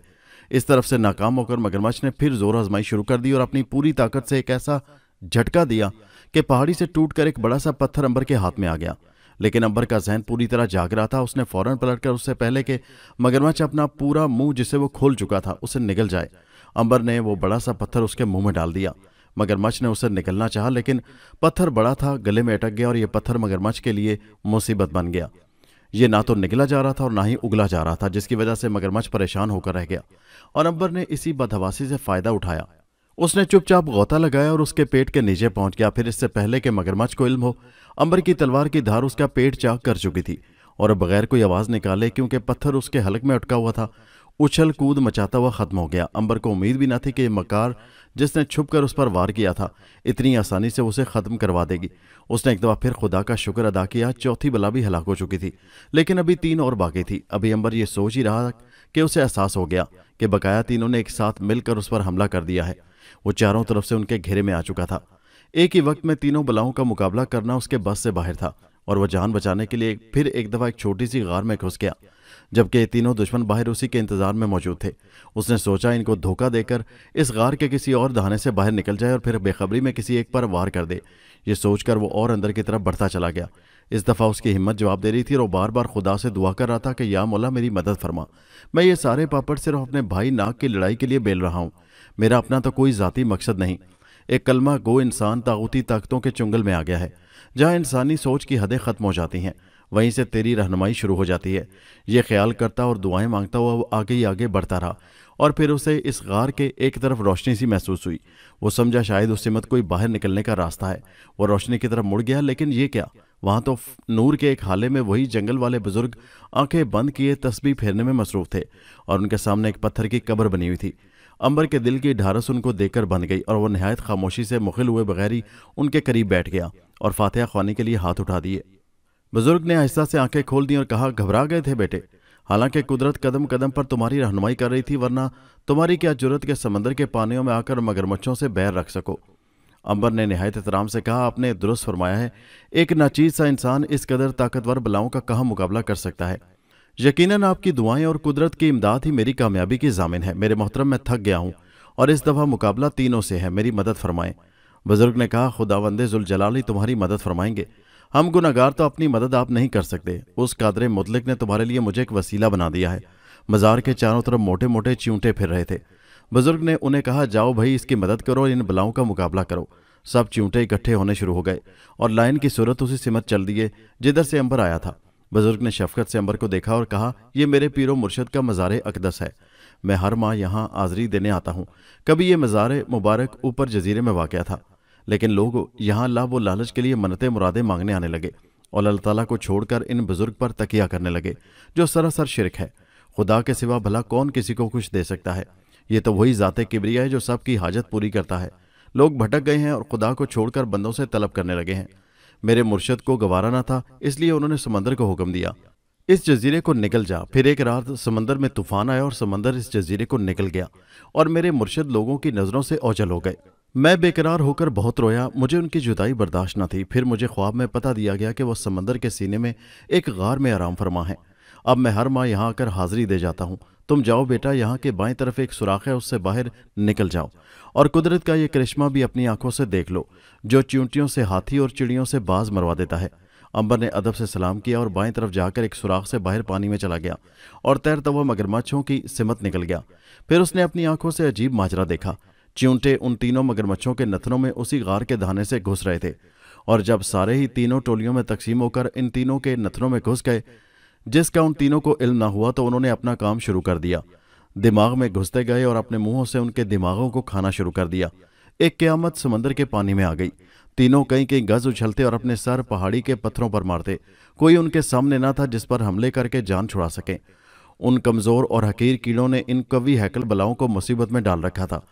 इस तरफ से नाकाम होकर मगरमच्छ ने फिर जोर आजमाई शुरू कर दी और अपनी पूरी ताकत से एक ऐसा झटका दिया कि पहाड़ी से टूट कर एक बड़ा सा पत्थर अंबर के हाथ में आ गया लेकिन अंबर का जहन पूरी तरह जाग रहा था उसने फौरन पलटकर उससे पहले कि मगरमच्छ अपना पूरा मुंह जिसे वो खोल चुका था उसे निकल जाए अंबर ने वो बड़ा सा पत्थर उसके मुंह में डाल दिया मगरमच्छ ने उसे निकलना चाहा लेकिन पत्थर बड़ा था गले में अटक गया और यह पत्थर मगरमच्छ के लिए मुसीबत बन गया ये ना तो निकला जा रहा था और ना ही उगला जा रहा था जिसकी वजह से मगरमच्छ परेशान होकर रह गया और अंबर ने इसी बदहवासी से फ़ायदा उठाया उसने चुपचाप गोता लगाया और उसके पेट के नीचे पहुंच गया फिर इससे पहले के मगरमच्छ को इल्म हो अंबर की तलवार की धार उसका पेट चाक कर चुकी थी और बगैर कोई आवाज़ निकाले क्योंकि पत्थर उसके हलक में अटका हुआ था उछल कूद मचाता हुआ खत्म हो गया अंबर को उम्मीद भी न थी कि मकार जिसने छुप कर उस पर वार किया था इतनी आसानी से उसे ख़त्म करवा देगी उसने एक दफ़ा फिर खुदा का शुक्र अदा किया चौथी बला भी हलाक हो चुकी थी लेकिन अभी तीन और बाकी थी अभी अंबर ये सोच ही रहा कि उसे एहसास हो गया कि बकाया तीनों ने एक साथ मिलकर उस पर हमला कर दिया है वो चारों तरफ से उनके घेरे में आ चुका था एक ही वक्त में तीनों बलाओं का मुकाबला करना उसके बस से बाहर था और वह जान बचाने के लिए फिर एक दफ़ा एक छोटी सी गार में घुस गया जबकि ये तीनों दुश्मन बाहर उसी के इंतज़ार में मौजूद थे उसने सोचा इनको धोखा देकर इस गार के किसी और दहाने से बाहर निकल जाए और फिर बेखबरी में किसी एक पर वार कर दे ये सोचकर वो और अंदर की तरफ बढ़ता चला गया इस दफ़ा उसकी हिम्मत जवाब दे रही थी और वो बार बार खुदा से दुआ कर रहा था कि या मौला मेरी मदद फरमा मैं ये सारे पापड़ सिर्फ अपने भाई नाक की लड़ाई के लिए बेल रहा हूँ मेरा अपना तो कोई ज़ाती मकसद नहीं एक कलमा गो इंसान ताऊती ताकतों के चुंगल में आ गया है जहाँ इंसानी सोच की हदें ख़त्म हो जाती हैं वहीं से तेरी रहनुमाई शुरू हो जाती है ये ख्याल करता और दुआएं मांगता हुआ वो आगे ही आगे बढ़ता रहा और फिर उसे इस गार के एक तरफ रोशनी सी महसूस हुई वो समझा शायद उससे मत कोई बाहर निकलने का रास्ता है वो रोशनी की तरफ मुड़ गया लेकिन ये क्या वहाँ तो नूर के एक हाले में वही जंगल वाले बुजुर्ग आंखें बंद किए तस्बी फेरने में मसरूफ थे और उनके सामने एक पत्थर की कब्र बनी हुई थी अंबर के दिल की ढारस उनको देखकर बन गई और वह नहायत खामोशी से मुखिल हुए बगैर ही उनके करीब बैठ गया और फातह खानी के लिए हाथ उठा दिए बुजुर्ग ने आहिस्ता से आंखें खोल दी और कहा घबरा गए थे बेटे हालांकि कुदरत कदम कदम पर तुम्हारी रहनुमाई कर रही थी वरना तुम्हारी क्या जरूरत के समंदर के पानियों में आकर मगरमच्छों से बैर रख सको अंबर ने नहायत एहतराम से कहा आपने दुरुस्त फरमाया है एक नाचीज सा इंसान इस कदर ताकतवर बलाओं का कहाँ मुकाबला कर सकता है यकीनन आपकी दुआएं और कुदरत की इमदाद ही मेरी कामयाबी की जामिन है मेरे मोहतरम मैं थक गया हूँ और इस दफ़ा मुकाबला तीनों से है मेरी मदद फरमाएं बुजुर्ग ने कहा खुदावंद जुलजलाली तुम्हारी मदद फरमाएंगे हम गुनागार तो अपनी मदद आप नहीं कर सकते उस कादर मुतलिक ने तुम्हारे लिए मुझे एक वसीला बना दिया है मज़ार के चारों तरफ मोटे मोटे च्यूटे फिर रहे थे बुजुर्ग ने उन्हें कहा जाओ भाई इसकी मदद करो इन बलाओं का मुकाबला करो सब च्यूटे इकट्ठे होने शुरू हो गए और लाइन की सूरत उसी सिमत चल दिए जिधर से अंबर आया था बुजुर्ग ने शफकत से अंबर को देखा और कहा यह मेरे पीरो मुर्शद का मज़ार अकदस है मैं हर माह यहाँ हाज़री देने आता हूँ कभी ये मज़ार मुबारक ऊपर जजीरे में वाक़ था लेकिन लोग यहाँ लाभ व लालच के लिए मनते मुरादे मांगने आने लगे और अल्लाह ताला को छोड़कर इन बुजुर्ग पर तकिया करने लगे जो सरासर शिरक है खुदा के सिवा भला कौन किसी को कुछ दे सकता है ये तो वही ज़ात किबरिया है जो सबकी हाजत पूरी करता है लोग भटक गए हैं और खुदा को छोड़कर बंदों से तलब करने लगे हैं मेरे मुर्शद को गवारा ना था इसलिए उन्होंने समंदर को हुक्म दिया इस जजीरे को निकल जा फिर एक रात समंदर में तूफान आया और समंदर इस जजीरे को निकल गया और मेरे मुर्शद लोगों की नज़रों से ओझल हो गए मैं बेकरार होकर बहुत रोया मुझे उनकी जुदाई बर्दाश्त न थी फिर मुझे ख्वाब में पता दिया गया कि वह समंदर के सीने में एक गार में आराम फरमा है अब मैं हर माह यहाँ आकर हाजिरी दे जाता हूँ तुम जाओ बेटा यहाँ के बाएं तरफ एक सुराख है उससे बाहर निकल जाओ और कुदरत का यह करिश्मा भी अपनी आंखों से देख लो जो चूंटियों से हाथी और चिड़ियों से बाज मरवा देता है अंबर ने अदब से सलाम किया और बाएं तरफ जाकर एक सुराख से बाहर पानी में चला गया और तैरता हुआ मगरमच्छों की सिमत निकल गया फिर उसने अपनी आंखों से अजीब माजरा देखा चिंटे उन तीनों मगरमच्छों के नथनों में उसी गार के धाने से घुस रहे थे और जब सारे ही तीनों टोलियों में तकसीम होकर इन तीनों के नथनों में घुस गए जिसका उन तीनों को इल्म ना हुआ तो उन्होंने अपना काम शुरू कर दिया दिमाग में घुसते गए और अपने मुंहों से उनके दिमागों को खाना शुरू कर दिया एक क्यामत समंदर के पानी में आ गई तीनों कई कई गज उछलते और अपने सर पहाड़ी के पत्थरों पर मारते कोई उनके सामने ना था जिस पर हमले करके जान छुड़ा सकें उन कमज़ोर और हकीर कीड़ों ने इन कवि हैकल बलाओं को मुसीबत में डाल रखा था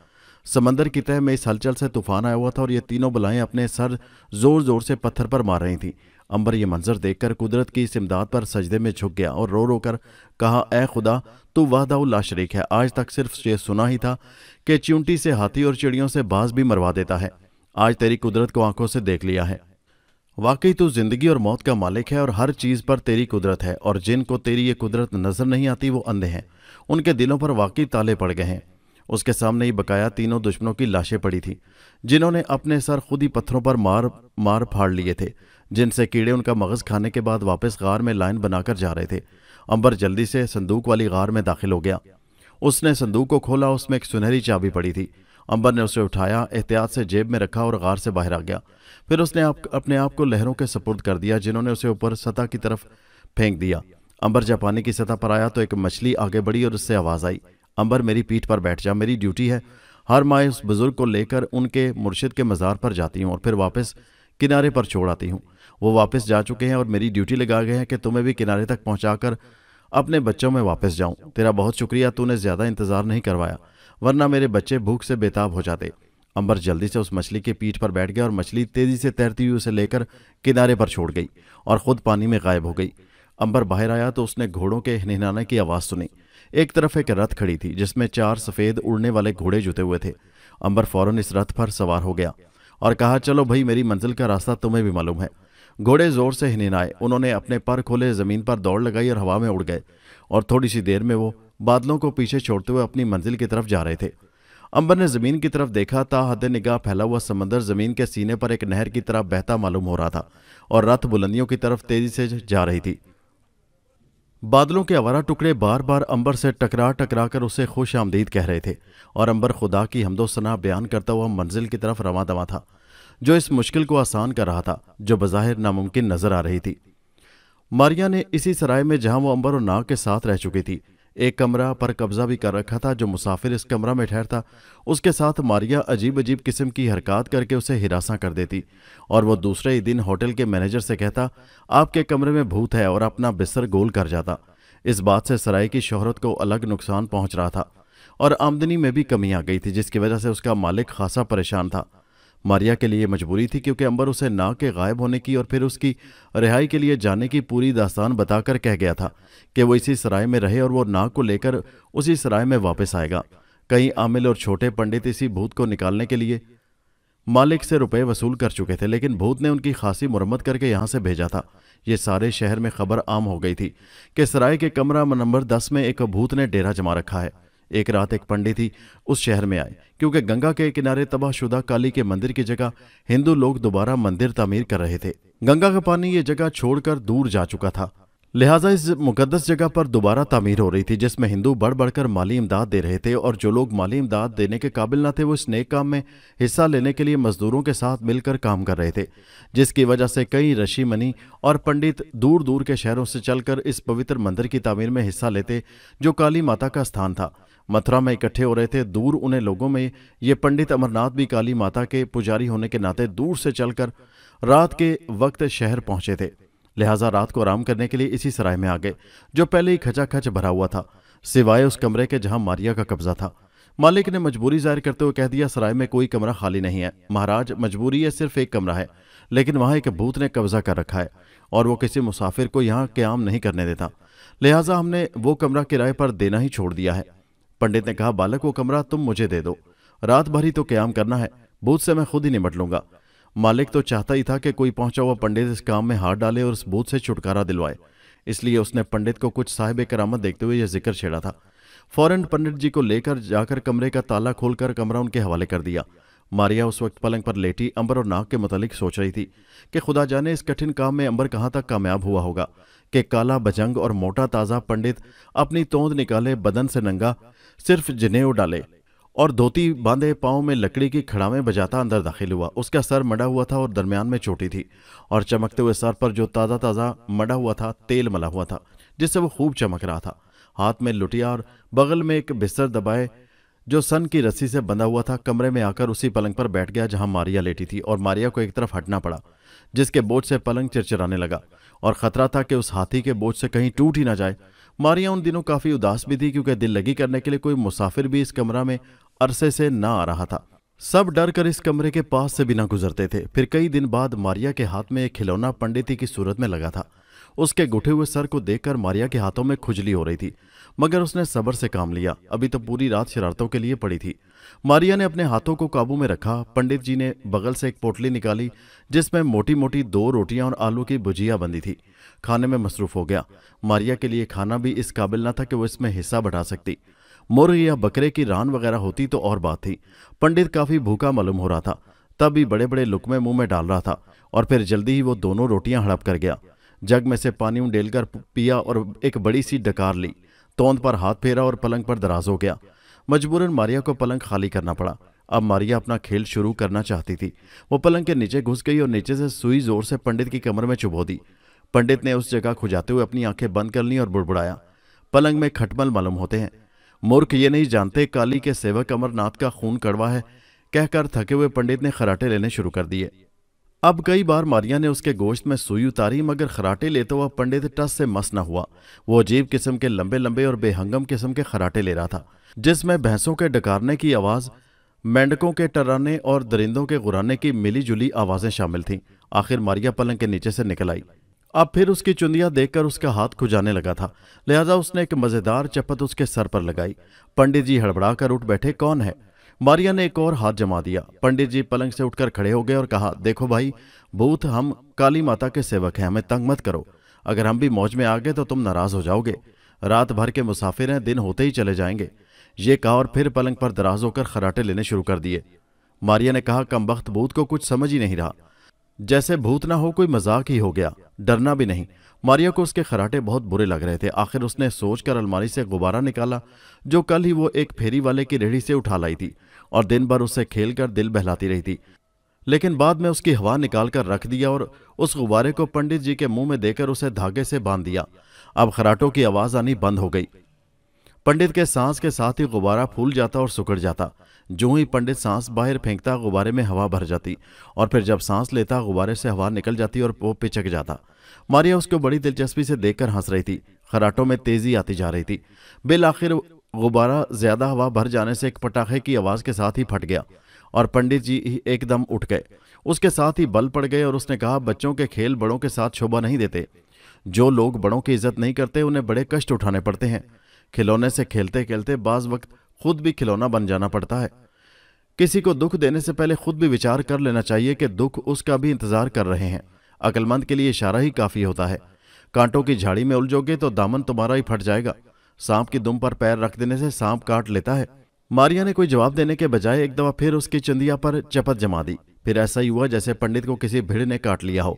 समंदर की तह में इस हलचल से तूफान आया हुआ था और ये तीनों बलाएं अपने सर जोर जोर से पत्थर पर मार रही थीं अंबर ये मंजर देखकर कुदरत की इस इमदाद पर सजदे में झुक गया और रो रो कर कहा ए खुदा तू वाहदा शरीक है आज तक सिर्फ ये सुना ही था कि चिंटी से हाथी और चिड़ियों से बाज भी मरवा देता है आज तेरी कुदरत को आंखों से देख लिया है वाकई तू जिंदगी और मौत का मालिक है और हर चीज़ पर तेरी कुदरत है और जिनको तेरी ये कुदरत नज़र नहीं आती वो अंधे हैं उनके दिलों पर वाकई ताले पड़ गए हैं उसके सामने ही बकाया तीनों दुश्मनों की लाशें पड़ी थी जिन्होंने अपने सर खुद ही पत्थरों पर मार मार फाड़ लिए थे जिनसे कीड़े उनका मगज खाने के बाद वापस गार में लाइन बनाकर जा रहे थे अंबर जल्दी से संदूक वाली गार में दाखिल हो गया उसने संदूक को खोला उसमें एक सुनहरी चाबी पड़ी थी अंबर ने उसे उठाया एहतियात से जेब में रखा और गार से बाहर आ गया फिर उसने आप, अपने आप को लहरों के सपुर्द कर दिया जिन्होंने उसे ऊपर सतह की तरफ फेंक दिया अंबर जब पानी की सतह पर आया तो एक मछली आगे बढ़ी और उससे आवाज़ आई अंबर मेरी पीठ पर बैठ जा मेरी ड्यूटी है हर माह उस बुज़ुर्ग को लेकर उनके मुर्शिद के मज़ार पर जाती हूँ और फिर वापस किनारे पर छोड़ आती हूँ वो वापस जा चुके हैं और मेरी ड्यूटी लगा गए हैं कि तुम्हें भी किनारे तक पहुँचा अपने बच्चों में वापस जाऊँ तेरा बहुत शुक्रिया तूने ज़्यादा इंतज़ार नहीं करवाया वरना मेरे बच्चे भूख से बेताब हो जाते अंबर जल्दी से उस मछली के पीठ पर बैठ गया और मछली तेज़ी से तैरती हुई उसे लेकर किनारे पर छोड़ गई और ख़ुद पानी में गायब हो गई अंबर बाहर आया तो उसने घोड़ों के हिनहिनाने की आवाज़ सुनी एक तरफ एक रथ खड़ी थी जिसमें चार सफेद उड़ने वाले घोड़े जुते हुए थे अंबर फौरन इस रथ पर सवार हो गया और कहा चलो भाई मेरी मंजिल का रास्ता तुम्हें भी मालूम है घोड़े जोर से आए उन्होंने अपने पर खोले जमीन पर दौड़ लगाई और हवा में उड़ गए और थोड़ी सी देर में वो बादलों को पीछे छोड़ते हुए अपनी मंजिल की तरफ जा रहे थे अंबर ने जमीन की तरफ देखा ता हद निगाह फैला हुआ समंदर जमीन के सीने पर एक नहर की तरह बहता मालूम हो रहा था और रथ बुलंदियों की तरफ तेजी से जा रही थी बादलों के आवारा टुकड़े बार बार अंबर से टकरा टकरा कर उसे खुश आमदीद कह रहे थे और अंबर खुदा की हमदोसना बयान करता हुआ मंजिल की तरफ रवा दवा था जो इस मुश्किल को आसान कर रहा था जो बज़ाहिर नामुमकिन नजर आ रही थी मारिया ने इसी सराय में जहां वो अंबर और नाग के साथ रह चुकी थी एक कमरा पर कब्जा भी कर रखा था जो मुसाफिर इस कमरा में ठहरता उसके साथ मारिया अजीब अजीब किस्म की हरकत करके उसे हिरासा कर देती और वो दूसरे ही दिन होटल के मैनेजर से कहता आपके कमरे में भूत है और अपना बिस्तर गोल कर जाता इस बात से सराय की शोहरत को अलग नुकसान पहुंच रहा था और आमदनी में भी कमी आ गई थी जिसकी वजह से उसका मालिक खासा परेशान था मारिया के लिए मजबूरी थी क्योंकि अंबर उसे ना के गायब होने की और फिर उसकी रिहाई के लिए जाने की पूरी दास्तान बताकर कह गया था कि वो इसी सराय में रहे और वो ना को लेकर उसी सराय में वापस आएगा कई आमिल और छोटे पंडित इसी भूत को निकालने के लिए मालिक से रुपए वसूल कर चुके थे लेकिन भूत ने उनकी खासी मुरम्मत करके यहाँ से भेजा था ये सारे शहर में खबर आम हो गई थी कि सराय के कमरा नंबर दस में एक भूत ने डेरा जमा रखा है एक रात एक पंडित ही उस शहर में आए क्योंकि गंगा के किनारे तबाहशुदा काली के मंदिर की जगह हिंदू लोग दोबारा मंदिर तमीर कर रहे थे गंगा का पानी ये जगह छोड़कर दूर जा चुका था लिहाजा इस मुकदस जगह पर दोबारा तमीर हो रही थी जिसमें हिंदू बढ़ बढ़कर माली इमदाद दे रहे थे और जो लोग माली इमदाद देने के काबिल ना थे वो इस नेक काम में हिस्सा लेने के लिए मजदूरों के साथ मिलकर काम कर रहे थे जिसकी वजह से कई रशी मनी और पंडित दूर दूर के शहरों से चलकर इस पवित्र मंदिर की तमीर में हिस्सा लेते जो काली माता का स्थान था मथुरा में इकट्ठे हो रहे थे दूर उन्हें लोगों में ये पंडित अमरनाथ भी काली माता के पुजारी होने के नाते दूर से चलकर रात के वक्त शहर पहुंचे थे लिहाजा रात को आराम करने के लिए इसी सराय में आ गए जो पहले ही खचाखच भरा हुआ था सिवाय उस कमरे के जहां मारिया का कब्जा था मालिक ने मजबूरी जाहिर करते हुए कह दिया सराय में कोई कमरा खाली नहीं है महाराज मजबूरी है सिर्फ एक कमरा है लेकिन वहां एक भूत ने कब्जा कर रखा है और वो किसी मुसाफिर को यहाँ क्याम नहीं करने देता लिहाजा हमने वो कमरा किराए पर देना ही छोड़ दिया है पंडित ने कहा बालक वो कमरा तुम मुझे दे दो रात भर ही तो क्याम करना है बूथ से मैं खुद ही निपट लूंगा मालिक तो चाहता ही था कि कोई पहुंचा हुआ पंडित इस काम में हाथ डाले और उस बूथ से छुटकारा दिलवाए इसलिए उसने पंडित को कुछ साहिब करामत देखते हुए यह जिक्र छेड़ा था फौरन पंडित जी को लेकर जाकर कमरे का ताला खोलकर कमरा उनके हवाले कर दिया मारिया उस वक्त पलंग पर लेटी अंबर और नाक के मतलब सोच रही थी कि खुदा जाने इस कठिन काम में अंबर कहाँ तक कामयाब हुआ होगा कि काला बजंग और मोटा ताज़ा पंडित अपनी तोंद निकाले बदन से नंगा सिर्फ जनेऊ डाले और धोती बांधे पाँव में लकड़ी की खड़ावें बजाता अंदर दाखिल हुआ उसका सर मड़ा हुआ था और दरमियान में चोटी थी और चमकते हुए सर पर जो ताज़ा ताज़ा मड़ा हुआ था तेल मला हुआ था जिससे वो खूब चमक रहा था हाथ में लुटिया और बगल में एक बिस्तर दबाए जो सन की रस्सी से बंधा हुआ था कमरे में आकर उसी पलंग पर बैठ गया जहां मारिया लेटी थी और मारिया को एक तरफ हटना पड़ा जिसके बोझ से पलंग चिरचिराने लगा और खतरा था कि उस हाथी के बोझ से कहीं टूट ही ना जाए मारिया उन दिनों काफ़ी उदास भी थी क्योंकि दिल लगी करने के लिए कोई मुसाफिर भी इस कमरा में अरसे से ना आ रहा था सब डर कर इस कमरे के पास से बिना गुजरते थे फिर कई दिन बाद मारिया के हाथ में एक खिलौना पंडिती की सूरत में लगा था उसके गुठे हुए सर को देखकर मारिया के हाथों में खुजली हो रही थी मगर उसने सबर से काम लिया अभी तो पूरी रात शरारतों के लिए पड़ी थी मारिया ने अपने हाथों को काबू में रखा पंडित जी ने बगल से एक पोटली निकाली जिसमें मोटी मोटी दो रोटियां और आलू की भुजिया बंधी थी खाने में मसरूफ हो गया मारिया के लिए खाना भी इस काबिल ना था कि वो इसमें हिस्सा बढ़ा सकती मुर्ग या बकरे की रान वगैरह होती तो और बात थी पंडित काफी भूखा मालूम हो रहा था तब भी बड़े बड़े लुकमे मुंह में डाल रहा था और फिर जल्दी ही वो दोनों रोटियां हड़प कर गया जग में से पानी उंडेलकर पिया और एक बड़ी सी डकार ली तोंद पर हाथ फेरा और पलंग पर दराज हो गया मजबूरन मारिया को पलंग खाली करना पड़ा अब मारिया अपना खेल शुरू करना चाहती थी वो पलंग के नीचे घुस गई और नीचे से सुई जोर से पंडित की कमर में चुभो दी पंडित ने उस जगह खुजाते हुए अपनी आंखें बंद कर ली और बुड़बुड़ाया पलंग में खटमल मालूम होते हैं मूर्ख ये नहीं जानते काली के सेवक अमरनाथ का खून कड़वा है कहकर थके हुए पंडित ने खराटे लेने शुरू कर दिए अब कई बार मारिया ने उसके गोश्त में सुई उतारी मगर खराटे लेते हुआ पंडित टस से मस न हुआ वो अजीब किस्म के लंबे लंबे और बेहंगम किस्म के खराटे ले रहा था जिसमें भैंसों के डकारने की आवाज़ मेंढकों के टराने और दरिंदों के गुराने की मिली जुली आवाज़ें शामिल थीं आखिर मारिया पलंग के नीचे से निकल आई अब फिर उसकी चुंदिया देखकर उसका हाथ खुजाने लगा था लिहाजा उसने एक मजेदार चपत उसके सर पर लगाई पंडित जी हड़बड़ाकर उठ बैठे कौन है मारिया ने एक और हाथ जमा दिया पंडित जी पलंग से उठकर खड़े हो गए और कहा देखो भाई भूत हम काली माता के सेवक हैं हमें तंग मत करो अगर हम भी मौज में आ गए तो तुम नाराज हो जाओगे रात भर के मुसाफिर हैं दिन होते ही चले जाएंगे ये कहा और फिर पलंग पर दराज होकर खराटे लेने शुरू कर दिए मारिया ने कहा कम वक्त भूत को कुछ समझ ही नहीं रहा जैसे भूत ना हो कोई मजाक ही हो गया डरना भी नहीं मारिया को उसके खराटे बहुत बुरे लग रहे थे आखिर उसने सोचकर अलमारी से गुब्बारा निकाला जो कल ही वो एक फेरी वाले की रेहड़ी से उठा लाई थी और दिन भर उससे खेलकर दिल बहलाती रही थी लेकिन बाद में उसकी हवा निकालकर रख दिया और उस गुब्बारे को पंडित जी के मुंह में देकर उसे धागे से बांध दिया अब खराटों की आवाज आनी बंद हो गई पंडित के सांस के साथ ही गुब्बारा फूल जाता और सुकड़ जाता जो ही पंडित सांस बाहर फेंकता गुब्बारे में हवा भर जाती और फिर जब सांस लेता गुब्बारे से हवा निकल जाती और वो पिचक जाता मारिया उसको बड़ी दिलचस्पी से देखकर हंस रही थी खराटों में तेजी आती जा रही थी बिल आखिर गुब्बारा ज्यादा हवा भर जाने से एक पटाखे की आवाज़ के साथ ही फट गया और पंडित जी एकदम उठ गए उसके साथ ही बल पड़ गए और उसने कहा बच्चों के खेल बड़ों के साथ शोभा नहीं देते जो लोग बड़ों की इज्जत नहीं करते उन्हें बड़े कष्ट उठाने पड़ते हैं खिलौने से खेलते खेलते बाज वक्त खुद भी खिलौना बन जाना पड़ता है किसी को दुख देने से पहले खुद भी विचार कर लेना चाहिए कि दुख उसका भी इंतजार कर रहे हैं अकलमंद के लिए इशारा ही काफी होता है कांटों की झाड़ी में उलझोगे तो दामन तुम्हारा ही फट जाएगा सांप की दुम पर पैर रख देने से सांप काट लेता है मारिया ने कोई जवाब देने के बजाय एक दफा फिर उसकी चंदिया पर चपत जमा दी फिर ऐसा ही हुआ जैसे पंडित को किसी भीड़ ने काट लिया हो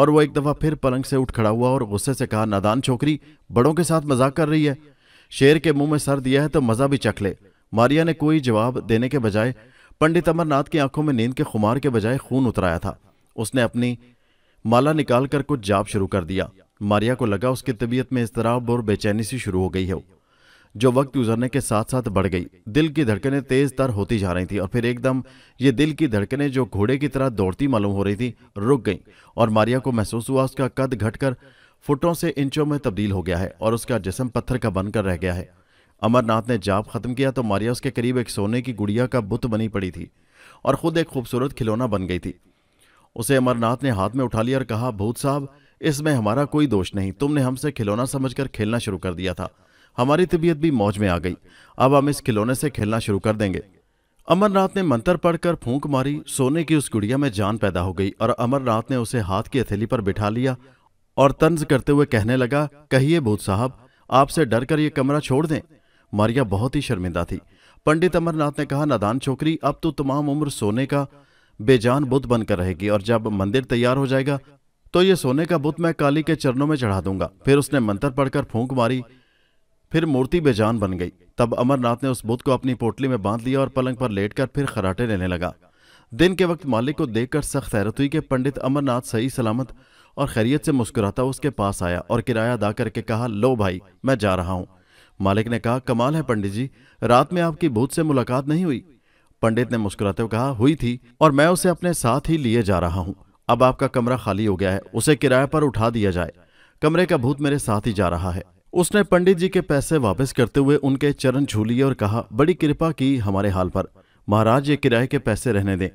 और वो एक दफा फिर पलंग से उठ खड़ा हुआ और गुस्से से कहा नादान छोकरी बड़ों के साथ मजाक कर रही है शेर के मुंह में सर दिया है तो मजा भी चख ले मारिया ने कोई जवाब देने के बजाय पंडित अमरनाथ की आंखों में नींद के खुमार के बजाय खून उतराया था उसने अपनी माला निकाल कर कुछ जाप शुरू कर दिया मारिया को लगा उसकी तबीयत में इसतराब और बेचैनी सी शुरू हो गई है जो वक्त गुजरने के साथ साथ बढ़ गई दिल की धड़कनें तेज तर होती जा रही थी और फिर एकदम ये दिल की धड़कनें जो घोड़े की तरह दौड़ती मालूम हो रही थी रुक गई और मारिया को महसूस हुआ उसका कद घटकर फुटों से इंचों में तब्दील हो गया है और उसका जिसम पत्थर का बनकर रह गया है अमरनाथ ने जाप खत्म किया तो मारिया उसके करीब एक सोने की गुड़िया का बुत बनी पड़ी थी और खुद एक खूबसूरत खिलौना बन गई थी उसे अमरनाथ ने हाथ में उठा लिया और कहा भूत साहब इसमें हमारा कोई दोष नहीं तुमने हमसे खिलौना समझकर खेलना शुरू कर दिया था हमारी तबीयत भी मौज में आ गई अब हम इस खिलौने से खेलना शुरू कर देंगे अमरनाथ ने मंत्र पढ़कर फूंक मारी सोने की उस गुड़िया में जान पैदा हो गई और अमरनाथ ने उसे हाथ की हथेली पर बिठा लिया और तंज करते हुए कहने लगा कहिए भूत साहब आपसे डर कर ये कमरा छोड़ दें मारिया बहुत ही शर्मिंदा थी पंडित अमरनाथ ने कहा नादान छोकरी अब तो तमाम उम्र सोने का बेजान बुत बनकर रहेगी और जब मंदिर तैयार हो जाएगा तो ये सोने का बुत मैं काली के चरणों में चढ़ा दूंगा फिर उसने मंत्र पढ़कर फूंक मारी फिर मूर्ति बेजान बन गई तब अमरनाथ ने उस बुत को अपनी पोटली में बांध लिया और पलंग पर लेटकर फिर खराटे लेने लगा दिन के वक्त मालिक को देखकर सख्त हैरत हुई कि पंडित अमरनाथ सही सलामत और खैरियत से मुस्कुराता उसके पास आया और किराया अदा करके कहा लो भाई मैं जा रहा हूँ मालिक ने कहा कमाल है पंडित जी रात में आपकी भूत से मुलाकात नहीं हुई पंडित ने मुस्कुराते हुए कहा हुई थी और मैं उसे अपने साथ ही लिए जा रहा हूँ अब आपका कमरा खाली हो गया है उसे किराए पर उठा दिया जाए कमरे का भूत मेरे साथ ही जा रहा है उसने पंडित जी के पैसे वापस करते हुए उनके चरण छू लिए और कहा बड़ी कृपा की हमारे हाल पर महाराज ये किराए के पैसे रहने दें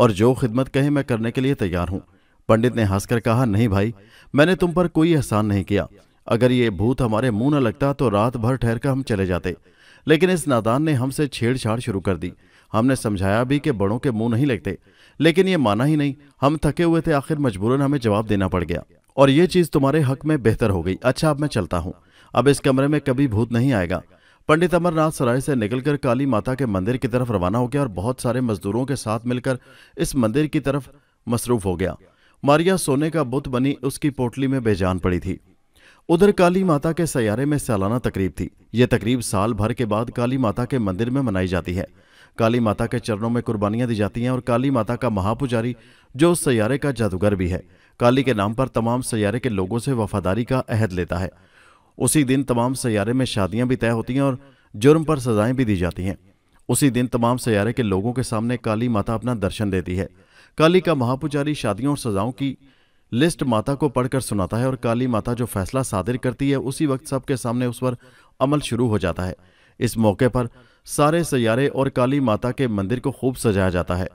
और जो खिदमत कहे मैं करने के लिए तैयार हूँ पंडित ने हंसकर कहा नहीं भाई मैंने तुम पर कोई एहसान नहीं किया अगर ये भूत हमारे मुंह न लगता तो रात भर ठहर कर हम चले जाते लेकिन इस नादान ने हमसे छेड़छाड़ शुरू कर दी हमने समझाया भी कि बड़ों के मुंह नहीं लगते लेकिन ये माना ही नहीं हम थके हुए थे आखिर मजबूरन हमें जवाब देना पड़ गया और ये चीज तुम्हारे हक में बेहतर हो गई अच्छा अब मैं चलता हूँ अब इस कमरे में कभी भूत नहीं आएगा पंडित अमरनाथ सराय से निकलकर काली माता के मंदिर की तरफ रवाना हो गया और बहुत सारे मजदूरों के साथ मिलकर इस मंदिर की तरफ मसरूफ हो गया मारिया सोने का बुत बनी उसकी पोटली में बेजान पड़ी थी उधर काली माता के सयारे में सालाना तकरीब थी ये तकरीब साल भर के बाद काली माता के मंदिर में मनाई जाती है काली माता के चरणों में कुर्बानियां दी जाती हैं और काली माता का महापुजारी जो उस सयारे का जादूगर भी है काली के नाम पर तमाम सयारे के लोगों से वफादारी का अहद लेता है उसी दिन तमाम सयारे में शादियां भी तय होती हैं और जुर्म पर सजाएं भी दी जाती हैं उसी दिन तमाम सैारे के लोगों के सामने काली माता अपना दर्शन देती है काली का महापुजारी शादियों और सजाओं की लिस्ट माता को पढ़कर सुनाता है और काली माता जो फैसला सादिर करती है उसी वक्त सबके सामने उस पर अमल शुरू हो जाता है इस मौके पर सारे सयारे और काली माता के मंदिर को खूब सजाया जाता है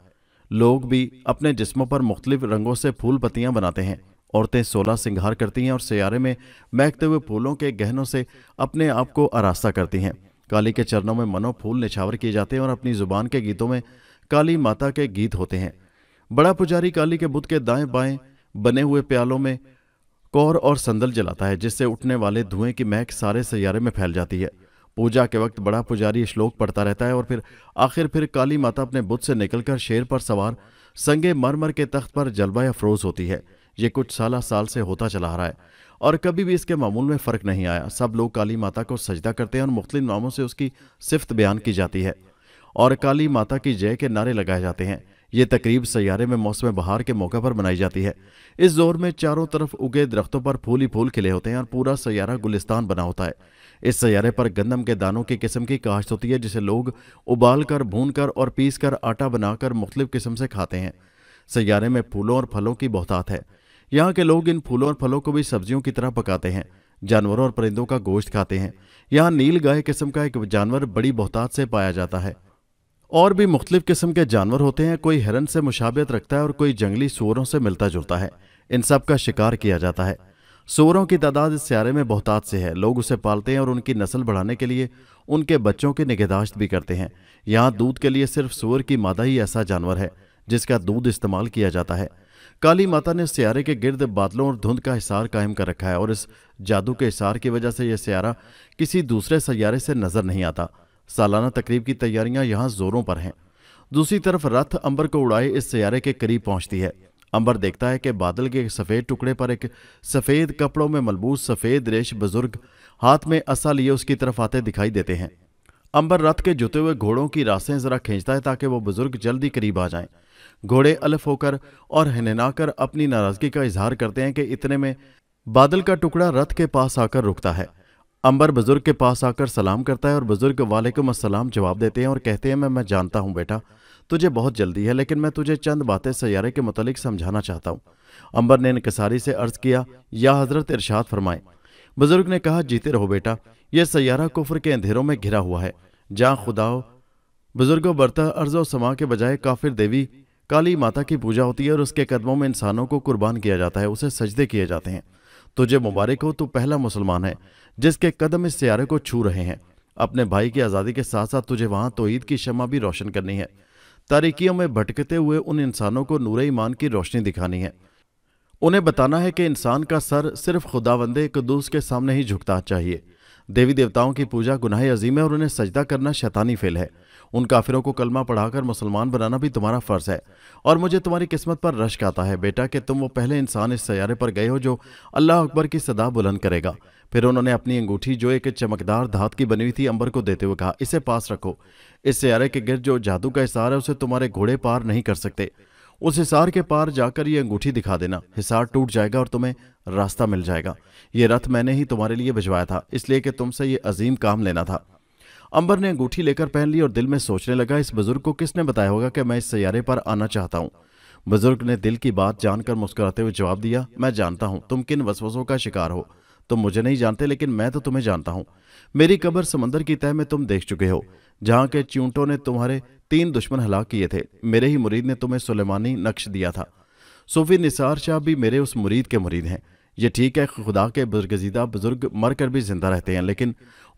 लोग भी अपने जिस्मों पर मुख्तलिफ रंगों से फूल पत्तियां बनाते हैं औरतें सोलह सिंगार करती हैं और सयारे में महकते हुए फूलों के गहनों से अपने आप को आरास्ता करती हैं काली के चरणों में मनोफूल निछावर किए जाते हैं और अपनी जुबान के गीतों में काली माता के गीत होते हैं बड़ा पुजारी काली के बुद्ध के दाएं बाएं बने हुए प्यालों में कौर और संदल जलाता है जिससे उठने वाले धुएं की महक सारे सैारे में फैल जाती है पूजा के वक्त बड़ा पुजारी श्लोक पढ़ता रहता है और फिर आखिर फिर काली माता अपने बुद्ध से निकलकर शेर पर सवार संगे मरमर के तख्त पर जलवा अफरोज होती है ये कुछ साल साल से होता चला आ रहा है और कभी भी इसके मामूल में फ़र्क नहीं आया सब लोग काली माता को सजदा करते हैं और मुख्तलिफ नामों से उसकी सिफत बयान की जाती है और काली माता की जय के नारे लगाए जाते हैं ये तकरीब सैारे में मौसम बहार के मौके पर मनाई जाती है इस दौर में चारों तरफ उगे दरख्तों पर फूल ही फूल खिले होते हैं और पूरा सैारा गुलिस्तान बना होता है इस सैारे पर गंदम के दानों की किस्म की काश्त होती है जिसे लोग उबाल कर भून कर और पीस कर आटा बनाकर मुख्तु किस्म से खाते हैं सैारे में फूलों और फलों की बहुतात है यहाँ के लोग इन फूलों और फलों को भी सब्जियों की तरह पकाते हैं जानवरों और परिंदों का गोश्त खाते हैं यहाँ नील गाय किस्म का एक जानवर बड़ी बहुतात से पाया जाता है और भी मुख्तलिफ किस्म के जानवर होते हैं कोई हिरन से मुशाबियत रखता है और कोई जंगली सोरों से मिलता जुलता है इन सब का शिकार किया जाता है सोरों की तादाद इस स्यारे में बहुतात से है लोग उसे पालते हैं और उनकी नस्ल बढ़ाने के लिए उनके बच्चों की निगहदाश्त भी करते हैं यहाँ दूध के लिए सिर्फ सोर की मादा ही ऐसा जानवर है जिसका दूध इस्तेमाल किया जाता है काली माता ने सियारे के गिर्द बादलों और धुंध का हिसार कायम कर रखा है और इस जादू के हिसार की वजह से यह सियारा किसी दूसरे सियारे से नजर नहीं आता सालाना तकरीब की तैयारियां यहाँ जोरों पर हैं दूसरी तरफ रथ अंबर को उड़ाए इस सियारे के करीब पहुंचती है अंबर देखता है कि बादल के सफ़ेद टुकड़े पर एक सफ़ेद कपड़ों में मलबूस सफ़ेद रेश बुजुर्ग हाथ में असा लिए उसकी तरफ आते दिखाई देते हैं अंबर रथ के जुते हुए घोड़ों की रासें जरा खींचता है ताकि वो बुजुर्ग जल्दी करीब आ जाएं। घोड़े अलफ होकर और हननाकर अपनी नाराजगी का इजहार करते हैं कि इतने में बादल का टुकड़ा रथ के पास आकर रुकता है अंबर बुजुर्ग के पास आकर सलाम करता है और बुजुर्ग वालेकुम अस्सलाम जवाब देते हैं और कहते हैं मैं मैं जानता हूँ बेटा तुझे बहुत जल्दी है लेकिन मैं तुझे चंद बातें सैारे के मतलब समझाना चाहता हूँ अंबर ने इनकसारी से अर्ज किया या हजरत इरशाद फरमाए बुजुर्ग ने कहा जीते रहो बेटा यह सैारा कुफर के अंधेरों में घिरा हुआ है जहाँ खुदाओ बुजुर्गो बरता अर्जो समा के बजाय काफिर देवी काली माता की पूजा होती है और उसके कदमों में इंसानों को कुर्बान किया जाता है उसे सजदे किए जाते हैं तुझे तो मुबारक हो तू तो पहला मुसलमान है जिसके कदम इस सियारे को छू रहे हैं अपने भाई की आज़ादी के साथ साथ तुझे वहाँ तोहद की शमा भी रोशन करनी है तारीखियों में भटकते हुए उन इंसानों को नूर ईमान की रोशनी दिखानी है उन्हें बताना है कि इंसान का सर सिर्फ खुदावंदे कदूस के सामने ही झुकता चाहिए देवी देवताओं की पूजा गुनाह अजीम है और उन्हें सजदा करना शैतानी फेल है उन काफिरों को कलमा पढ़ाकर मुसलमान बनाना भी तुम्हारा फ़र्ज़ है और मुझे तुम्हारी किस्मत पर रश्क आता है बेटा कि तुम वो पहले इंसान इस सयारे पर गए हो जो अल्लाह अकबर की सदा बुलंद करेगा फिर उन्होंने अपनी अंगूठी जो एक चमकदार धात की बनी हुई थी अंबर को देते हुए कहा इसे पास रखो इस सयारे के गिर जो जादू का हिसार है उसे तुम्हारे घोड़े पार नहीं कर सकते उस हिसार के पार जाकर ये अंगूठी दिखा देना हिसार टूट जाएगा और तुम्हें रास्ता मिल जाएगा ये रथ मैंने ही तुम्हारे लिए भिजवाया था इसलिए कि तुमसे ये अजीम काम लेना था अंबर ने अंगूठी लेकर पहन ली और दिल में सोचने लगा इस बुजुर्ग को किसने बताया होगा कि मैं इस सैारे पर आना चाहता हूँ बुजुर्ग ने दिल की बात जानकर मुस्कुराते हुए जवाब दिया मैं जानता हूँ तुम किन वसवसों का शिकार हो तुम मुझे नहीं जानते लेकिन मैं तो तुम्हें जानता हूँ मेरी कब्र समंदर की तह में तुम देख चुके हो जहाँ के चूंटों ने तुम्हारे तीन दुश्मन हलाक किए थे मेरे ही मुरीद ने तुम्हें सुलेमानी नक्श दिया था सूफी निसार शाह भी मेरे उस मुरीद के मुरीद हैं ये ठीक है खुदा के बुजगजीदा बुज़ुर्ग मर कर भी ज़िंदा रहते हैं लेकिन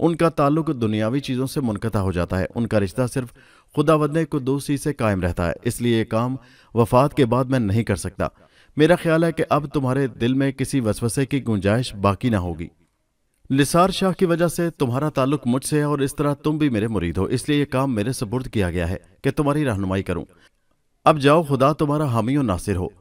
उनका ताल्लुक दुनियावी चीज़ों से मुनकता हो जाता है उनका रिश्ता सिर्फ खुदा वदने को दोस्ती से कायम रहता है इसलिए ये काम वफात के बाद मैं नहीं कर सकता मेरा ख्याल है कि अब तुम्हारे दिल में किसी वसवसे की गुंजाइश बाकी ना होगी लिसार शाह की वजह से तुम्हारा ताल्लुक मुझसे है और इस तरह तुम भी मेरे मुरीद हो इसलिए यह काम मेरे सबुर्द किया गया है कि तुम्हारी रहनुमाई करूं अब जाओ खुदा तुम्हारा हामी और नासिर हो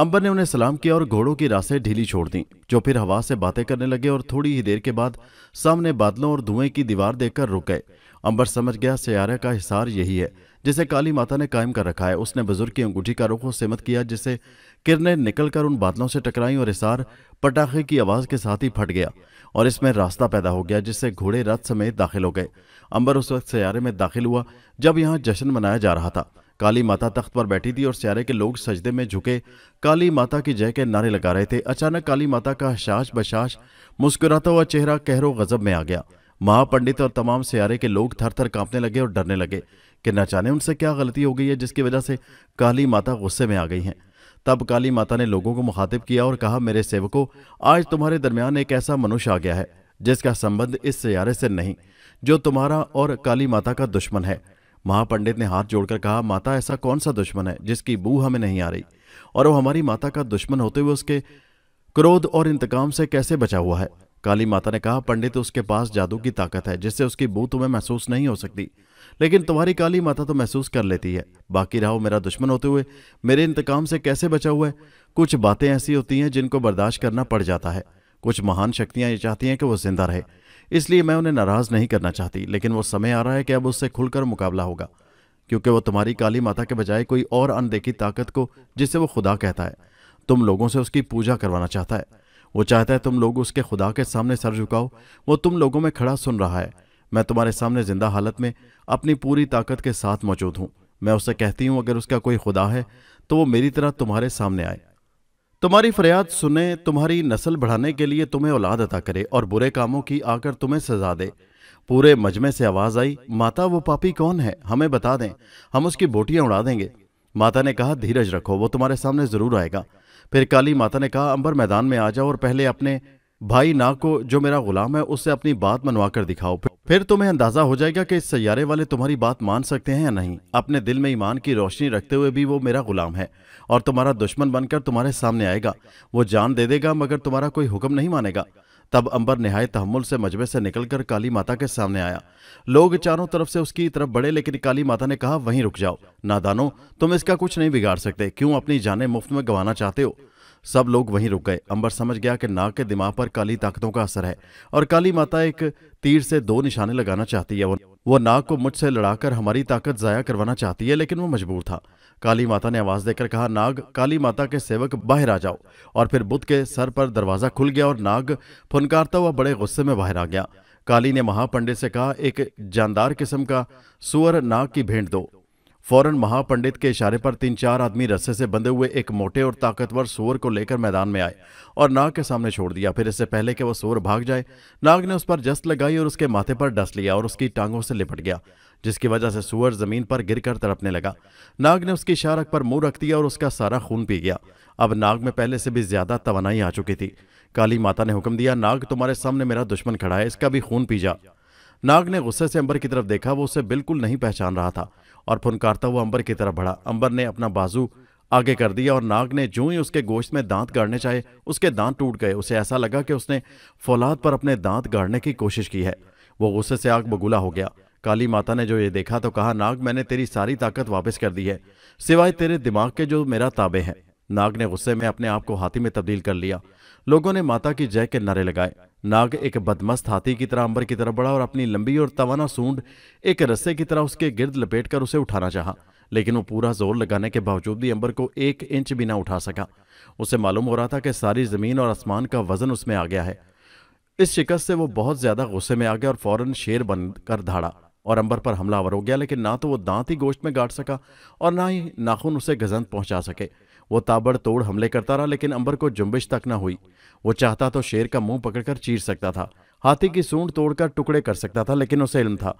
अंबर ने उन्हें सलाम किया और घोड़ों की रासें ढीली छोड़ दी जो फिर हवा से बातें करने लगे और थोड़ी ही देर के बाद सामने बादलों और धुएं की दीवार देखकर रुक गए अंबर समझ गया सियारे का हिसार यही है जिसे काली माता ने कायम कर रखा है उसने बुजुर्ग की अंगूठी का रुख सेमत किया जिससे किरणें निकलकर उन बादलों से टकराई और हिसार पटाखे की आवाज के साथ ही फट गया और इसमें रास्ता पैदा हो गया जिससे घोड़े रथ समेत दाखिल हो गए अंबर उस वक्त सियारे में दाखिल हुआ जब यहाँ जश्न मनाया जा रहा था काली माता तख्त पर बैठी थी और स्यारे के लोग सजदे में झुके काली माता की जय के नारे लगा रहे थे अचानक काली माता का शाश बशाश मुस्कुराता हुआ चेहरा कहरो गजब में आ गया महापंडित और तमाम सियारे के लोग थर थर कांपने लगे और डरने लगे कि न जाने उनसे क्या गलती हो गई है जिसकी वजह से काली माता गुस्से में आ गई हैं तब काली माता ने लोगों को मुखातिब किया और कहा मेरे सेवकों आज तुम्हारे दरमियान एक ऐसा मनुष्य आ गया है जिसका संबंध इस सियारे से नहीं जो तुम्हारा और काली माता का दुश्मन है महापंडित ने हाथ जोड़कर कहा माता ऐसा कौन सा दुश्मन है जिसकी बू हमें नहीं आ रही और वो हमारी माता का दुश्मन होते हुए उसके क्रोध और इंतकाम से कैसे बचा हुआ है काली माता ने कहा पंडित उसके पास जादू की ताकत है जिससे उसकी बू तुम्हें महसूस नहीं हो सकती लेकिन तुम्हारी काली माता तो महसूस कर लेती है बाकी रहा मेरा दुश्मन होते हुए मेरे इंतकाम से कैसे बचा हुआ है कुछ बातें ऐसी होती हैं जिनको बर्दाश्त करना पड़ जाता है कुछ महान शक्तियां ये चाहती हैं कि वो जिंदा रहे इसलिए मैं उन्हें नाराज़ नहीं करना चाहती लेकिन वो समय आ रहा है कि अब उससे खुलकर मुकाबला होगा क्योंकि वो तुम्हारी काली माता के बजाय कोई और अनदेखी ताकत को जिसे वो खुदा कहता है तुम लोगों से उसकी पूजा करवाना चाहता है वो चाहता है तुम लोग उसके खुदा के सामने सर झुकाओ वो तुम लोगों में खड़ा सुन रहा है मैं तुम्हारे सामने जिंदा हालत में अपनी पूरी ताकत के साथ मौजूद हूँ मैं उससे कहती हूँ अगर उसका कोई खुदा है तो वो मेरी तरह तुम्हारे सामने आए तुम्हारी फरियाद सुने तुम्हारी नस्ल बढ़ाने के लिए तुम्हें औलाद अता करे और बुरे कामों की आकर तुम्हें सजा दे पूरे मजमे से आवाज आई माता वो पापी कौन है हमें बता दें हम उसकी बोटियां उड़ा देंगे माता ने कहा धीरज रखो वो तुम्हारे सामने जरूर आएगा फिर काली माता ने कहा अंबर मैदान में आ जाओ और पहले अपने भाई ना को जो मेरा गुलाम है उससे अपनी बात मनवा कर दिखाओ फिर तुम्हें अंदाजा हो जाएगा कि इस सैारे वाले तुम्हारी बात मान सकते हैं या नहीं अपने दिल में ईमान की रोशनी रखते हुए भी वो मेरा गुलाम है और तुम्हारा दुश्मन बनकर तुम्हारे सामने आएगा वो जान दे देगा मगर तुम्हारा कोई हुक्म नहीं मानेगा तब अंबर नहाय तहमुल से मजबे से निकलकर काली माता के सामने आया लोग चारों तरफ से उसकी तरफ बढ़े लेकिन काली माता ने कहा वहीं रुक जाओ नादानो तुम इसका कुछ नहीं बिगाड़ सकते क्यों अपनी जानें मुफ्त में गंवाना चाहते हो सब लोग वहीं रुक गए अंबर समझ गया कि नाग के दिमाग पर काली ताकतों का असर है और काली माता एक तीर से दो निशाने लगाना चाहती है वो नाग को मुझसे लड़ाकर हमारी ताकत जाया करवाना चाहती है लेकिन वो मजबूर था काली माता ने आवाज देकर कहा नाग काली माता के सेवक बाहर आ जाओ और फिर बुद्ध के सर पर दरवाजा खुल गया और नाग फुनकारता हुआ बड़े गुस्से में बाहर आ गया काली ने महापंडित से कहा एक जानदार किस्म का सुअर नाग की भेंट दो फौरन महापंडित के इशारे पर तीन चार आदमी रस्से से बंधे हुए एक मोटे और ताकतवर सोर को लेकर मैदान में आए और नाग के सामने छोड़ दिया फिर इससे पहले कि वह सोर भाग जाए नाग ने उस पर जस्त लगाई और उसके माथे पर डस लिया और उसकी टांगों से लिपट गया जिसकी वजह से सुअर जमीन पर गिरकर तड़पने लगा नाग ने उसकी शारक पर मुंह रख दिया और उसका सारा खून पी गया अब नाग में पहले से भी ज्यादा तवानाई आ चुकी थी काली माता ने हुक्म दिया नाग तुम्हारे सामने मेरा दुश्मन खड़ा है इसका भी खून पी जा नाग ने गुस्से से अंबर की तरफ देखा वो उसे बिल्कुल नहीं पहचान रहा था और फुनकारता हुआ अंबर की तरफ बढ़ा अंबर ने अपना बाजू आगे कर दिया और नाग ने जो ही उसके गोश्त में दांत गाड़ने चाहे उसके दांत टूट गए उसे ऐसा लगा कि उसने फौलाद पर अपने दांत गाड़ने की कोशिश की है वो गुस्से से आग बगुला हो गया काली माता ने जो ये देखा तो कहा नाग मैंने तेरी सारी ताकत वापस कर दी है सिवाय तेरे दिमाग के जो मेरा ताबे हैं नाग ने गुस्से में अपने आप को हाथी में तब्दील कर लिया लोगों ने माता की जय के नारे लगाए नाग एक बदमस्त हाथी की तरह अंबर की तरफ बढ़ा और अपनी लंबी और तवाना सूंड एक रस्से की तरह उसके गिर्द लपेटकर उसे उठाना चाहा लेकिन वो पूरा जोर लगाने के बावजूद भी अंबर को एक इंच भी ना उठा सका उसे मालूम हो रहा था कि सारी ज़मीन और आसमान का वजन उसमें आ गया है इस शिकस्त से वो बहुत ज़्यादा गुस्से में आ गया और फ़ौरन शेर बनकर धाड़ा और अंबर पर हमलावर हो गया लेकिन ना तो वो दांत ही गोश्त में गाड़ सका और ना ही नाखून उसे गजन पहुंचा सके वो ताबड़तोड़ हमले करता रहा लेकिन अंबर को जुम्बिश तक न हुई वो चाहता तो शेर का मुंह पकड़कर चीर सकता था हाथी की सूंड तोड़कर टुकड़े कर सकता था लेकिन उसे इल्म था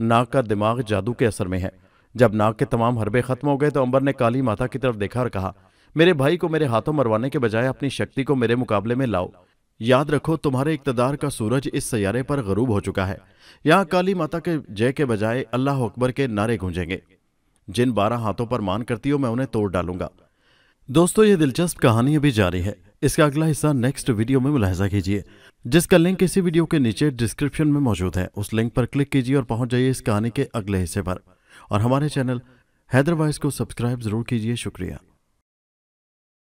नाक का दिमाग जादू के असर में है जब नाक के तमाम हरबे खत्म हो गए तो अंबर ने काली माता की तरफ देखा और कहा मेरे भाई को मेरे हाथों मरवाने के बजाय अपनी शक्ति को मेरे मुकाबले में लाओ याद रखो तुम्हारे इकतदार का सूरज इस सयारे पर गरूब हो चुका है यहाँ काली माता के जय के बजाय अल्लाह अकबर के नारे गूंजेंगे जिन बारह हाथों पर मान करती हो मैं उन्हें तोड़ डालूंगा दोस्तों ये दिलचस्प कहानी अभी जारी है इसका अगला हिस्सा नेक्स्ट वीडियो में मुलाहजा कीजिए जिसका लिंक इसी वीडियो के नीचे डिस्क्रिप्शन में मौजूद है उस लिंक पर क्लिक कीजिए और पहुंच जाइए इस कहानी के अगले हिस्से पर और हमारे चैनल हैदरवाइज को सब्सक्राइब जरूर कीजिए शुक्रिया